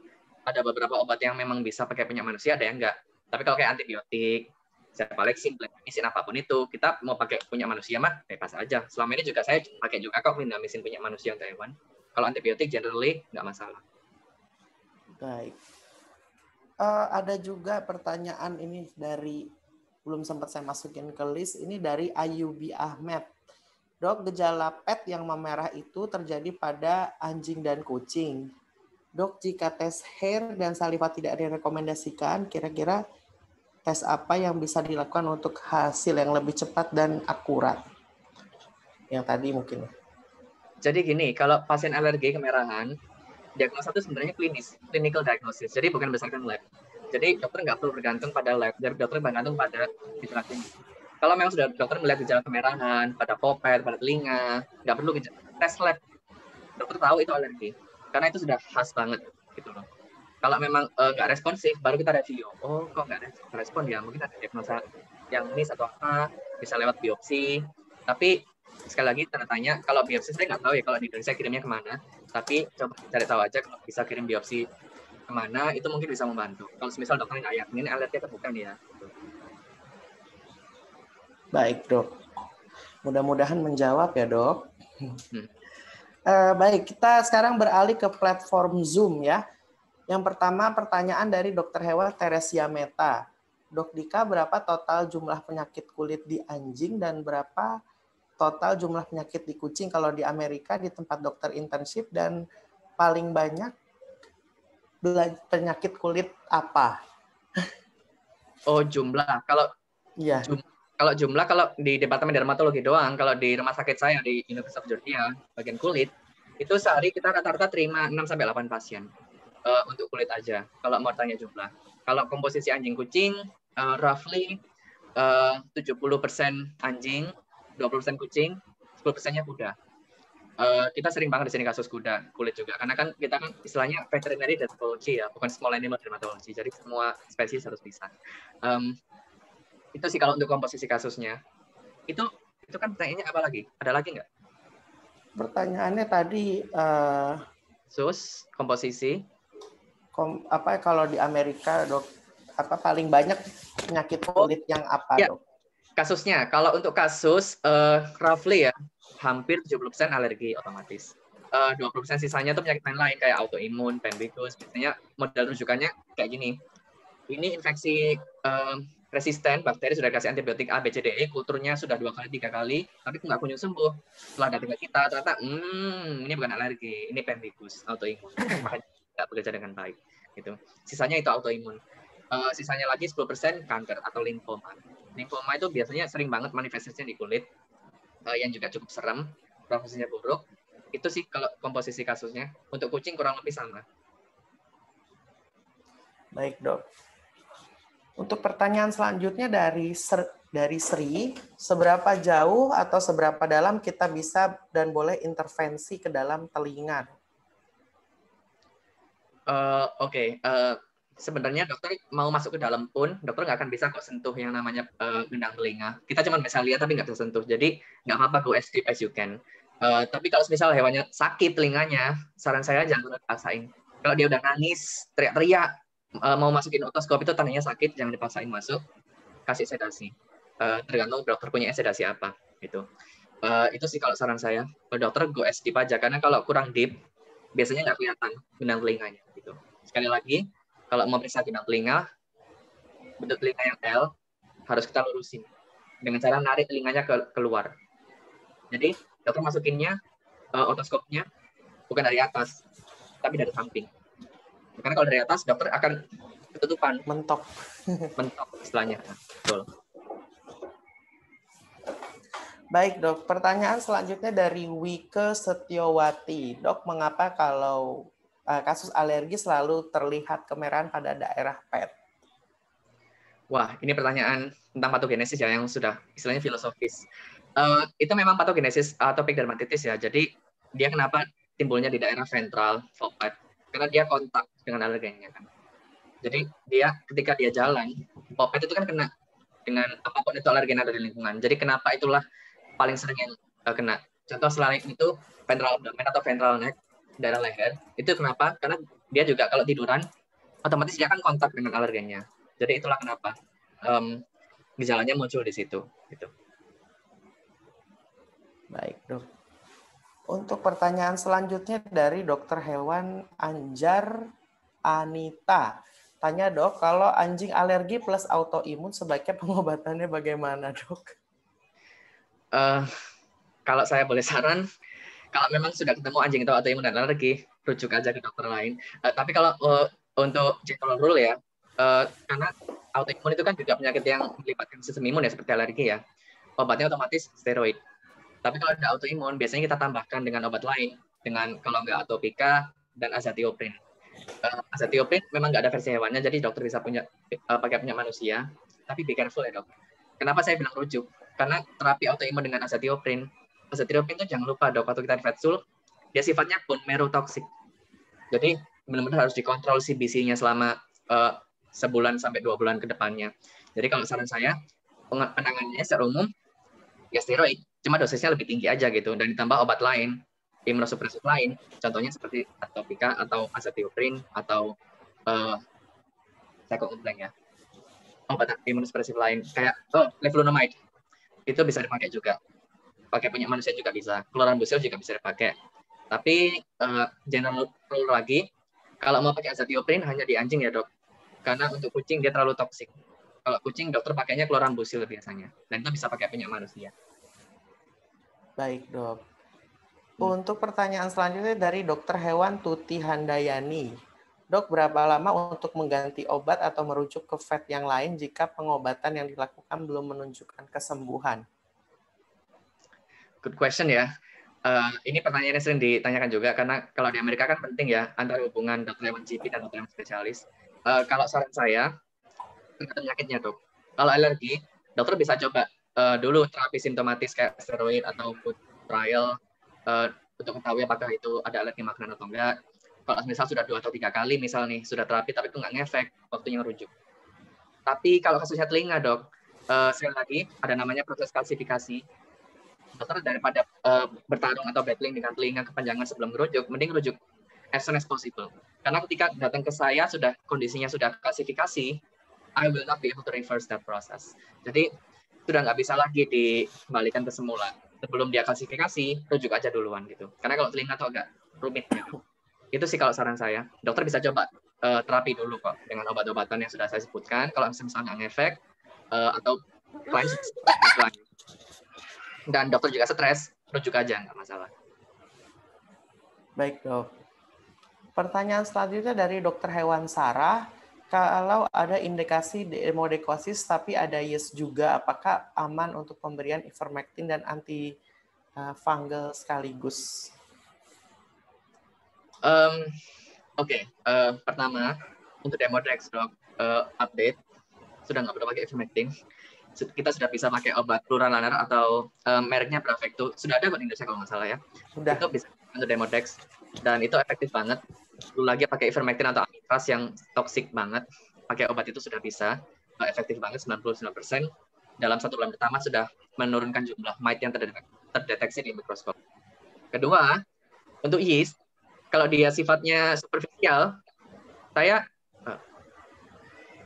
Ada beberapa obat yang memang bisa pakai minyak manusia, ada yang nggak. Tapi kalau kayak antibiotik, cepalexin, bleomycin, apapun itu, kita mau pakai punya manusia mah bebas aja. Selama ini juga saya pakai juga kok mesin punya manusia untuk hewan. Kalau antibiotik generally nggak masalah.
Baik. Uh, ada juga pertanyaan ini dari belum sempat saya masukin ke list ini dari Ayubi Ahmed. Dok, gejala PET yang memerah itu terjadi pada anjing dan kucing. Dok, jika tes hair dan saliva tidak direkomendasikan, kira-kira tes apa yang bisa dilakukan untuk hasil yang lebih cepat dan akurat? Yang tadi mungkin.
Jadi gini, kalau pasien alergi kemerahan, diagnosa itu sebenarnya klinis, clinical diagnosis. Jadi bukan berdasarkan lab. Jadi dokter nggak perlu bergantung pada lab, jadi dokter bergantung pada gejala tinggi. Kalau memang sudah dokter melihat gejala kemerahan pada popet, pada telinga, nggak perlu gejala, tes lab. Dokter tahu itu alergi, karena itu sudah khas banget gitu loh. Kalau memang eh, nggak uh, responsif, baru kita review. Oh, kok nggak respon ya? Mungkin ada diagnosa yang miss atau apa, bisa lewat biopsi. Tapi sekali lagi tanda tanya kalau biopsi saya nggak tahu ya kalau di Indonesia kirimnya kemana tapi coba cari tahu aja kalau bisa kirim biopsi kemana itu mungkin bisa membantu. Kalau misal dokter nggak yakin ini alergi atau bukan ya.
Baik dok. Mudah-mudahan menjawab ya dok. Hmm. Uh, baik kita sekarang beralih ke platform Zoom ya. Yang pertama pertanyaan dari dokter hewan Teresia Meta. Dok Dika, berapa total jumlah penyakit kulit di anjing dan berapa total jumlah penyakit di kucing kalau di Amerika di tempat dokter internship dan paling banyak penyakit kulit apa? <laughs>
Oh jumlah. Kalau ya. Jum, kalau jumlah kalau di departemen dermatologi doang, kalau di rumah sakit saya di Universitas Georgia bagian kulit itu sehari kita rata-rata terima 6 sampai delapan pasien uh, untuk kulit aja. Kalau mau tanya jumlah. Kalau komposisi anjing kucing uh, roughly eh, uh, 70% anjing, 20% kucing, 10%-nya kuda. Eh, kita sering banget di sini kasus kuda kulit juga karena kan kita kan istilahnya veterinary dermatology ya bukan small animal dermatology jadi semua spesies harus bisa um, itu sih kalau untuk komposisi kasusnya itu itu kan pertanyaannya apa lagi ada lagi nggak
pertanyaannya tadi uh, sus komposisi kom, apa kalau di Amerika dok apa paling banyak penyakit kulit yang apa ya, dok
kasusnya kalau untuk kasus uh, roughly ya hampir 70% alergi otomatis. Eh, uh, 20% sisanya itu penyakit lain-lain kayak autoimun, pemphigus. Biasanya modal rujukannya kayak gini. Ini infeksi uh, resisten, bakteri sudah kasih antibiotik A, B, C, D, E, kulturnya sudah dua kali, tiga kali, tapi nggak kunjung sembuh. Setelah datang ke kita, ternyata, hmm, ini bukan alergi, ini pemphigus, autoimun. <clears throat> Makanya nggak bekerja dengan baik. Gitu. Sisanya itu autoimun. Uh, sisanya lagi 10% kanker atau limfoma. Limfoma itu biasanya sering banget manifestasinya di kulit, uh, yang juga cukup serem, profesinya buruk. Itu sih kalau komposisi kasusnya. Untuk kucing kurang lebih sama.
Baik dok. Untuk pertanyaan selanjutnya dari Ser dari Sri, seberapa jauh atau seberapa dalam kita bisa dan boleh intervensi ke dalam telinga?
Uh, Oke, okay. uh, eh, sebenarnya dokter mau masuk ke dalam pun dokter nggak akan bisa kok sentuh yang namanya uh, gendang telinga. Kita cuma bisa lihat tapi nggak bisa sentuh. Jadi nggak apa-apa go as deep as you can. Uh, tapi kalau misal hewannya sakit telinganya, saran saya jangan dipaksain. Kalau dia udah nangis, teriak-teriak, uh, mau masukin otoskop itu tandanya sakit, jangan dipaksain masuk. Kasih sedasi. Uh, tergantung dokter punya sedasi apa gitu. Uh, itu sih kalau saran saya. kalau Dokter go as deep aja karena kalau kurang deep biasanya nggak kelihatan gendang telinganya gitu. Sekali lagi, kalau mau periksa genang telinga, bentuk telinga yang L harus kita lurusin dengan cara narik telinganya ke keluar. Jadi dokter masukinnya uh, otoskopnya bukan dari atas, tapi dari samping.
Karena kalau dari atas dokter akan ketutupan. Mentok. <laughs> Mentok
istilahnya. Nah, betul.
Baik dok, pertanyaan selanjutnya dari Wike Setiowati. Dok, mengapa kalau Eh, kasus alergi selalu terlihat kemerahan pada daerah PET?
Wah, ini pertanyaan tentang patogenesis ya yang sudah istilahnya filosofis. Uh, itu memang patogenesis atopik eh, dermatitis ya. Jadi dia kenapa timbulnya di daerah ventral fopet karena dia kontak dengan alergennya kan. Jadi dia ketika dia jalan, popet itu kan kena dengan apapun itu alergen ada di lingkungan. Jadi kenapa itulah paling sering yang kena. Contoh selain itu ventral abdomen atau ventral neck darah leher. Itu kenapa? Karena dia juga kalau tiduran otomatis dia akan kontak dengan alergennya. Jadi itulah kenapa um, gejalanya muncul di situ. Gitu.
Baik dok. Untuk pertanyaan selanjutnya dari dokter hewan Anjar Anita. Tanya dok, kalau anjing alergi plus autoimun sebaiknya pengobatannya bagaimana dok?
Uh, kalau saya boleh saran, kalau memang sudah ketemu anjing itu autoimun dan alergi, rujuk aja ke dokter lain. Uh, tapi kalau uh, untuk general rule ya, uh, karena autoimun itu kan juga penyakit yang melibatkan sistem imun ya seperti alergi ya. Obatnya otomatis steroid. Tapi kalau ada autoimun, biasanya kita tambahkan dengan obat lain, dengan kalau nggak atopika dan azathioprine. Uh, azathioprine memang nggak ada versi hewannya, jadi dokter bisa punya uh, pakai punya manusia. Tapi be careful ya dok. Kenapa saya bilang rujuk? Karena terapi autoimun dengan azathioprine azetropin itu jangan lupa dok waktu kita infeksul dia sifatnya pun marrow toxic. Jadi benar-benar harus dikontrol si bisinya selama uh, sebulan sampai dua bulan ke depannya. Jadi kalau saran saya penanganannya secara umum ya steroid, cuma dosisnya lebih tinggi aja gitu dan ditambah obat lain, imunosupresif lain, contohnya seperti atopika atau azathioprine atau uh, saya kok ya obat imunosupresif lain kayak oh, leflunomide itu bisa dipakai juga pakai punya manusia juga bisa, keluaran busil juga bisa dipakai. Tapi uh, jangan lagi, kalau mau pakai azathioprin hanya di anjing ya dok, karena untuk kucing dia terlalu toksik. Kalau kucing dokter pakainya keluaran busil biasanya, dan itu bisa pakai punya manusia.
Baik dok. Hmm. Untuk pertanyaan selanjutnya dari dokter hewan Tuti Handayani. Dok, berapa lama untuk mengganti obat atau merujuk ke vet yang lain jika pengobatan yang dilakukan belum menunjukkan kesembuhan?
good question ya. Uh, ini pertanyaan yang sering ditanyakan juga karena kalau di Amerika kan penting ya antara hubungan dokter hewan GP dan dokter hewan spesialis. Uh, kalau saran saya tergantung penyakitnya tuh. Kalau alergi, dokter bisa coba uh, dulu terapi simptomatis kayak steroid atau food trial uh, untuk mengetahui apakah itu ada alergi makanan atau enggak. Kalau misal sudah dua atau tiga kali misal nih sudah terapi tapi itu nggak ngefek, waktunya merujuk. Tapi kalau kasusnya telinga dok, uh, sekali lagi ada namanya proses kalsifikasi dokter daripada uh, bertarung atau battling dengan telinga kepanjangan sebelum rujuk, mending rujuk as soon as possible. Karena ketika datang ke saya sudah kondisinya sudah klasifikasi, I will not be able to reverse that process. Jadi sudah nggak bisa lagi dikembalikan ke semula. Sebelum dia klasifikasi, rujuk aja duluan gitu. Karena kalau telinga tuh agak rumit gitu. Itu sih kalau saran saya. Dokter bisa coba uh, terapi dulu kok dengan obat-obatan yang sudah saya sebutkan. Kalau misalnya nggak ngefek uh, atau klien ah dan dokter juga stres, rujuk aja nggak masalah.
Baik dok. Pertanyaan selanjutnya dari dokter hewan Sarah, kalau ada indikasi demodekosis tapi ada yes juga, apakah aman untuk pemberian ivermectin dan anti fungal sekaligus? Um,
Oke, okay. uh, eh, pertama untuk Demodex dok uh, update sudah nggak perlu pakai ivermectin kita sudah bisa pakai obat pluralaner atau um, mereknya Bravecto. Sudah ada buat Indonesia kalau nggak salah ya. Sudah. Itu bisa untuk Demodex dan itu efektif banget. lalu lagi pakai ivermectin atau amitraz yang toksik banget. Pakai obat itu sudah bisa eh, efektif banget 99% dalam satu bulan pertama sudah menurunkan jumlah mite yang terdeteksi di mikroskop. Kedua, untuk yeast, kalau dia sifatnya superficial, saya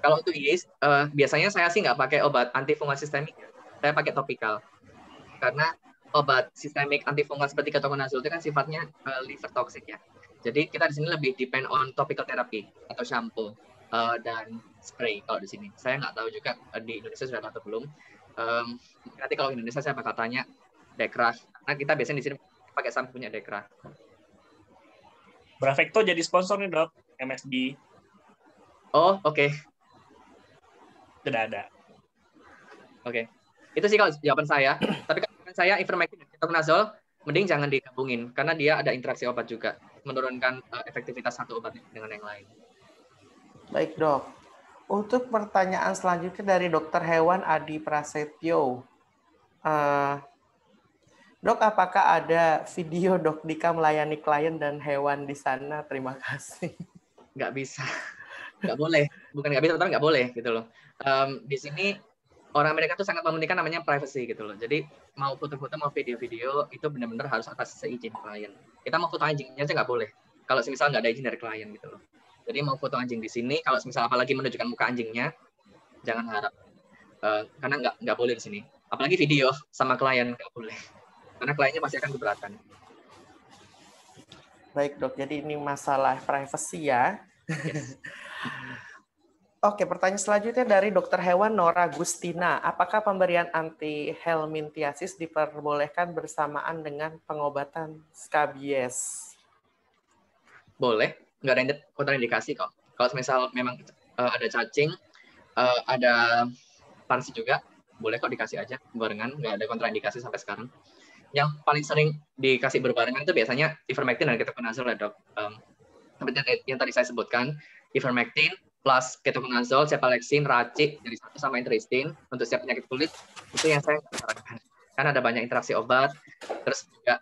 kalau untuk yeast, uh, biasanya saya sih nggak pakai obat antifungal sistemik. Saya pakai topikal. Karena obat sistemik antifungal seperti ketonazol itu kan sifatnya uh, liver toxic ya. Jadi kita di sini lebih depend on topical therapy atau shampoo uh, dan spray kalau di sini. Saya nggak tahu juga uh, di Indonesia sudah atau belum. Um, nanti kalau Indonesia saya bakal tanya Dekra. Karena kita biasanya di sini pakai sampo punya Dekra. Bravecto jadi sponsor nih dok, MSD. Oh oke, tidak ada. Oke. Okay. Itu sih kalau jawaban saya. <clears throat> Tapi kan saya ivermectin dan ketoconazole mending jangan digabungin karena dia ada interaksi obat juga menurunkan eh, efektivitas satu obat dengan yang lain.
Baik, Dok. Untuk pertanyaan selanjutnya dari Dokter Hewan Adi Prasetyo. Uh, dok, apakah ada video <laughs> Dok Dika melayani klien dan hewan di sana? Terima kasih. Gak bisa.
<laughs> gak boleh. Bukan gak bisa, tapi gak boleh gitu loh um, di sini orang Amerika tuh sangat memiliki namanya privacy gitu loh. Jadi mau foto-foto mau video-video itu benar-benar harus atas seizin klien. Kita mau foto anjingnya aja nggak boleh. Kalau misalnya nggak ada izin dari klien gitu loh. Jadi mau foto anjing di sini, kalau misalnya apalagi menunjukkan muka anjingnya, jangan harap uh, karena nggak nggak boleh di sini. Apalagi video sama klien nggak boleh, <laughs> karena kliennya
pasti akan keberatan. Baik dok, jadi ini masalah privacy ya. <laughs> Oke, pertanyaan selanjutnya dari dokter hewan Nora Gustina. Apakah pemberian anti helmintiasis diperbolehkan bersamaan dengan pengobatan skabies?
Boleh, nggak ada kontraindikasi kok. Kalau misal memang uh, ada cacing, uh, ada pansi juga, boleh kok dikasih aja barengan, nggak ada kontraindikasi sampai sekarang. Yang paling sering dikasih berbarengan itu biasanya ivermectin dan ketoconazole, dok. Um, yang tadi saya sebutkan, ivermectin, plus ketoconazole, lexin racik dari satu sama interestin untuk setiap penyakit kulit itu yang saya sarankan. Kan ada banyak interaksi obat, terus juga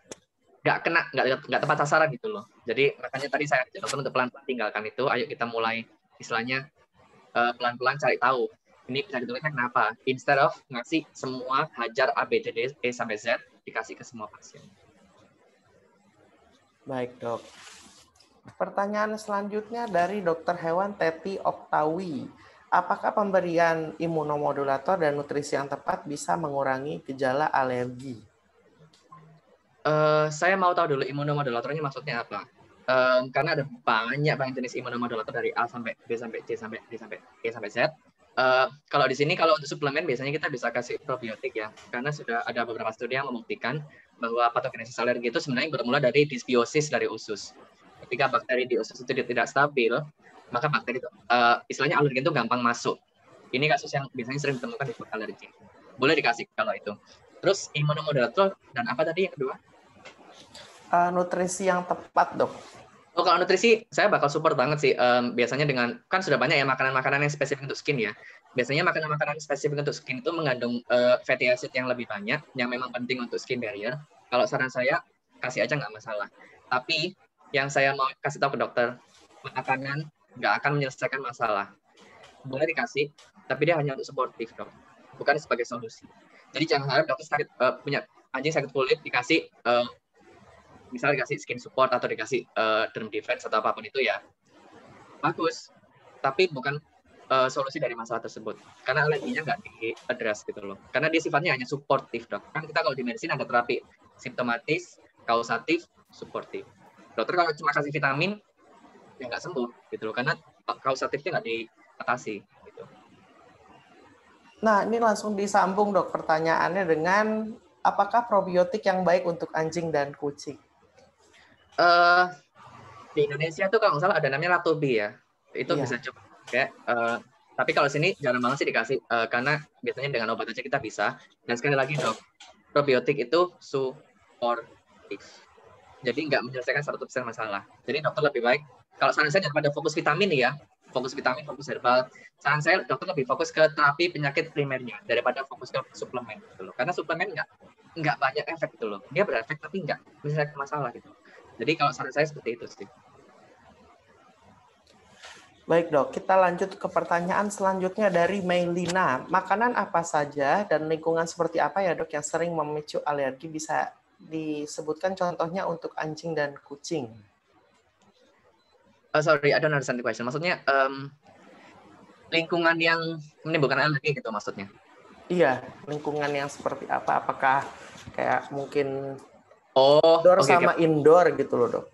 nggak kena, nggak nggak tepat sasaran gitu loh. Jadi makanya tadi saya ajak untuk pelan-pelan tinggalkan itu. Ayo kita mulai istilahnya eh, pelan-pelan cari tahu ini penyakit kulitnya kenapa. Instead of ngasih semua hajar A, B, C, D, E sampai Z dikasih ke semua pasien.
Baik dok. Pertanyaan selanjutnya dari dokter hewan Teti Oktawi. Apakah pemberian imunomodulator dan nutrisi yang tepat bisa mengurangi gejala alergi?
Uh, saya mau tahu dulu imunomodulatornya maksudnya apa? Uh, karena ada banyak banget jenis imunomodulator dari A sampai B sampai C sampai D sampai E sampai Z. Uh, kalau di sini kalau untuk suplemen biasanya kita bisa kasih probiotik ya karena sudah ada beberapa studi yang membuktikan bahwa patogenesis alergi itu sebenarnya bermula dari disbiosis dari usus ketika bakteri di usus itu tidak stabil, maka bakteri itu uh, istilahnya alergen itu gampang masuk. Ini kasus yang biasanya sering ditemukan di food allergy. Boleh dikasih kalau itu. Terus imunomodulator dan apa tadi yang kedua?
Uh, nutrisi yang tepat, Dok.
Oh, kalau nutrisi saya bakal super banget sih. Um, biasanya dengan kan sudah banyak ya makanan-makanan yang spesifik untuk skin ya. Biasanya makanan-makanan spesifik untuk skin itu mengandung uh, fatty acid yang lebih banyak yang memang penting untuk skin barrier. Kalau saran saya kasih aja nggak masalah. Tapi yang saya mau kasih tahu ke dokter makanan nggak akan menyelesaikan masalah boleh dikasih tapi dia hanya untuk supportive dok bukan sebagai solusi jadi jangan harap dokter sakit uh, punya anjing sakit kulit dikasih uh, eh, misalnya dikasih skin support atau dikasih uh, derm defense atau apapun itu ya bagus tapi bukan uh, solusi dari masalah tersebut karena alerginya nggak di address gitu loh karena dia sifatnya hanya supportive dok kan kita kalau di medicine ada terapi simptomatis kausatif suportif dokter kalau cuma kasih vitamin ya nggak sembuh gitu loh karena kausatifnya nggak diatasi gitu.
Nah ini langsung disambung dok pertanyaannya dengan apakah probiotik yang baik untuk anjing dan kucing? Uh,
di Indonesia tuh kalau nggak salah ada namanya latobi ya itu yeah. bisa coba kayak uh, eh, tapi kalau sini jarang banget sih dikasih uh, karena biasanya dengan obat aja kita bisa dan sekali lagi dok probiotik itu suportif jadi nggak menyelesaikan 100% masalah. Jadi dokter lebih baik, kalau saran saya daripada fokus vitamin ya, fokus vitamin, fokus herbal, saran saya dokter lebih fokus ke terapi penyakit primernya daripada fokus ke suplemen gitu loh. Karena suplemen nggak nggak banyak efek gitu loh. Dia berefek tapi nggak menyelesaikan masalah gitu. Jadi kalau saran saya seperti itu sih.
Baik dok, kita lanjut ke pertanyaan selanjutnya dari Melina. Makanan apa saja dan lingkungan seperti apa ya dok yang sering memicu alergi bisa disebutkan contohnya untuk anjing dan kucing.
Oh, sorry, I don't understand the question. Maksudnya um, lingkungan yang menimbulkan alergi gitu maksudnya?
Iya, lingkungan yang seperti apa? Apakah kayak mungkin oh, outdoor okay, sama okay. indoor gitu loh dok?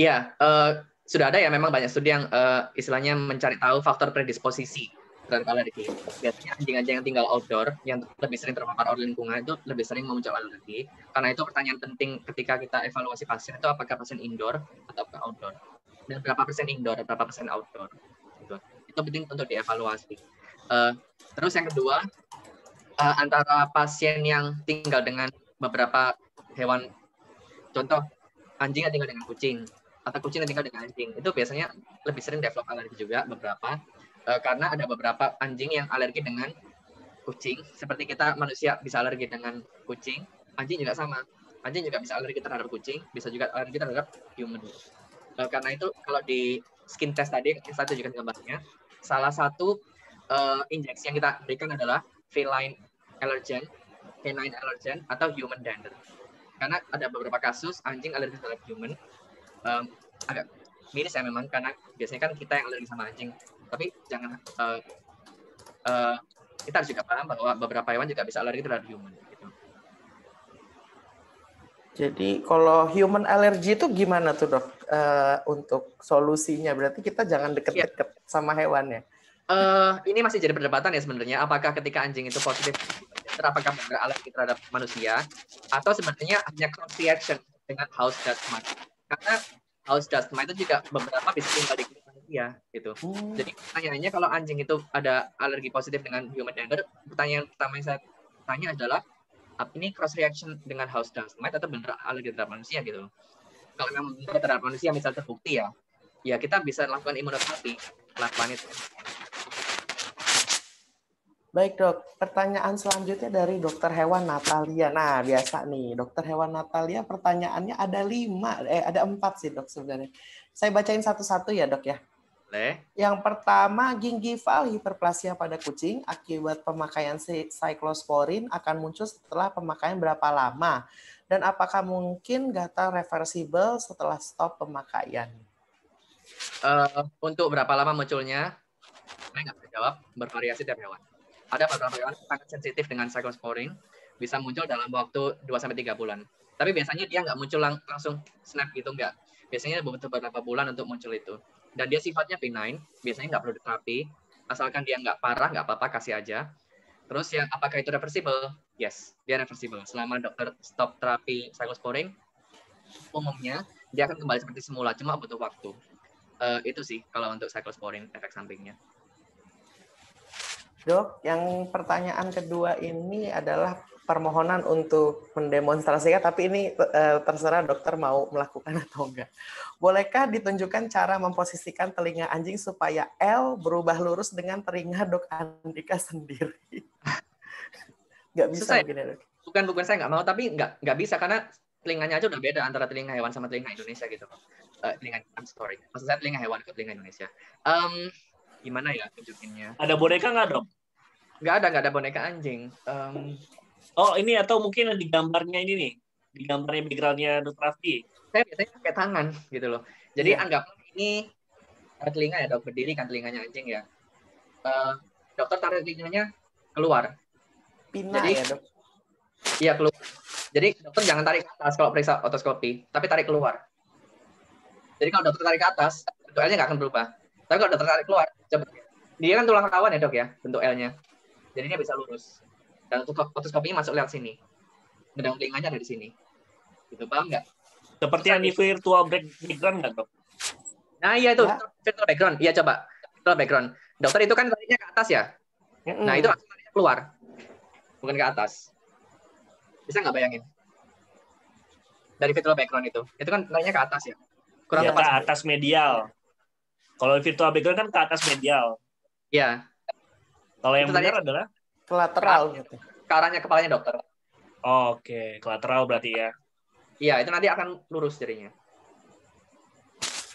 Iya, uh, sudah ada ya memang
banyak studi yang uh, istilahnya mencari tahu faktor predisposisi kalah alergi. Biasanya anjing-anjing yang tinggal outdoor, yang lebih sering terpapar oleh lingkungan itu lebih sering memuncak alergi. Karena itu pertanyaan penting ketika kita evaluasi pasien itu apakah pasien indoor atau outdoor. Dan berapa persen indoor berapa persen outdoor. Itu, Itu penting untuk dievaluasi. Uh, terus yang kedua, uh, antara pasien yang tinggal dengan beberapa hewan, contoh anjing yang tinggal dengan kucing, atau kucing yang tinggal dengan anjing, itu biasanya lebih sering develop alergi juga beberapa uh, karena ada beberapa anjing yang alergi dengan kucing seperti kita manusia bisa alergi dengan kucing anjing juga sama anjing juga bisa alergi terhadap kucing bisa juga alergi terhadap human uh, karena itu kalau di skin test tadi yang saya tunjukkan gambarnya salah satu uh, injeksi yang kita berikan adalah feline allergen canine allergen atau human dander karena ada beberapa kasus anjing alergi terhadap human um, agak miris ya memang karena biasanya kan kita yang alergi sama anjing tapi jangan uh, uh, kita harus juga paham bahwa beberapa hewan juga bisa alergi terhadap human. Gitu.
Jadi kalau human alergi itu gimana tuh dok uh, untuk solusinya? Berarti kita jangan deket-deket iya. ya. sama hewannya.
Uh, ini masih jadi perdebatan ya sebenarnya. Apakah ketika anjing itu positif, apakah benar alergi terhadap manusia? Atau sebenarnya hanya cross reaction dengan house dust mite? Karena house dust mite itu juga beberapa bisa tinggal di Iya, gitu. Oh. Jadi pertanyaannya kalau anjing itu ada alergi positif dengan human dander, pertanyaan pertama yang saya tanya adalah ini cross reaction dengan house dust mite atau bener alergi terhadap manusia gitu. Kalau memang bener terhadap manusia misal terbukti ya, ya kita bisa lakukan imunoterapi lakukan itu.
Baik dok, pertanyaan selanjutnya dari dokter hewan Natalia. Nah biasa nih, dokter hewan Natalia pertanyaannya ada lima, eh ada empat sih dok sebenarnya. Saya bacain satu-satu ya dok ya. Boleh. Yang pertama, gingival hiperplasia pada kucing akibat pemakaian cyclosporin akan muncul setelah pemakaian berapa lama? Dan apakah mungkin gatal reversibel setelah stop pemakaian?
Uh, untuk berapa lama munculnya? Saya nggak bisa jawab, bervariasi tiap hewan. Ada beberapa hewan yang sangat sensitif dengan cyclosporin bisa muncul dalam waktu 2-3 bulan. Tapi biasanya dia nggak muncul lang langsung snap gitu, nggak. Biasanya butuh beberapa bulan untuk muncul itu dan dia sifatnya benign, biasanya nggak perlu diterapi, asalkan dia nggak parah nggak apa-apa kasih aja. Terus yang apakah itu reversible? Yes, dia reversible. Selama dokter stop terapi cyclosporin, umumnya dia akan kembali seperti semula, cuma butuh waktu. Uh, itu sih kalau untuk cyclosporin efek sampingnya.
Dok, yang pertanyaan kedua ini adalah permohonan untuk mendemonstrasikan, tapi ini eh, terserah dokter mau melakukan atau enggak. Bolehkah ditunjukkan cara memposisikan telinga anjing supaya L berubah lurus dengan telinga dok Andika sendiri? <laughs> Nggak bisa Susah, begini, ya? ya,
dok. Bukan, bukan saya nggak mau, tapi nggak, nggak bisa karena telinganya aja udah beda antara telinga hewan sama telinga Indonesia gitu. Uh, telinga, I'm sorry. Maksud saya telinga hewan ke
telinga Indonesia. Um, gimana ya tunjukinnya? Ada boneka nggak dok? Nggak ada, nggak ada boneka anjing. Um, Oh ini atau mungkin di gambarnya ini nih, di gambarnya backgroundnya Dr. Saya biasanya pakai tangan gitu loh. Jadi ya. anggap ini
telinga ya dok berdiri kan telinganya anjing ya. Uh, dokter tarik telinganya keluar.
Pina Jadi, ya dok.
Iya keluar. Jadi dokter jangan tarik atas kalau periksa otoskopi, tapi tarik keluar. Jadi kalau dokter tarik ke atas, bentuk L-nya nggak akan berubah. Tapi kalau dokter tarik keluar, coba. Dia kan tulang rawan ya dok ya, bentuk L-nya. Jadi dia bisa lurus dan untuk otoskopinya masuk lewat sini gedang telinganya ada di sini gitu paham nggak seperti yang di gitu. virtual background nggak dok nah iya itu ya? virtual background iya coba virtual background dokter itu kan tadinya ke atas ya mm nah itu langsung keluar bukan ke atas bisa nggak bayangin
dari virtual background itu itu kan tadinya ke atas ya kurang ya, tepat ke atas sendiri. medial kalau virtual background kan ke atas medial Iya. kalau yang benar adalah
ke gitu. Ke kepalanya
dokter. Oke, okay. berarti ya. Iya, itu nanti akan lurus jadinya.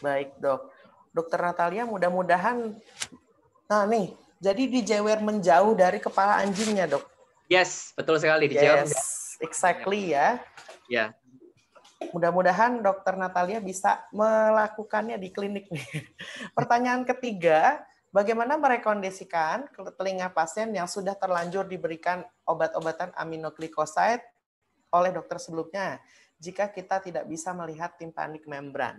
Baik, Dok. Dokter Natalia mudah-mudahan nah nih, jadi dijewer menjauh dari kepala anjingnya, Dok.
Yes, betul sekali dijewer. Yes,
exactly ya. Ya. Mudah-mudahan dokter Natalia bisa melakukannya di klinik nih. <laughs> Pertanyaan ketiga, Bagaimana merekondisikan telinga pasien yang sudah terlanjur diberikan obat-obatan aminoglikoside oleh dokter sebelumnya jika kita tidak bisa melihat timpanik membran?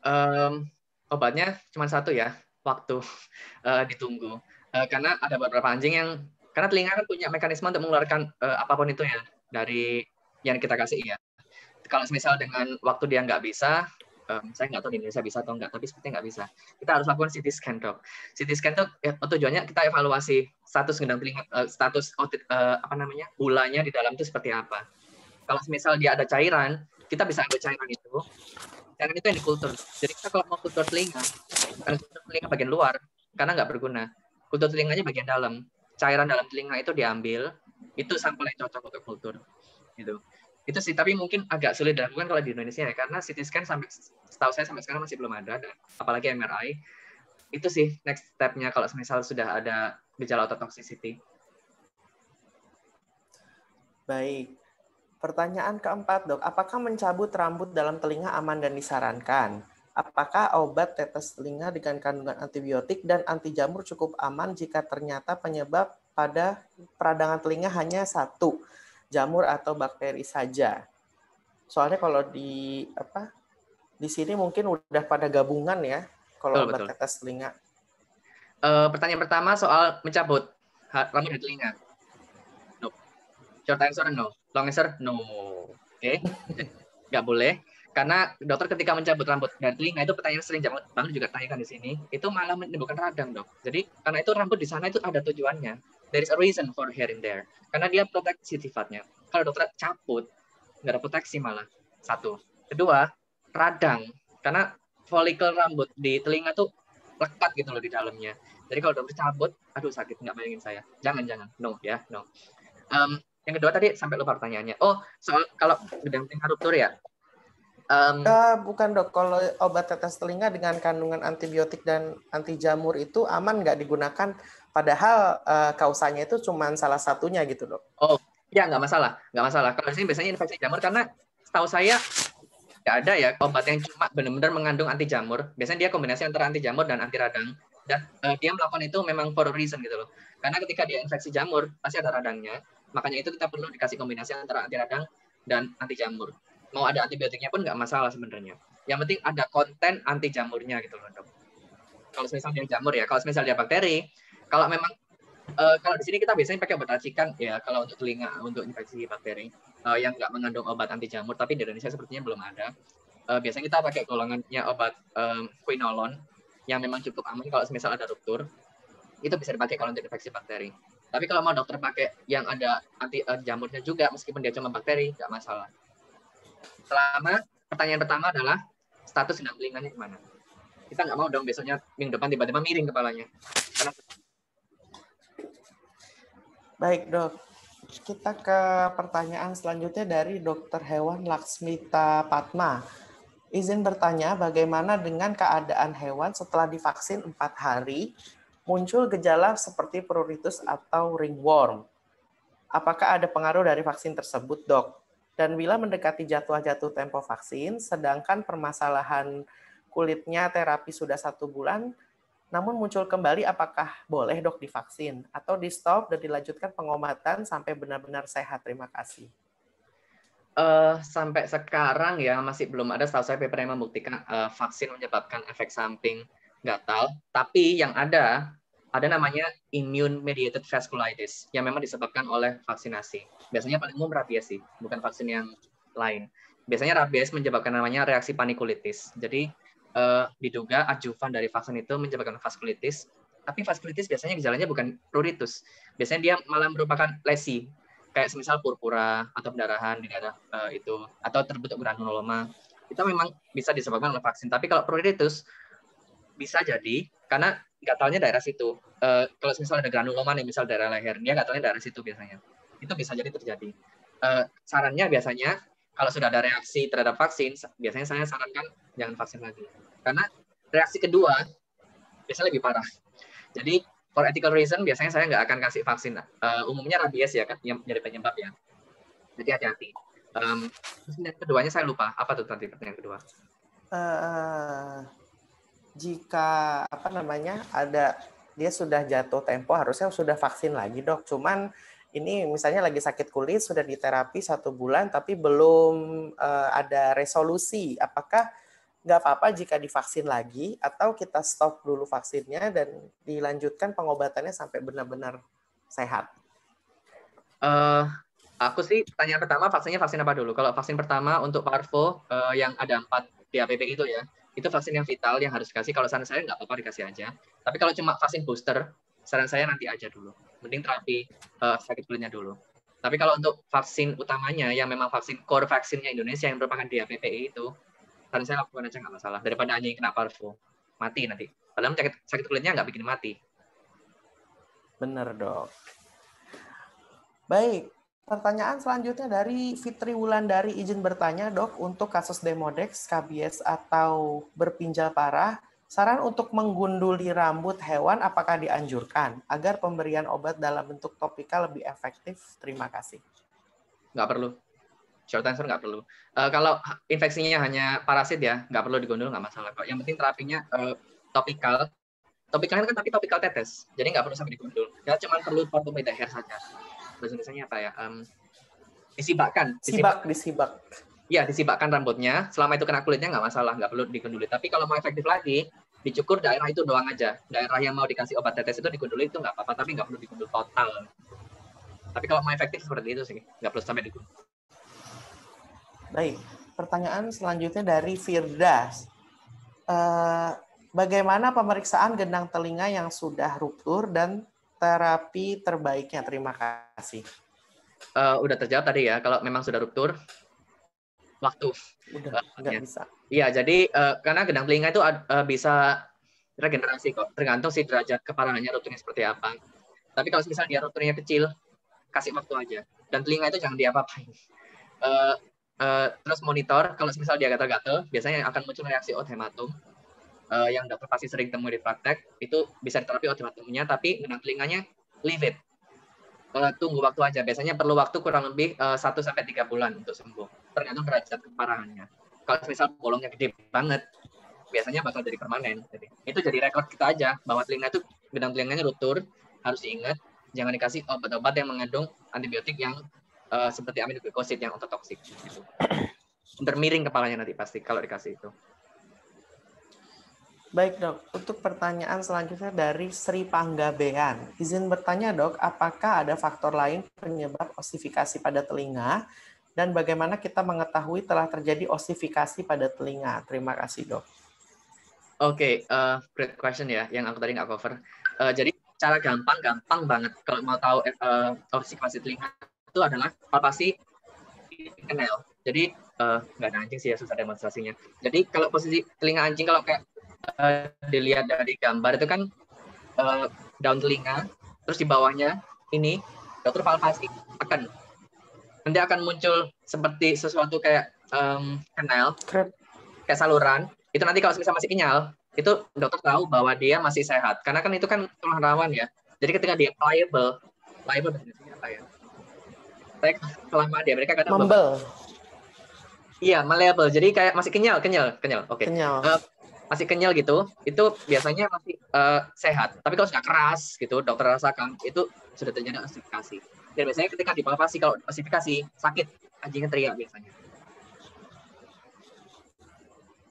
Um, obatnya cuma satu ya, waktu uh, ditunggu. Uh, karena ada beberapa anjing yang karena telinga kan punya mekanisme untuk mengeluarkan uh, apapun itu ya dari yang kita kasih ya. Kalau misalnya dengan waktu dia nggak bisa, um, saya nggak tahu di Indonesia bisa atau nggak, tapi sepertinya nggak bisa. Kita harus lakukan CT scan dok. CT scan itu ya, tujuannya kita evaluasi status gendang telinga, uh, status uh, apa namanya bulanya di dalam itu seperti apa. Kalau misal dia ada cairan, kita bisa ambil cairan itu. Cairan itu yang dikultur. Jadi kita kalau mau kultur telinga, karena kultur telinga bagian luar karena nggak berguna. Kultur telinganya bagian dalam. Cairan dalam telinga itu diambil, itu sampel yang cocok untuk kultur. Gitu itu sih tapi mungkin agak sulit dilakukan kalau di Indonesia ya karena CT scan sampai setahu saya sampai sekarang masih belum ada dan apalagi MRI itu sih next stepnya kalau misal sudah ada gejala
toxicity. Baik. Pertanyaan keempat, Dok. Apakah mencabut rambut dalam telinga aman dan disarankan? Apakah obat tetes telinga dengan kandungan antibiotik dan anti jamur cukup aman jika ternyata penyebab pada peradangan telinga hanya satu? jamur atau bakteri saja. Soalnya kalau di apa di sini mungkin udah pada gabungan ya kalau betul, obat telinga. Uh, pertanyaan pertama soal mencabut
rambut di telinga. No. Short answer no. Long answer no. Oke, okay. <laughs> nggak boleh. Karena dokter ketika mencabut rambut dan telinga itu pertanyaan sering banget juga tanyakan di sini. Itu malah menimbulkan radang dok. Jadi karena itu rambut di sana itu ada tujuannya there is a reason for here and there. Karena dia proteksi sifatnya. Kalau dokter caput, nggak ada proteksi malah. Satu. Kedua, radang. Karena folikel rambut di telinga tuh lekat gitu loh di dalamnya. Jadi kalau dokter cabut, aduh sakit, nggak bayangin saya. Jangan, jangan. No, ya, no. Um, yang kedua tadi sampai lupa pertanyaannya. Oh, soal kalau gedang telinga ruptur ya?
Um, uh, bukan dok, kalau obat tetes telinga dengan kandungan antibiotik dan anti jamur itu aman nggak digunakan Padahal uh, kausanya itu cuma salah satunya gitu loh.
Oh, ya nggak masalah, nggak masalah. Kalau sini biasanya infeksi jamur karena setahu saya nggak ada ya obat yang cuma benar-benar mengandung anti jamur. Biasanya dia kombinasi antara anti jamur dan anti radang. Dan uh, dia melakukan itu memang for a reason gitu loh. Karena ketika dia infeksi jamur pasti ada radangnya. Makanya itu kita perlu dikasih kombinasi antara anti radang dan anti jamur. Mau ada antibiotiknya pun nggak masalah sebenarnya. Yang penting ada konten anti jamurnya gitu loh dok. Kalau misalnya dia jamur ya, kalau misalnya dia bakteri, kalau memang uh, kalau di sini kita biasanya pakai obat racikan ya kalau untuk telinga untuk infeksi bakteri uh, yang nggak mengandung obat anti jamur tapi di Indonesia sepertinya belum ada uh, biasanya kita pakai golongannya obat um, quinolon yang memang cukup aman kalau misal ada ruptur itu bisa dipakai kalau untuk infeksi bakteri tapi kalau mau dokter pakai yang ada anti uh, jamurnya juga meskipun dia cuma bakteri nggak masalah selama pertanyaan pertama adalah status sedang telinganya gimana kita nggak mau dong besoknya minggu depan tiba-tiba miring kepalanya karena
Baik dok, kita ke pertanyaan selanjutnya dari dokter hewan Laksmita Patma. Izin bertanya, bagaimana dengan keadaan hewan setelah divaksin 4 hari, muncul gejala seperti pruritus atau ringworm? Apakah ada pengaruh dari vaksin tersebut, dok? Dan bila mendekati jadwal jatuh tempo vaksin, sedangkan permasalahan kulitnya terapi sudah satu bulan, namun muncul kembali apakah boleh dok divaksin atau di stop dan dilanjutkan pengobatan sampai benar-benar sehat? Terima kasih.
Uh, sampai sekarang ya masih belum ada setahu saya paper yang membuktikan uh, vaksin menyebabkan efek samping gatal. Tapi yang ada ada namanya immune mediated vasculitis yang memang disebabkan oleh vaksinasi. Biasanya paling umum rabies sih, bukan vaksin yang lain. Biasanya rabies menyebabkan namanya reaksi panikulitis. Jadi uh, diduga adjuvan dari vaksin itu menyebabkan vaskulitis. Tapi vaskulitis biasanya gejalanya bukan pruritus. Biasanya dia malah merupakan lesi kayak semisal purpura atau pendarahan di daerah uh, itu atau terbentuk granuloma itu memang bisa disebabkan oleh vaksin. Tapi kalau pruritus bisa jadi karena gatalnya daerah situ. Uh, kalau semisal ada granuloma nih, misal daerah leher, dia gatalnya daerah situ biasanya. Itu bisa jadi terjadi. Uh, sarannya biasanya kalau sudah ada reaksi terhadap vaksin, biasanya saya sarankan jangan vaksin lagi. Karena reaksi kedua biasanya lebih parah. Jadi for ethical reason biasanya saya nggak akan kasih vaksin. Uh, umumnya rabies ya kan yang jadi penyebab ya. Jadi hati-hati. Um, yang keduanya saya lupa. Apa tuh tadi pertanyaan kedua?
Uh, jika apa namanya ada dia sudah jatuh tempo harusnya sudah vaksin lagi dok. Cuman ini misalnya lagi sakit kulit sudah diterapi satu bulan tapi belum uh, ada resolusi apakah nggak apa-apa jika divaksin lagi atau kita stop dulu vaksinnya dan dilanjutkan pengobatannya sampai benar-benar sehat?
Uh, aku sih pertanyaan pertama vaksinnya vaksin apa dulu? Kalau vaksin pertama untuk parvo uh, yang ada empat APP itu ya, itu vaksin yang vital yang harus dikasih. Kalau saran saya nggak apa-apa dikasih aja. Tapi kalau cuma vaksin booster, saran saya nanti aja dulu mending terapi uh, sakit kulitnya dulu. Tapi kalau untuk vaksin utamanya yang memang vaksin core vaksinnya Indonesia yang merupakan DAPPE itu saya lakukan aja nggak masalah daripada hanya kena parvo mati nanti. Padahal sakit, sakit kulitnya nggak bikin mati. Bener
dok. Baik, pertanyaan selanjutnya dari Fitri Wulan dari izin bertanya dok untuk kasus Demodex, KBS atau berpinjal parah Saran untuk menggunduli rambut hewan apakah dianjurkan agar pemberian obat dalam bentuk topikal lebih efektif? Terima kasih.
Nggak perlu. Short answer nggak perlu. Uh, kalau infeksinya hanya parasit ya, nggak perlu digundul, nggak masalah pak. Yang penting terapinya uh, topikal. Topikalnya kan tapi topikal tetes, jadi nggak perlu sampai digundul. Ya cuma perlu parfum hair saja. Bahasa Indonesia apa ya? Um, disibakkan. Disibak, disibak. Iya, disibakkan rambutnya selama itu kena kulitnya nggak masalah nggak perlu digunduli tapi kalau mau efektif lagi dicukur daerah itu doang aja daerah yang mau dikasih obat tetes itu digundulin itu nggak apa-apa tapi nggak perlu digundul total tapi kalau mau efektif seperti itu sih nggak perlu sampai digundul
baik pertanyaan selanjutnya dari Firdas uh, eh, bagaimana pemeriksaan gendang telinga yang sudah ruptur dan terapi terbaiknya terima kasih
uh, udah terjawab tadi ya kalau memang sudah ruptur waktu udah nggak bisa Iya, jadi uh, karena gendang telinga itu uh, bisa regenerasi kok, tergantung si derajat keparahannya rutunya seperti apa. Tapi kalau misalnya dia rutunya kecil, kasih waktu aja. Dan telinga itu jangan diapa-apain. Uh, <laughs> uh, terus monitor, kalau misal dia gatal-gatal, biasanya akan muncul reaksi othematum uh, yang dokter pasti sering temui di praktek. Itu bisa diterapi othematumnya, tapi gendang telinganya leave it. Uh, tunggu waktu aja. Biasanya perlu waktu kurang lebih uh, 1 sampai 3 bulan untuk sembuh. Tergantung derajat keparahannya kalau misal bolongnya gede banget biasanya bakal jadi permanen jadi, itu jadi rekor kita aja bahwa telinga itu benang telinganya rutur harus diingat jangan dikasih obat-obat yang mengandung antibiotik yang uh, seperti aminoglikosid yang ototoksik. toksik gitu. <clears throat> miring kepalanya nanti pasti kalau dikasih itu
Baik dok, untuk pertanyaan selanjutnya dari Sri Panggabean. Izin bertanya dok, apakah ada faktor lain penyebab osifikasi pada telinga dan bagaimana kita mengetahui telah terjadi osifikasi pada telinga? Terima kasih dok.
Oke, okay, uh, eh, great question ya, yang aku tadi nggak cover. Uh, jadi cara gampang-gampang banget kalau mau tahu uh, osifikasi telinga itu adalah palpasi NL. Jadi uh, nggak ada anjing sih ya susah demonstrasinya. Jadi kalau posisi telinga anjing kalau kayak uh, dilihat dari gambar itu kan uh, daun telinga, terus di bawahnya ini dokter palpasi akan nanti akan muncul seperti sesuatu kayak um, kenal kayak saluran itu nanti kalau misalnya masih kenyal itu dokter tahu bahwa dia masih sehat karena kan itu kan tulang rawan ya jadi ketika dia pliable pliable definisinya apa ya kayak selama di Amerika kadang mumble iya malleable jadi kayak masih kenyal kenyal kenyal oke okay. kenyal uh, masih kenyal gitu itu biasanya masih uh, sehat tapi kalau sudah keras gitu dokter rasakan itu sudah terjadi osteoporosis dan biasanya ketika dipalpasi, kalau dipasifikasi, sakit. Anjingnya teriak biasanya.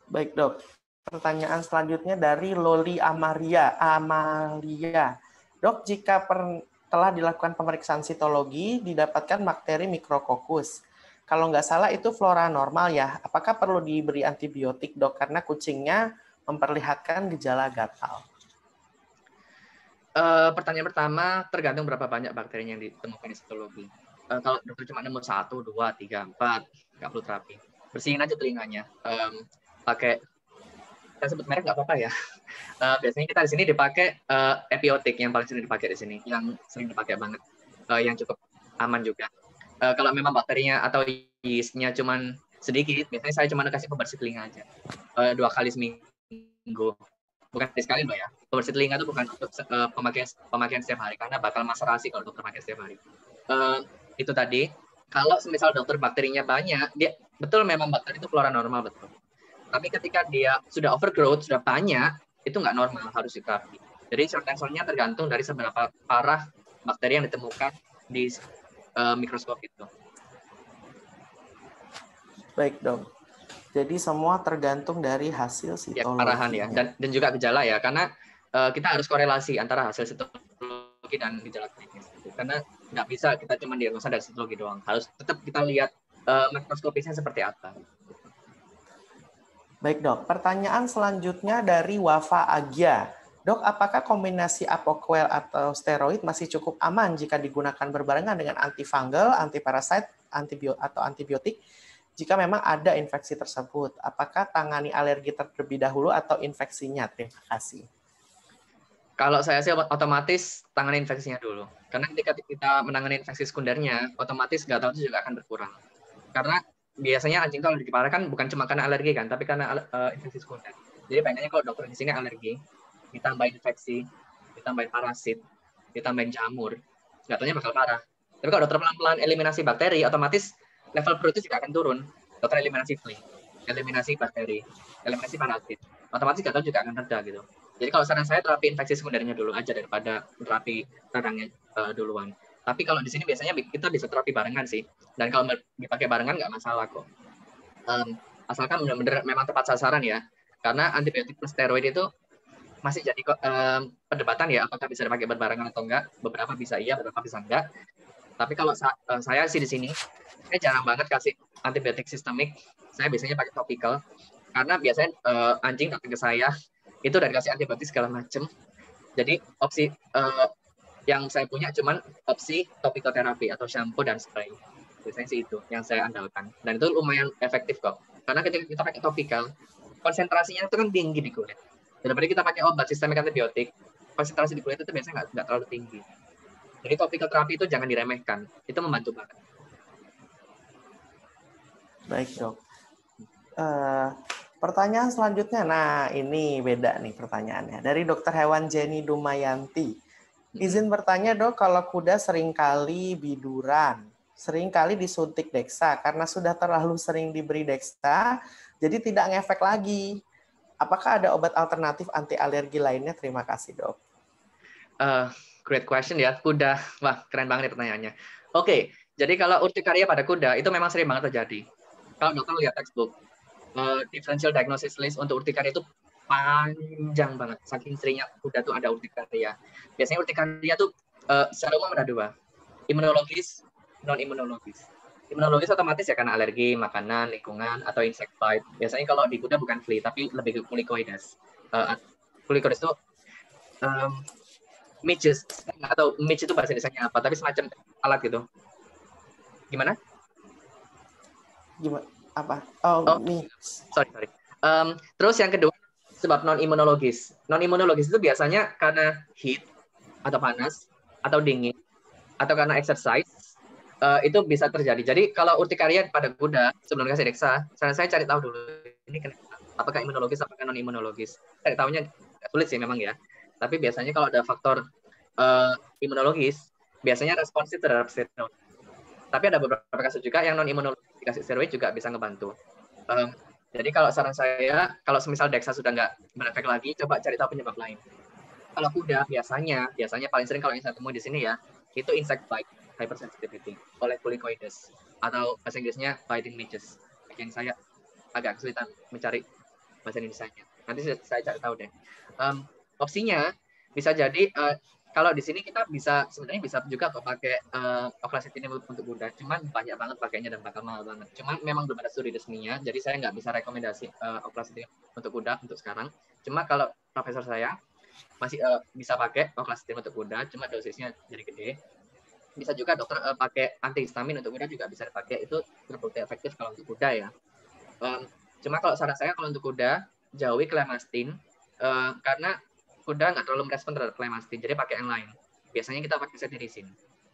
Baik dok. Pertanyaan selanjutnya dari Loli Amaria. Amalia. Dok, jika per, telah dilakukan pemeriksaan sitologi, didapatkan bakteri mikrokokus. Kalau nggak salah itu flora normal ya. Apakah perlu diberi antibiotik dok? Karena kucingnya memperlihatkan gejala gatal
uh, pertanyaan pertama tergantung berapa banyak bakteri yang ditemukan di sitologi. Uh, eh, kalau dokter cuma nemu satu, dua, tiga, empat, nggak perlu terapi. Bersihin aja telinganya. Um, pakai kita sebut merek nggak apa-apa ya. Uh, <laughs> biasanya kita di sini dipakai uh, epiotik yang paling sering dipakai di sini, yang sering dipakai banget, uh, yang cukup aman juga. Uh, kalau memang bakterinya atau yeastnya cuma sedikit, biasanya saya cuma kasih pembersih telinga aja uh, dua kali seminggu bukan sekali mbak ya pembersih telinga itu bukan untuk uh, pemakaian pemakaian setiap hari karena bakal maserasi kalau dokter pakai setiap hari uh, itu tadi kalau misal dokter bakterinya banyak dia betul memang bakteri itu keluaran normal betul tapi ketika dia sudah overgrowth sudah banyak itu nggak normal harus disikapi jadi short answer tergantung dari seberapa parah bakteri yang ditemukan di uh, mikroskop itu
baik dong jadi semua tergantung dari hasil sitologi. Ya, ya, dan,
dan juga gejala ya, karena uh, kita harus korelasi antara hasil sitologi dan gejala klinis. Gitu. Karena nggak bisa kita cuma diagnosa dari sitologi doang, harus tetap kita lihat uh, makroskopisnya
seperti apa. Baik dok, pertanyaan selanjutnya dari Wafa Agia. Dok, apakah kombinasi apoquel atau steroid masih cukup aman jika digunakan berbarengan dengan antifungal, antiparasit, antibiotik, atau antibiotik? jika memang ada infeksi tersebut. Apakah tangani alergi terlebih dahulu atau infeksinya? Terima kasih.
Kalau saya sih otomatis tangani infeksinya dulu. Karena ketika kita menangani infeksi sekundernya, otomatis gatal itu juga akan berkurang. Karena biasanya anjing itu alergi parah kan bukan cuma karena alergi kan, tapi karena eh, infeksi sekunder. Jadi pengennya kalau dokter di sini alergi, ditambah infeksi, ditambah parasit, ditambah jamur, gatalnya bakal parah. Tapi kalau dokter pelan-pelan eliminasi bakteri, otomatis level protein juga akan turun dokter eliminasi flea eliminasi bakteri eliminasi parasit otomatis gatal juga akan reda gitu jadi kalau saran saya terapi infeksi sekundernya dulu aja daripada terapi radangnya uh, eh, duluan tapi kalau di sini biasanya kita bisa terapi barengan sih dan kalau dipakai barengan nggak masalah kok um, asalkan benar-benar memang tepat sasaran ya karena antibiotik plus steroid itu masih jadi um, perdebatan ya apakah bisa dipakai berbarengan atau enggak beberapa bisa iya beberapa bisa enggak tapi kalau sa eh, saya sih di sini saya jarang banget kasih antibiotik sistemik. Saya biasanya pakai topical karena biasanya uh, anjing datang ke saya itu dari kasih antibiotik segala macem. Jadi opsi uh, yang saya punya cuman opsi topical terapi atau shampoo dan spray. Biasanya sih itu yang saya andalkan. Dan itu lumayan efektif kok. Karena ketika kita pakai topical konsentrasinya itu kan tinggi di kulit. Daripada kita pakai obat sistemik antibiotik, konsentrasi di kulit itu biasanya nggak terlalu tinggi. Jadi topical terapi itu jangan diremehkan. Itu membantu banget.
Baik dok. Uh, pertanyaan selanjutnya, nah ini beda nih pertanyaannya. Dari dokter hewan Jenny Dumayanti. Hmm. Izin bertanya dok, kalau kuda seringkali biduran, seringkali disuntik deksa karena sudah terlalu sering diberi deksa, jadi tidak ngefek lagi. Apakah ada obat alternatif anti alergi lainnya? Terima kasih dok.
Uh, great question ya, kuda. Wah keren banget pertanyaannya. Oke, okay, jadi kalau urtikaria pada kuda itu memang sering banget terjadi kalau dokter lihat textbook uh, differential diagnosis list untuk urtikaria itu panjang banget saking seringnya udah tuh ada urtikaria biasanya urtikaria tuh uh, secara umum ada dua imunologis non imunologis imunologis otomatis ya karena alergi makanan lingkungan atau insect bite biasanya kalau di kuda bukan flea tapi lebih ke pulikoides. uh, itu um, midges atau midges itu bahasa desainnya apa tapi semacam alat gitu gimana gimana apa oh, oh mie sorry sorry um, terus yang kedua sebab non imunologis non imunologis itu biasanya karena heat atau panas atau dingin atau karena exercise uh, itu bisa terjadi. Jadi kalau urtikaria pada kuda sebelum kasih deksa, saya saya cari tahu dulu ini kenapa, apakah imunologis apakah non imunologis. Cari tahunya sulit sih memang ya. Tapi biasanya kalau ada faktor uh, eh, imunologis, biasanya responsif terhadap steroid. Tapi ada beberapa kasus juga yang non imunologi dikasih steroid juga bisa ngebantu. Um, jadi kalau saran saya, kalau semisal Dexa sudah nggak berefek lagi, coba cari tahu penyebab lain. Kalau kuda biasanya, biasanya paling sering kalau yang saya temui di sini ya, itu insect bite, hypersensitivity, oleh polycoides, atau bahasa Inggrisnya biting midges. Yang saya agak kesulitan mencari bahasa indonesia Nanti saya cari tahu deh. Um, opsinya bisa jadi uh, kalau di sini kita bisa sebenarnya bisa juga kok pakai uh, ini untuk kuda, cuman banyak banget pakainya dan bakal mahal banget. Cuman memang belum ada studi resminya, jadi saya nggak bisa rekomendasi uh, eh, ini untuk kuda untuk sekarang. Cuma kalau profesor saya masih uh, bisa pakai ini untuk kuda, cuma dosisnya jadi gede. Bisa juga dokter uh, pakai antihistamin untuk bunda juga bisa dipakai, itu terbukti efektif kalau untuk kuda ya. Um, cuma kalau saran saya kalau untuk kuda jauhi klemastin uh, karena kuda nggak terlalu merespon terhadap climate jadi pakai yang lain. Biasanya kita pakai cetirizin.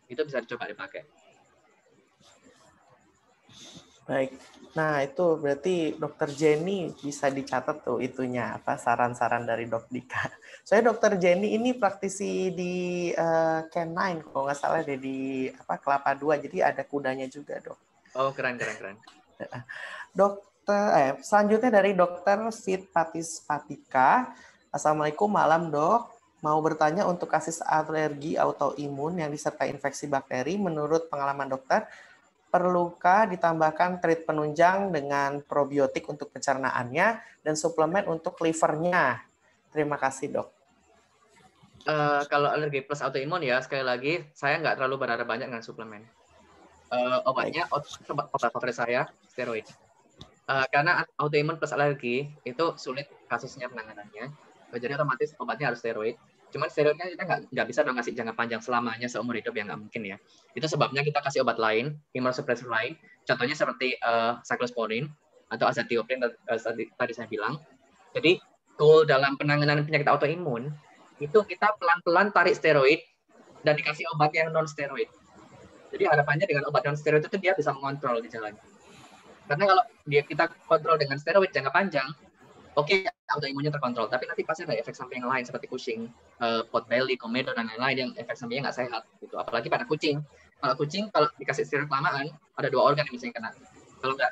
Itu bisa dicoba dipakai.
Baik. Nah, itu berarti dokter Jenny bisa dicatat tuh itunya apa saran-saran dari dok Dika. Soalnya dokter Jenny ini praktisi di uh, eh, Canine kalau nggak salah deh di apa Kelapa Dua. Jadi ada kudanya juga, Dok.
Oh, keren keren keren.
<laughs> dokter eh selanjutnya dari dokter Fit Patis Patika Assalamualaikum, malam dok. Mau bertanya untuk kasus alergi autoimun yang disertai infeksi bakteri, menurut pengalaman dokter, perlukah ditambahkan treat penunjang dengan probiotik untuk pencernaannya dan suplemen untuk livernya? Terima kasih dok.
Uh, kalau alergi plus autoimun ya sekali lagi saya nggak terlalu berharap banyak dengan suplemen. Uh, obatnya obat favorit saya steroid. Uh, karena autoimun plus alergi itu sulit kasusnya penanganannya jadi otomatis obatnya harus steroid cuman steroidnya kita nggak bisa dong kasih jangka panjang selamanya seumur hidup ya nggak mungkin ya itu sebabnya kita kasih obat lain immunosuppressor lain contohnya seperti uh, eh, cyclosporin atau azathioprine uh, tadi, saya bilang jadi tool dalam penanganan penyakit autoimun itu kita pelan-pelan tarik steroid dan dikasih obat yang non steroid jadi harapannya dengan obat non steroid itu dia bisa mengontrol di jalan. karena kalau dia kita kontrol dengan steroid jangka panjang oke okay, autoimunnya terkontrol, tapi nanti pasti ada efek samping yang lain seperti kucing, uh, pot belly, komedo dan lain-lain yang efek sampingnya nggak sehat gitu. Apalagi pada kucing. Kalau kucing kalau dikasih steroid kelamaan ada dua organ yang bisa kena. Kalau nggak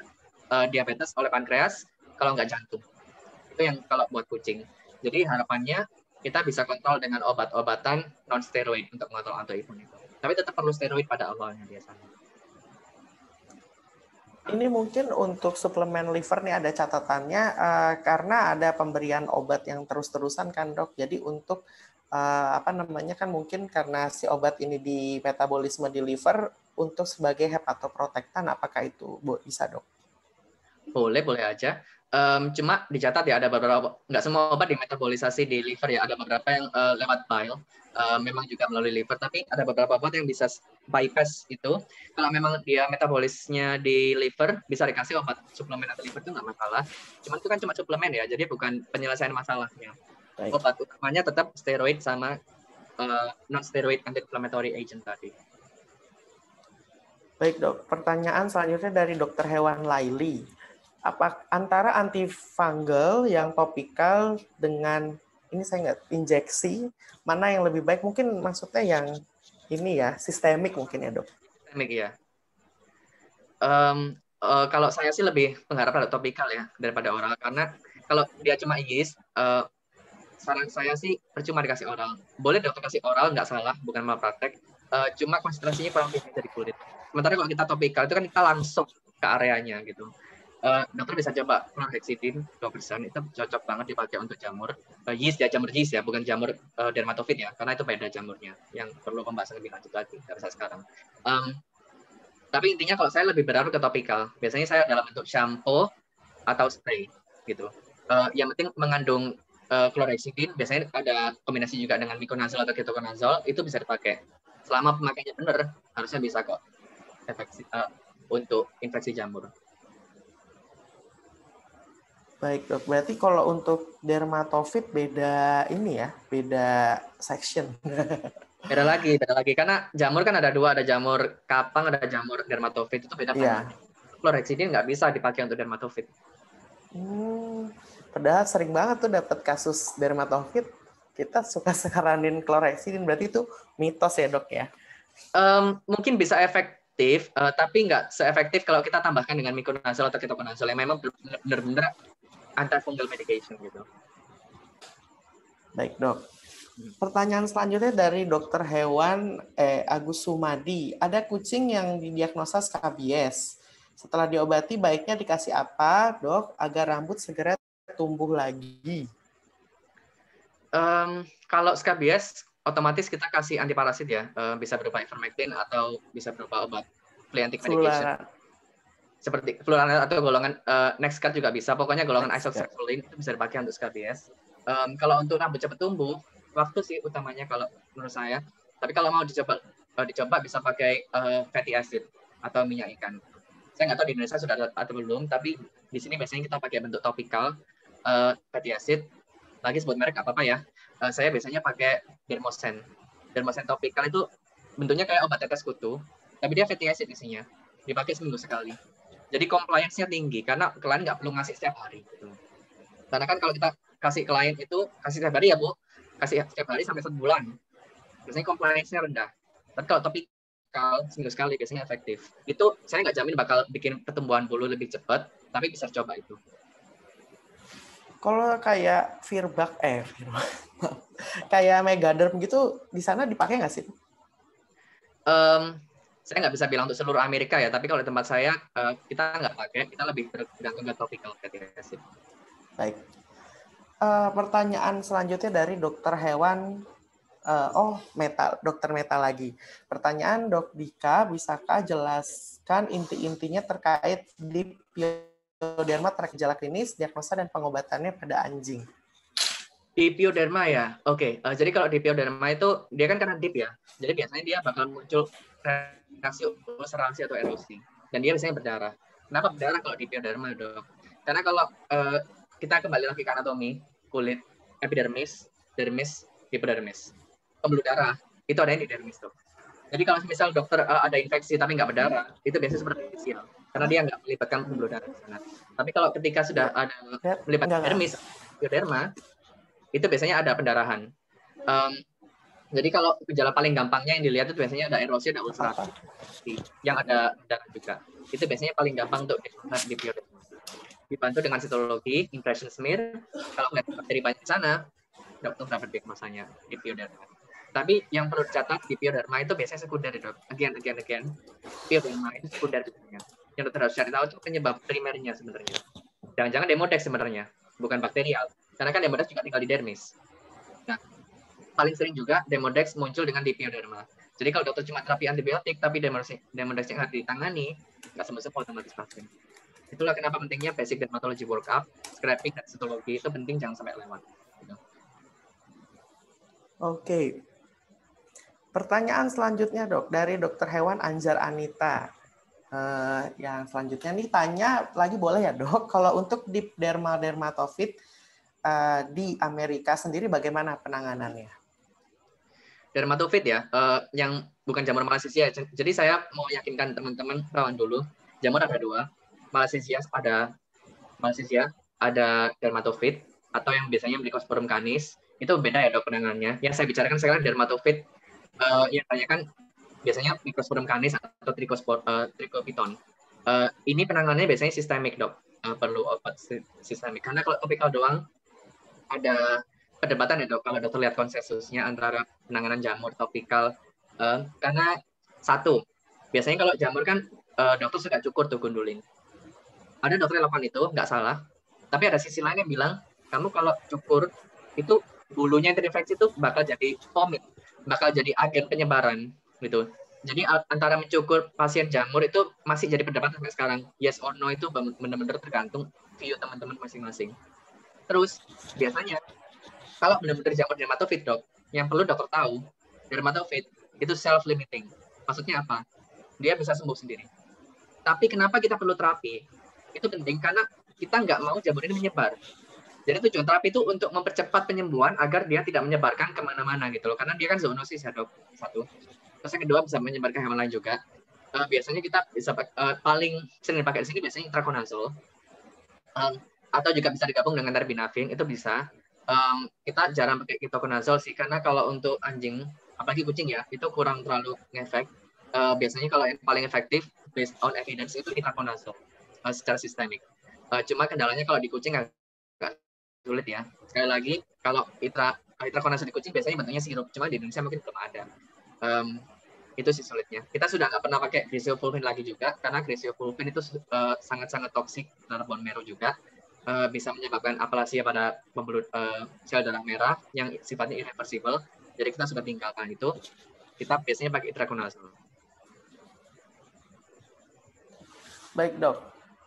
uh, diabetes oleh pankreas, kalau nggak jantung. Itu yang kalau buat kucing. Jadi harapannya kita bisa kontrol dengan obat-obatan non steroid untuk mengontrol autoimun itu. Tapi tetap perlu steroid pada awalnya biasanya.
Ini mungkin untuk suplemen liver nih ada catatannya uh, karena ada pemberian obat yang terus-terusan kan dok. Jadi untuk uh, apa namanya kan mungkin karena si obat ini di metabolisme di liver untuk sebagai hepatoprotektan apakah itu bisa dok?
Boleh boleh aja. Um, cuma dicatat ya ada beberapa, nggak semua obat dimetabolisasi di liver ya, ada beberapa yang uh, lewat bile, uh, memang juga melalui liver, tapi ada beberapa obat yang bisa bypass itu. Kalau memang dia metabolisnya di liver, bisa dikasih obat suplemen atau liver itu nggak masalah. Cuman itu kan cuma suplemen ya, jadi bukan penyelesaian masalahnya. Baik. Obat utamanya tetap steroid sama uh, non-steroid anti-inflammatory agent tadi.
Baik dok, pertanyaan selanjutnya dari dokter hewan Laili apa antara antifungal yang topikal dengan ini saya nggak injeksi mana yang lebih baik mungkin maksudnya yang ini ya sistemik mungkin ya dok
sistemik ya um, uh, kalau saya sih lebih pengharap pada topikal ya daripada oral karena kalau dia cuma igis uh, eh, saran saya sih percuma dikasih oral boleh dokter kasih oral nggak salah bukan malpraktek uh, cuma konsentrasinya kurang tinggi dari kulit sementara kalau kita topikal itu kan kita langsung ke areanya gitu uh, dokter bisa coba chlorhexidin 2% itu cocok banget dipakai untuk jamur uh, yeast ya jamur yeast ya bukan jamur uh, dermatofit ya karena itu beda jamurnya yang perlu pembahasan lebih lanjut lagi dari saya sekarang um, tapi intinya kalau saya lebih berharap ke topikal biasanya saya dalam bentuk shampoo atau spray gitu uh, yang penting mengandung uh, biasanya ada kombinasi juga dengan miconazole atau ketoconazol, itu bisa dipakai selama pemakaiannya benar harusnya bisa kok efek uh, untuk infeksi jamur
Baik dok, berarti kalau untuk dermatofit beda ini ya, beda section. <laughs> beda
lagi, beda lagi. Karena jamur kan ada dua, ada jamur kapang, ada jamur dermatofit. Itu beda yeah. Kloreksidin nggak bisa dipakai untuk dermatofit.
Hmm, padahal sering banget tuh dapat kasus dermatofit, kita suka saranin <laughs> klorexidin. Berarti itu mitos ya dok ya?
Um, mungkin bisa efektif, uh, tapi nggak seefektif kalau kita tambahkan dengan mikronasol atau ketokonazol yang memang benar-benar antifungal medication gitu.
Baik dok. Pertanyaan selanjutnya dari dokter hewan eh, Agus Sumadi. Ada kucing yang didiagnosa skabies. Setelah diobati baiknya dikasih apa dok agar rambut segera tumbuh lagi?
Um, kalau skabies otomatis kita kasih antiparasit ya. Uh, bisa berupa ivermectin atau bisa berupa obat pliantic medication seperti keluaran atau golongan uh, next cut juga bisa. Pokoknya golongan isoxazoline itu bisa dipakai untuk scabies. Um, kalau untuk rambut cepat tumbuh, waktu sih utamanya kalau menurut saya. Tapi kalau mau dicoba uh, dicoba bisa pakai uh, fatty acid atau minyak ikan. Saya nggak tahu di Indonesia sudah ada atau belum, tapi di sini biasanya kita pakai bentuk topikal uh, fatty acid. Lagi sebut merek apa-apa ya. Uh, saya biasanya pakai dermosen. Dermosen topikal itu bentuknya kayak obat tetes kutu, tapi dia fatty acid isinya. Dipakai seminggu sekali. Jadi compliance-nya tinggi karena klien nggak perlu ngasih setiap hari. Gitu. Karena kan kalau kita kasih klien itu kasih setiap hari ya bu, kasih setiap hari sampai sebulan. Biasanya compliance-nya rendah. Tapi kalau tapi kalau seminggu sekali biasanya efektif. Itu saya nggak jamin bakal bikin pertumbuhan bulu lebih cepat, tapi bisa coba itu.
Kalau kayak Firbak, eh Firbak, <laughs> kayak Megaderm gitu, di sana dipakai nggak sih?
Um, saya nggak bisa bilang untuk seluruh Amerika ya, tapi kalau di tempat saya eh, kita nggak pakai, kita lebih tergantung ke topikal fatty gitu
Baik. Uh, pertanyaan selanjutnya dari dokter hewan. Uh, oh, meta, dokter meta lagi. Pertanyaan dok Dika, bisakah jelaskan inti-intinya terkait di pioderma terkait gejala klinis, diagnosa dan pengobatannya pada anjing?
pioderma ya, oke. Okay. Uh, jadi kalau pioderma itu dia kan karena dip ya, jadi
biasanya dia bakal
muncul reaksi ulcerasi atau erosi dan dia biasanya berdarah. Kenapa berdarah kalau di epidermal dok? Karena kalau uh, kita kembali lagi ke anatomi kulit epidermis, dermis, hipodermis. Pembuluh darah itu ada di dermis dok. Jadi kalau misal dokter uh, ada infeksi tapi nggak berdarah, itu biasanya seperti kecil ya. karena dia nggak melibatkan pembuluh darah di sana. Tapi kalau ketika sudah ada ya, melibatkan dermis, epiderma, itu biasanya ada pendarahan. Um, jadi kalau gejala paling gampangnya yang dilihat itu biasanya ada erosi, ada ulcerasi, yang ada darah juga. Itu biasanya paling gampang untuk dilihat di periode. Dibantu dengan sitologi, impression smear. Kalau nggak dari banyak sana, dokter dapat masanya di pioderma. Tapi yang perlu dicatat di pioderma itu biasanya sekunder, dok. Again, again, again. Pioderma itu sekunder biasanya. Yang dokter harus cari tahu itu penyebab primernya sebenarnya. Jangan-jangan demodex sebenarnya, bukan bakterial. Karena kan demodex juga tinggal di dermis. Nah, paling sering juga demodex muncul dengan dipioderma. Jadi kalau dokter cuma terapi antibiotik tapi demodex, yang harus ditangani, nggak sembuh-sembuh otomatis pasien. Itulah kenapa pentingnya basic dermatology workup, scraping dan citologi itu penting jangan sampai lewat. Gitu.
Oke. Pertanyaan selanjutnya dok dari dokter hewan Anjar Anita. Uh, yang selanjutnya nih tanya lagi boleh ya dok, <laughs> kalau untuk deep dermal dermatofit uh, eh, di Amerika sendiri bagaimana penanganannya?
dermatofit ya, uh, yang bukan jamur malasisia. Jadi saya mau yakinkan teman-teman rawan dulu. Jamur ada dua, malasisia ada malasisia ada dermatofit atau yang biasanya Mycosporum canis. Itu beda ya dok penangannya. Yang saya bicarakan sekarang dermatofit uh, eh, yang tanyakan biasanya Mycosporum canis atau trichospor, uh, eh, trichopiton. Uh, ini penanganannya biasanya sistemik dok. Uh, perlu obat sistemik karena kalau topikal doang ada perdebatan ya dok kalau dokter lihat konsensusnya antara penanganan jamur topikal uh, karena satu biasanya kalau jamur kan uh, dokter suka cukur tuh gundulin ada dokter yang lakukan itu nggak salah tapi ada sisi lain yang bilang kamu kalau cukur itu bulunya yang terinfeksi itu bakal jadi vomit bakal jadi agen penyebaran gitu jadi antara mencukur pasien jamur itu masih jadi perdebatan sampai sekarang yes or no itu benar-benar tergantung view teman-teman masing-masing terus biasanya kalau benar-benar jamur dermatofit dok, yang perlu dokter tahu, dermatofit itu self limiting. Maksudnya apa? Dia bisa sembuh sendiri. Tapi kenapa kita perlu terapi? Itu penting karena kita nggak mau jamur ini menyebar. Jadi tujuan terapi itu untuk mempercepat penyembuhan agar dia tidak menyebarkan kemana-mana gitu loh. Karena dia kan zoonosis ya dok, satu. Terus yang kedua bisa menyebarkan hewan lain juga. Uh, biasanya kita bisa uh, paling sering dipakai di sini biasanya intraconazole. Um, atau juga bisa digabung dengan terbinafin, itu bisa um, kita jarang pakai ketoconazole sih karena kalau untuk anjing apalagi kucing ya itu kurang terlalu ngefek. Uh, biasanya kalau yang paling efektif based on evidence itu ketoconazole uh, secara sistemik. Uh, cuma kendalanya kalau di kucing agak sulit ya. Sekali lagi kalau itra di kucing biasanya bentuknya sirup, cuma di Indonesia mungkin belum ada. Um, itu sih sulitnya. Kita sudah nggak pernah pakai grisio lagi juga karena grisio itu sangat-sangat uh, sangat -sangat toksik terhadap bone marrow juga uh, bisa menyebabkan aplasia pada pembuluh eh, uh, sel darah merah yang sifatnya irreversible. Jadi kita sudah tinggalkan itu. Kita biasanya pakai itraconazole.
Baik dok.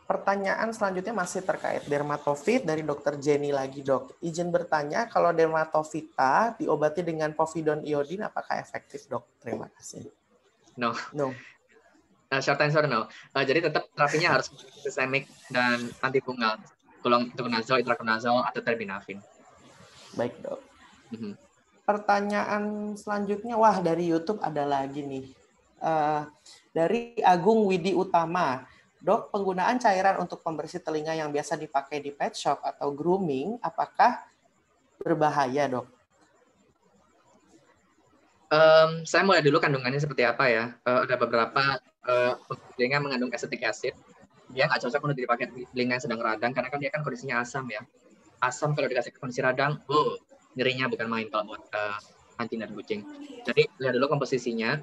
Pertanyaan selanjutnya masih terkait dermatofit dari dokter Jenny lagi dok. Izin bertanya kalau dermatofita diobati dengan povidon iodin apakah efektif dok? Terima kasih.
No. No. Uh, short answer no. Uh, jadi tetap terapinya harus sistemik dan antifungal tulanginconazole, itraconazole atau terbinafin. Baik, Dok.
Mm -hmm. Pertanyaan selanjutnya wah dari YouTube ada lagi nih. Uh, dari Agung Widi Utama. Dok, penggunaan cairan untuk pembersih telinga yang biasa dipakai di pet shop atau grooming, apakah berbahaya, dok?
Um, saya mulai dulu kandungannya seperti apa ya. Uh, ada beberapa uh, eh, telinga mengandung acetic acid dia nggak cocok untuk dipakai link yang sedang radang karena kan dia kan kondisinya asam ya asam kalau dikasih ke kondisi radang uh, nyerinya bukan main kalau buat uh, anjing dan kucing jadi lihat dulu komposisinya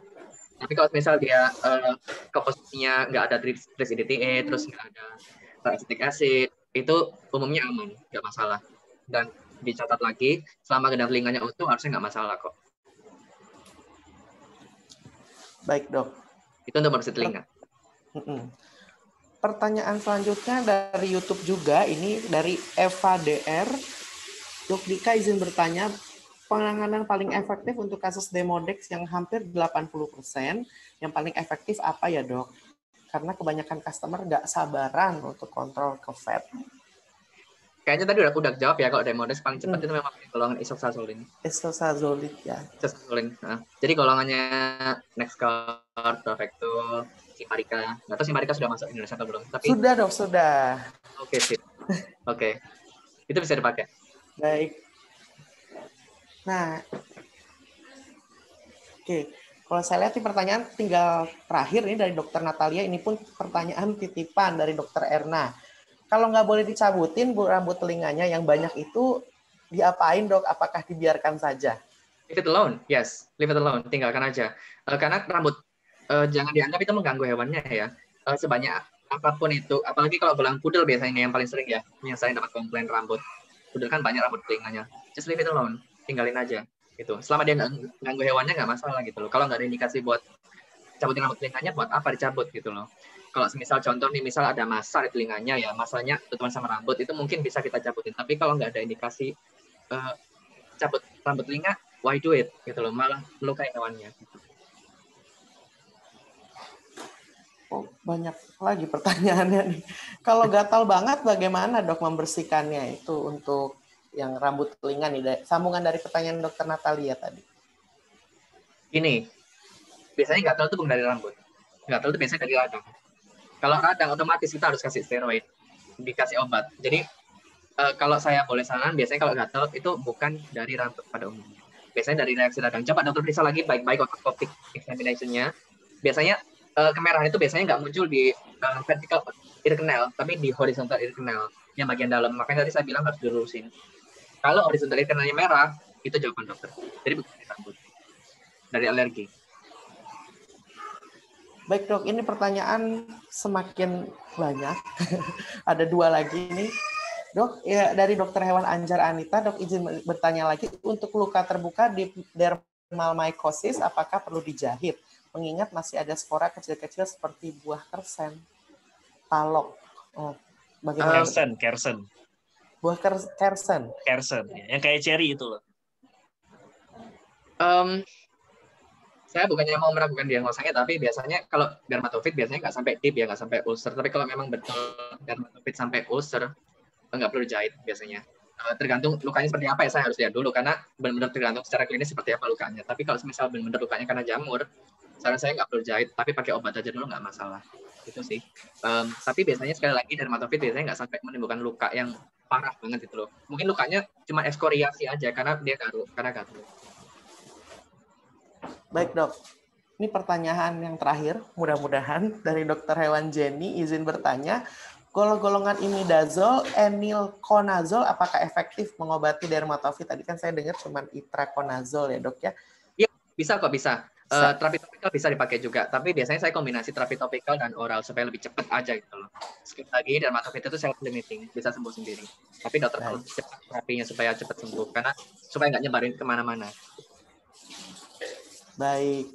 tapi kalau misal dia uh, komposisinya nggak ada tris, tris e, terus nggak
ada
acetic acid itu umumnya aman nggak masalah dan dicatat lagi selama kedap telinganya utuh harusnya nggak masalah kok baik dok itu untuk bersih telinga
mm pertanyaan selanjutnya dari YouTube juga ini dari Eva DR. Dika izin bertanya, penanganan paling efektif untuk kasus demodex yang hampir 80%, yang paling efektif apa ya dok? Karena kebanyakan customer nggak sabaran untuk kontrol ke Fed.
Kayaknya tadi udah aku udah jawab ya kalau demodex paling cepat hmm. itu memang golongan isosazolin.
Isosazolin ya.
Isosazolin. Nah, jadi golongannya next card, Perfecto, Marika, Nggak tahu si Marika sudah masuk Indonesia atau belum. Tapi... Sudah dong, sudah. Oke, okay, sip. Oke. Okay. Itu bisa dipakai.
Baik. Nah, oke. Okay. Kalau saya lihat ini pertanyaan tinggal terakhir ini dari Dokter Natalia. Ini pun pertanyaan titipan dari Dokter Erna. Kalau nggak boleh dicabutin bu rambut telinganya yang banyak itu diapain dok? Apakah dibiarkan saja?
Leave it alone, yes, leave it alone, tinggalkan aja. Uh, karena rambut uh, jangan dianggap itu mengganggu hewannya ya. Uh, sebanyak apapun itu, apalagi kalau gelang pudel biasanya yang paling sering ya, yang saya dapat komplain rambut. Pudel kan banyak rambut telinganya. Just leave it alone, tinggalin aja gitu. Selama dia nggak ganggu hewannya nggak masalah gitu loh. Kalau nggak ada indikasi buat cabutin rambut telinganya, buat apa dicabut gitu loh. Kalau misal contoh nih, misal ada masa di telinganya ya, masanya tutupan sama rambut itu mungkin bisa kita cabutin. Tapi kalau nggak ada indikasi uh, cabut rambut telinga, why do it gitu loh, malah melukai hewannya. Gitu.
Oh, banyak lagi pertanyaannya nih. Kalau gatal banget bagaimana dok membersihkannya itu untuk yang rambut telinga nih sambungan dari pertanyaan dokter Natalia tadi.
Ini biasanya gatal itu bukan dari rambut. Gatal itu biasanya dari radang. Kalau radang otomatis kita harus kasih steroid, dikasih obat. Jadi e, kalau saya boleh saran biasanya kalau gatal itu bukan dari rambut pada umumnya. Biasanya dari reaksi radang. Coba dokter periksa lagi baik-baik otot optik examinationnya. Biasanya uh, eh, kemerahan itu biasanya nggak muncul di uh, eh, vertical ear canal, tapi di horizontal ear canal yang bagian dalam. Makanya tadi saya bilang harus dilurusin. Kalau horizontal ear canalnya merah, itu jawaban dokter. Jadi bukan rambut dari alergi.
Baik dok, ini pertanyaan semakin banyak. <laughs> Ada dua lagi ini, Dok, ya, dari dokter hewan Anjar Anita, dok izin bertanya lagi, untuk luka terbuka di dermal mycosis, apakah perlu dijahit? mengingat masih ada spora kecil-kecil seperti buah kersen, talok, Oh,
bagaimana? Kersen, kersen. Buah kersen. Kersen, ya. yang kayak cherry itu loh. Um, saya bukannya mau meragukan diagnosanya, tapi
biasanya kalau dermatofit biasanya nggak sampai deep ya, nggak sampai ulcer. Tapi kalau memang betul dermatofit sampai ulcer, nggak perlu jahit biasanya eh, tergantung lukanya seperti apa ya saya harus lihat dulu karena benar-benar tergantung secara klinis seperti apa lukanya. Tapi kalau misal benar-benar lukanya karena jamur, saran saya nggak perlu jahit tapi pakai obat aja dulu nggak masalah itu sih um, tapi biasanya sekali lagi dermatofit biasanya nggak sampai menimbulkan luka yang parah banget itu loh mungkin lukanya cuma ekskoriasi aja karena dia garu karena garu
baik dok ini pertanyaan yang terakhir mudah-mudahan dari dokter hewan Jenny izin bertanya golongan imidazol, konazol apakah efektif mengobati dermatofit? Tadi kan saya dengar cuma itraconazol ya dok ya.
Iya, bisa kok bisa. Uh, eh, terapi topikal bisa dipakai juga, tapi biasanya saya kombinasi terapi topikal dan oral supaya lebih cepat aja gitu loh. Sekali lagi dermatofitit itu self limiting, bisa sembuh sendiri. Tapi dokter harus nice. cepat terapinya supaya cepat sembuh karena supaya nggak nyebarin kemana-mana.
Baik.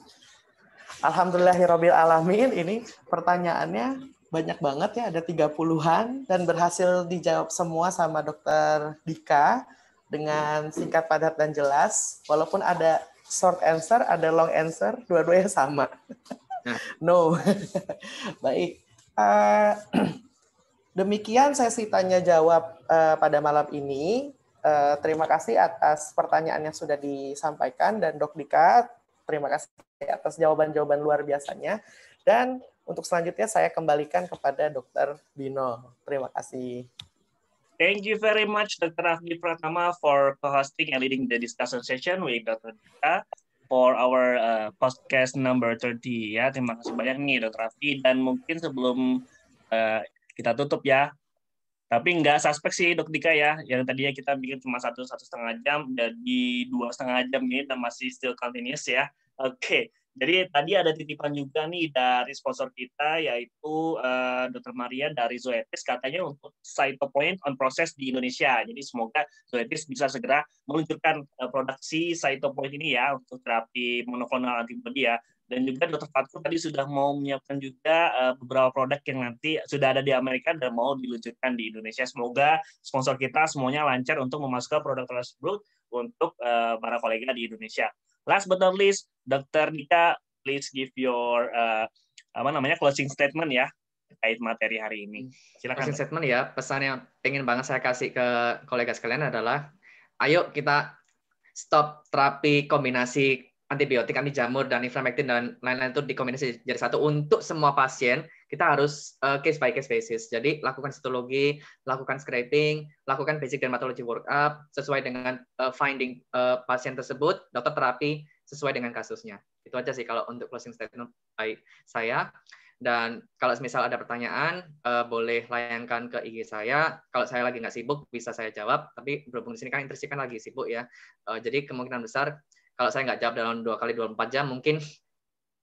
Alhamdulillahirobbil alamin. Ini pertanyaannya banyak banget ya, ada 30-an dan berhasil dijawab semua sama dokter Dika dengan singkat, padat, dan jelas. Walaupun ada short answer, ada long answer, dua-duanya sama. Nah. no. <laughs> Baik. Eh, <clears throat> demikian sesi tanya jawab eh, pada malam ini. Eh, terima kasih atas pertanyaan yang sudah disampaikan dan Dok Dika, terima kasih atas jawaban-jawaban luar biasanya. Dan untuk selanjutnya saya kembalikan kepada Dokter Bino. Terima kasih.
Thank you very much, Dr. Afdi Pratama, for co-hosting and leading the discussion session with Dr. Dika for our uh, podcast number 30. Ya, terima kasih banyak nih, Dr. Afdi. Dan mungkin sebelum uh, kita tutup ya, tapi nggak suspek sih Dok Dika ya, yang tadinya kita bikin cuma satu satu setengah jam, jadi dua setengah jam ini dan masih still continuous ya. Oke, okay. Jadi tadi ada titipan juga nih dari sponsor kita yaitu uh, eh, Dr. Maria dari Zoetis katanya untuk cytopoint on process di Indonesia. Jadi semoga Zoetis bisa segera meluncurkan uh, produksi cytopoint ini ya untuk terapi monoklonal antibody ya dan juga Dr. Fatku tadi sudah mau menyiapkan juga eh, beberapa produk yang nanti sudah ada di Amerika dan mau diluncurkan di Indonesia. Semoga sponsor kita semuanya lancar untuk memasukkan produk tersebut untuk uh, para kolega di Indonesia. Last but not least, Dr. Nita, please give your uh, apa namanya closing statement ya terkait materi hari ini. Silakan. Closing statement ya,
pesan yang ingin banget saya kasih ke kolega sekalian adalah ayo kita stop terapi kombinasi antibiotik, anti jamur dan ivermectin dan lain-lain itu dikombinasi jadi satu untuk semua pasien kita harus uh, case by case basis. Jadi lakukan histologi, lakukan scraping, lakukan basic dermatology workup sesuai dengan uh, finding uh, pasien tersebut, dokter terapi sesuai dengan kasusnya. Itu aja sih kalau untuk closing statement by saya. Dan kalau misal ada pertanyaan, uh, boleh layangkan ke IG saya. Kalau saya lagi nggak sibuk, bisa saya jawab. Tapi berhubung di sini kan internship kan lagi sibuk ya. Uh, jadi kemungkinan besar kalau saya nggak jawab dalam dua kali 24 jam mungkin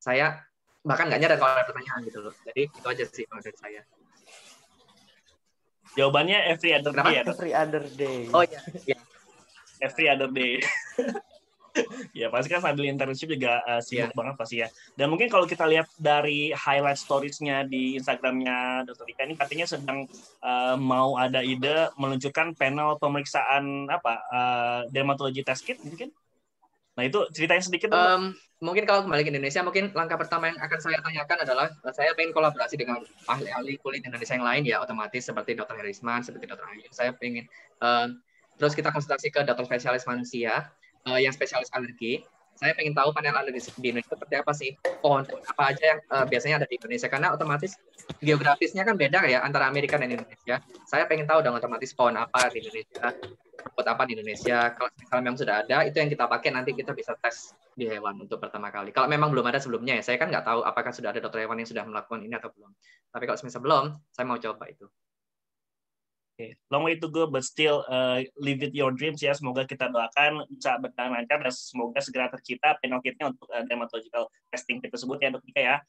saya bahkan
nggak nyadar kalau
ada pertanyaan gitu loh. Jadi itu aja sih kalau dari saya. Jawabannya every other Kenapa? day. Ya, every
other day. Oh iya.
Yeah. every other day. <laughs> ya pasti kan sambil internship juga uh, sibuk yeah. banget pasti ya. Dan mungkin kalau kita lihat dari highlight storiesnya di Instagramnya Dr. Ika ini katanya sedang uh, mau ada ide meluncurkan panel pemeriksaan apa uh, dermatologi test kit mungkin Nah itu ceritanya sedikit. Um, mungkin kalau kembali ke Indonesia, mungkin langkah pertama yang akan saya
tanyakan adalah eh, saya ingin kolaborasi dengan ahli-ahli kulit Indonesia yang lain ya, otomatis seperti Dr. Herisman, seperti Dr. Ayu. Saya ingin um, terus kita konsultasi ke dokter spesialis manusia uh, yang spesialis alergi saya pengen tahu panel analisis di Indonesia seperti apa sih pohon apa aja yang uh, biasanya ada di Indonesia karena otomatis geografisnya kan beda ya antara Amerika dan Indonesia saya pengen tahu dong otomatis pohon apa di Indonesia buat apa di Indonesia kalau misalnya memang sudah ada itu yang kita pakai nanti kita bisa tes di hewan untuk pertama kali kalau memang belum ada sebelumnya ya saya kan nggak tahu apakah sudah ada dokter hewan yang sudah melakukan ini atau belum tapi kalau misalnya belum saya mau coba itu
Okay. Long way to go, but still uh, live with your dreams ya. Semoga kita doakan bisa berjalan lancar dan semoga segera tercipta penokitnya untuk uh, dermatological testing tersebut ya dokter ya.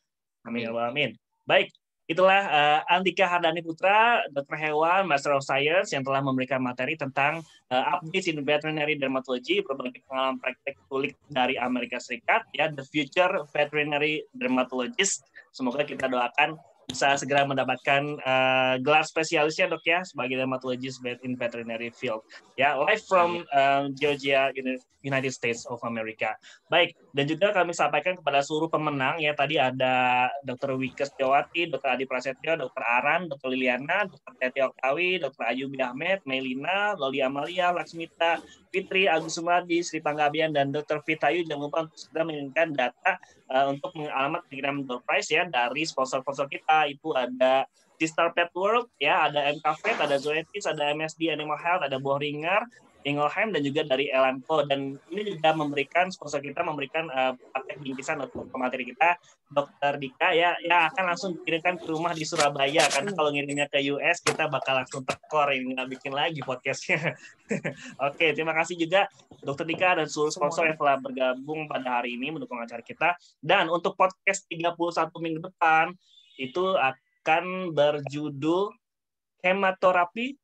Amin ya amin. Baik, itulah uh, Andika Hardani Putra, dokter hewan, Master of Science yang telah memberikan materi tentang uh, updates in veterinary dermatology, berbagai pengalaman praktek kulit dari Amerika Serikat ya, the future veterinary dermatologist. Semoga kita doakan bisa segera mendapatkan uh, gelar spesialisnya dok ya sebagai dermatologist in veterinary field ya live from um, Georgia United States of America baik dan juga kami sampaikan kepada seluruh pemenang ya tadi ada dokter Wikes Jawati dokter Adi Prasetyo dokter Aran dokter Liliana dokter Teti Oktawi dokter Ayu Ahmed Melina Loli Amalia Laksmita Fitri Agus Sumadi Sri Panggabian dan Dr. Fitayu jangan lupa untuk segera mengirimkan data uh, untuk mengalamat kirim door prize ya dari sponsor-sponsor kita itu ada Sister Pet World ya ada MKV ada Zoetis ada MSD Animal Health ada Bohringer Ingelheim dan juga dari Elanco dan ini juga memberikan sponsor kita memberikan uh, paket bingkisan untuk pemateri kita Dokter Dika ya ya akan langsung dikirimkan ke rumah di Surabaya karena kalau ngirimnya ke US kita bakal langsung tekor ini nggak bikin lagi podcastnya <laughs> oke okay, terima kasih juga Dokter Dika dan seluruh sponsor yang telah bergabung pada hari ini mendukung acara kita dan untuk podcast 31 minggu depan itu akan berjudul kemoterapi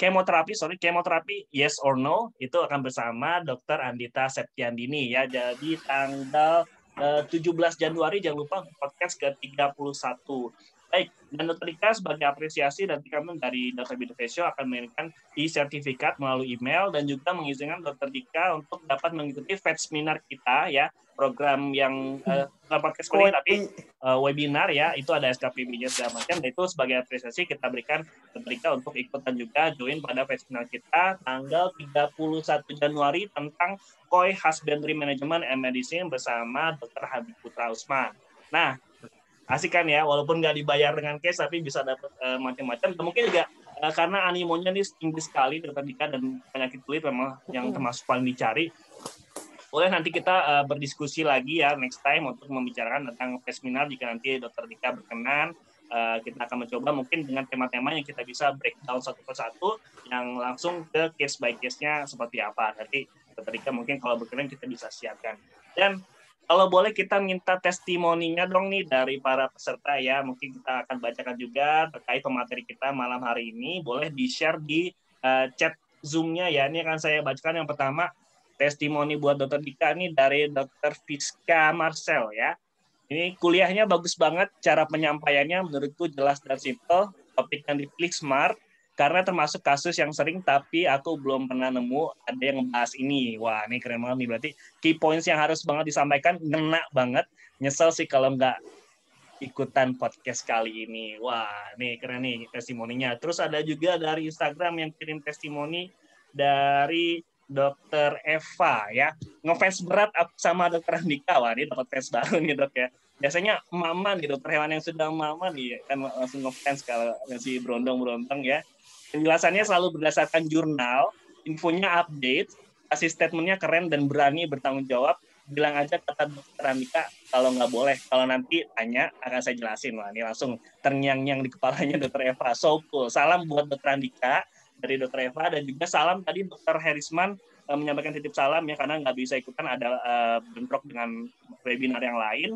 kemoterapi sorry kemoterapi yes or no itu akan bersama Dr. Andita Septiandini ya jadi tanggal 17 eh, Januari jangan lupa podcast ke-31 Baik, dan Nutrika sebagai apresiasi nanti kami dari Dr. Fesio akan mengirimkan e sertifikat melalui email dan juga mengizinkan Dr. Dika untuk dapat mengikuti FED seminar kita ya, program yang uh, eh, podcast kuliah tapi uh, webinar ya, itu ada SKPB-nya segala macam. Dan itu sebagai apresiasi kita berikan Nutrika untuk ikutan juga join pada FED seminar kita tanggal 31 Januari tentang Koi Husbandry Management and Medicine bersama Dr. Habib Putra Usman. Nah, asik kan ya walaupun nggak dibayar dengan cash tapi bisa dapat uh, eh, macam-macam mungkin juga uh, karena animonya nih tinggi sekali tentang dan penyakit kulit memang yang termasuk paling dicari boleh nanti kita uh, berdiskusi lagi ya next time untuk membicarakan tentang seminar jika nanti dokter Dika berkenan uh, kita akan mencoba mungkin dengan tema-tema yang kita bisa breakdown satu persatu yang langsung ke case by case-nya seperti apa nanti dokter Dika mungkin kalau berkenan kita bisa siapkan dan kalau boleh kita minta testimoninya dong nih dari para peserta ya. Mungkin kita akan bacakan juga terkait pemateri kita malam hari ini. Boleh di-share di uh, chat Zoom-nya ya. Ini akan saya bacakan yang pertama testimoni buat Dokter Dika nih dari Dokter Fiska Marcel ya. Ini kuliahnya bagus banget, cara penyampaiannya menurutku jelas dan simple, topik yang dipilih smart, karena termasuk kasus yang sering tapi aku belum pernah nemu ada yang bahas ini. Wah, ini keren banget nih berarti key points yang harus banget disampaikan ngena banget. Nyesel sih kalau nggak ikutan podcast kali ini. Wah, nih keren nih testimoninya. Terus ada juga dari Instagram yang kirim testimoni dari Dokter Eva ya. Ngefans berat sama Dokter Andika. Wah, ini dapat fans baru nih dok ya biasanya mama nih dokter hewan yang sudah mama nih kan langsung ngefans kalau si berondong berontong ya Penjelasannya selalu berdasarkan jurnal, infonya update, kasih statementnya keren dan berani bertanggung jawab. Bilang aja kata dokter Andika kalau nggak boleh. Kalau nanti tanya akan saya jelasin. Wah, ini langsung ternyang-nyang di kepalanya <laughs> dokter Eva. So cool. Salam buat dokter Andika dari dokter Eva dan juga salam tadi dokter Herisman eh, menyampaikan titip salam ya karena nggak bisa ikutan ada uh, bentrok dengan webinar yang lain.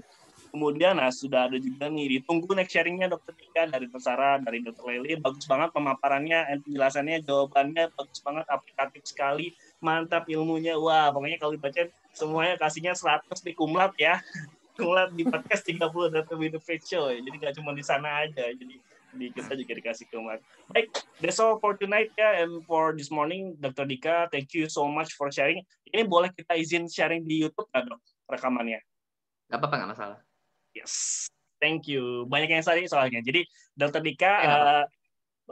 Kemudian nah sudah ada juga nih ditunggu next sharingnya dokter Tika dari Tersara dari dokter Leli bagus banget pemaparannya dan penjelasannya jawabannya bagus banget aplikatif sekali mantap ilmunya wah pokoknya kalau dibaca semuanya kasihnya 100 di kumlat ya <laughs> kumlat di podcast 30 data with the show jadi gak cuma di sana aja jadi di kita juga dikasih kumlat Baik, that's all for tonight ya and for this morning, Dokter Dika, thank you so much for sharing. Ini boleh kita izin sharing di YouTube nggak dok rekamannya? Gak apa-apa, nggak masalah. Yes. Thank you. Banyak yang tadi soalnya. Jadi Dr. Dika uh,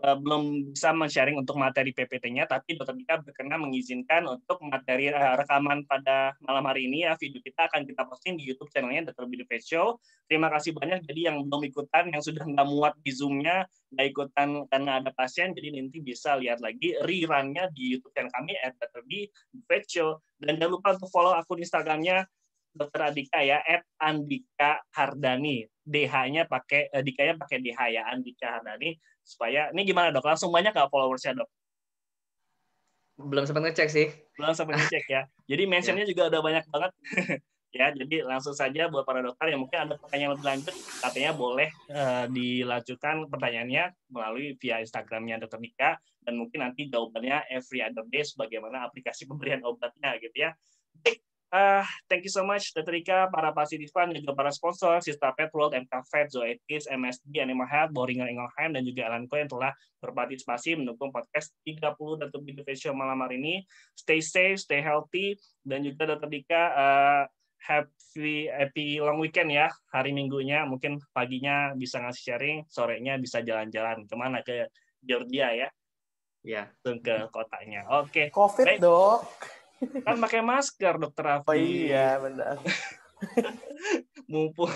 uh, belum bisa men-sharing untuk materi PPT-nya, tapi Dr. Dika berkenan mengizinkan untuk materi uh, rekaman pada malam hari ini ya video kita akan kita posting di YouTube channelnya Dr. Bidu Show. Terima kasih banyak jadi yang belum ikutan, yang sudah nggak muat di Zoom-nya, nggak ikutan karena ada pasien, jadi nanti bisa lihat lagi rerun-nya di YouTube channel kami at Dokter Bidu Show. Dan jangan lupa untuk follow akun Instagramnya Dokter Adika ya, at Andika Hardani. DH-nya pakai, Adikanya eh, pakai DH ya, Andika Hardani. Supaya, ini gimana dok? Langsung banyak nggak followersnya dok? Belum sempat ngecek sih. Belum sempat ngecek ya. Jadi mentionnya <laughs> ya. juga udah banyak banget. <laughs> ya jadi langsung saja buat para dokter yang mungkin ada pertanyaan lebih lanjut katanya boleh uh, dilanjutkan pertanyaannya melalui via Instagramnya dokter Nika dan mungkin nanti jawabannya every other day sebagaimana aplikasi <laughs> pemberian obatnya gitu ya Uh, thank you so much, Dr. Rika, para pasifan, juga para sponsor, Sista Pet World, MK Vet, Zoetis, MSD, Animal Health, Boringer Ingelheim, dan juga Alan yang telah berpartisipasi mendukung podcast 30 dan Bidu special malam hari ini. Stay safe, stay healthy, dan juga Dr. uh, ah, happy happy long weekend ya hari minggunya mungkin paginya bisa ngasih sharing sorenya bisa jalan-jalan kemana ke Georgia ya ya ke kotanya oke okay. covid dok Kan pakai masker, Dokter apa? Oh iya, benar. <laughs> Mumpung.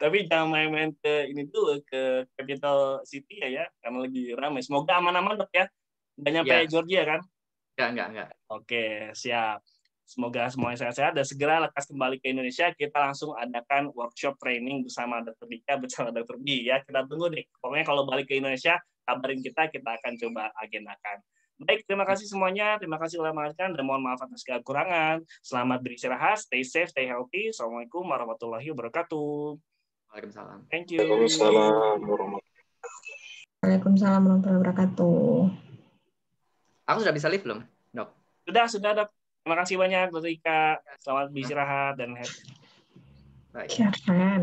Tapi jangan main-main ke ini dulu, ke Capital City ya, ya. Karena lagi ramai. Semoga aman-aman, Dok, ya. Nggak nyampe ya. Georgia, kan? Enggak, enggak, enggak. Oke, siap. Semoga semuanya sehat-sehat dan segera lekas kembali ke Indonesia. Kita langsung adakan workshop training bersama dokter Dika, bersama dokter Bi ya. Kita tunggu deh. Pokoknya kalau balik ke Indonesia, kabarin kita, kita akan coba agendakan. Baik, terima kasih semuanya. Terima kasih telah mendengarkan dan mohon maaf atas kekurangan. Selamat beristirahat, stay safe, stay healthy. Assalamualaikum warahmatullahi wabarakatuh. Waalaikumsalam. Thank you. Waalaikumsalam warahmatullahi wabarakatuh. Aku sudah bisa live belum, dok? Sudah, sudah, dok. Terima kasih banyak, Dr. Ika. Selamat beristirahat dan happy. Baik.
Keren.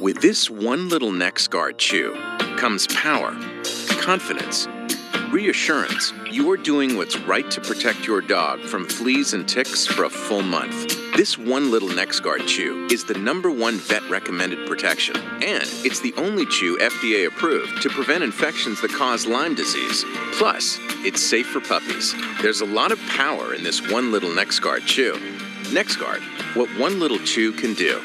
With this one little neck guard chew comes power, confidence, reassurance you are doing what's right to protect your dog from fleas and ticks for a full month. This one little NexGard chew is the number one vet recommended protection, and it's the only chew FDA approved to prevent infections that cause Lyme disease. Plus, it's safe for puppies. There's a lot of power in this one little NexGard chew. NexGard, what one little chew can do.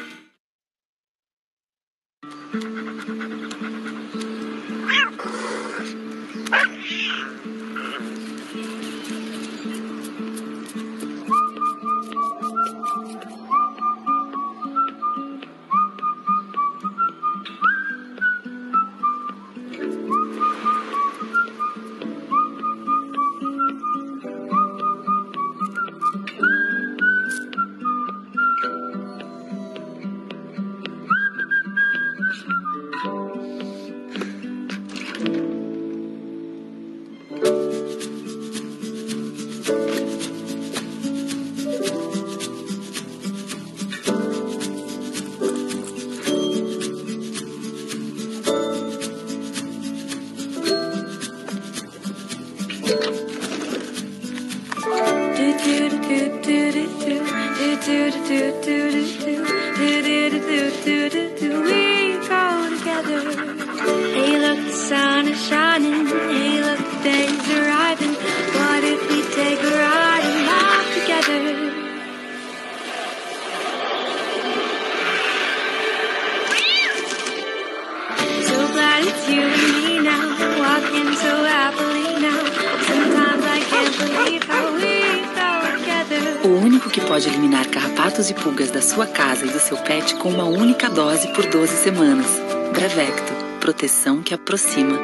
semanas. Brevecto, proteção que aproxima.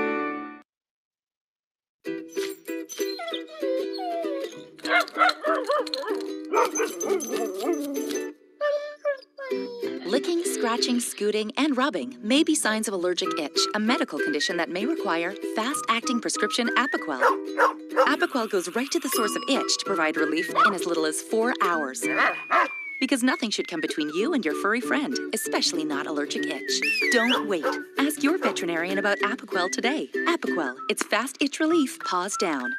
Licking, scratching, scooting, and rubbing may be signs of allergic itch, a medical condition that may require fast-acting prescription Apoquel. Apoquel goes right to the source of itch to provide relief in as little as four hours because nothing should come between you and your furry friend, especially not allergic itch. Don't wait. Ask your veterinarian about Apoquel today. Apoquel, it's fast itch relief, paws down.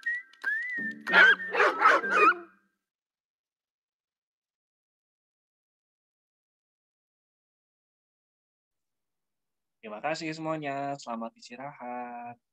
Terima kasih semuanya. Selamat istirahat.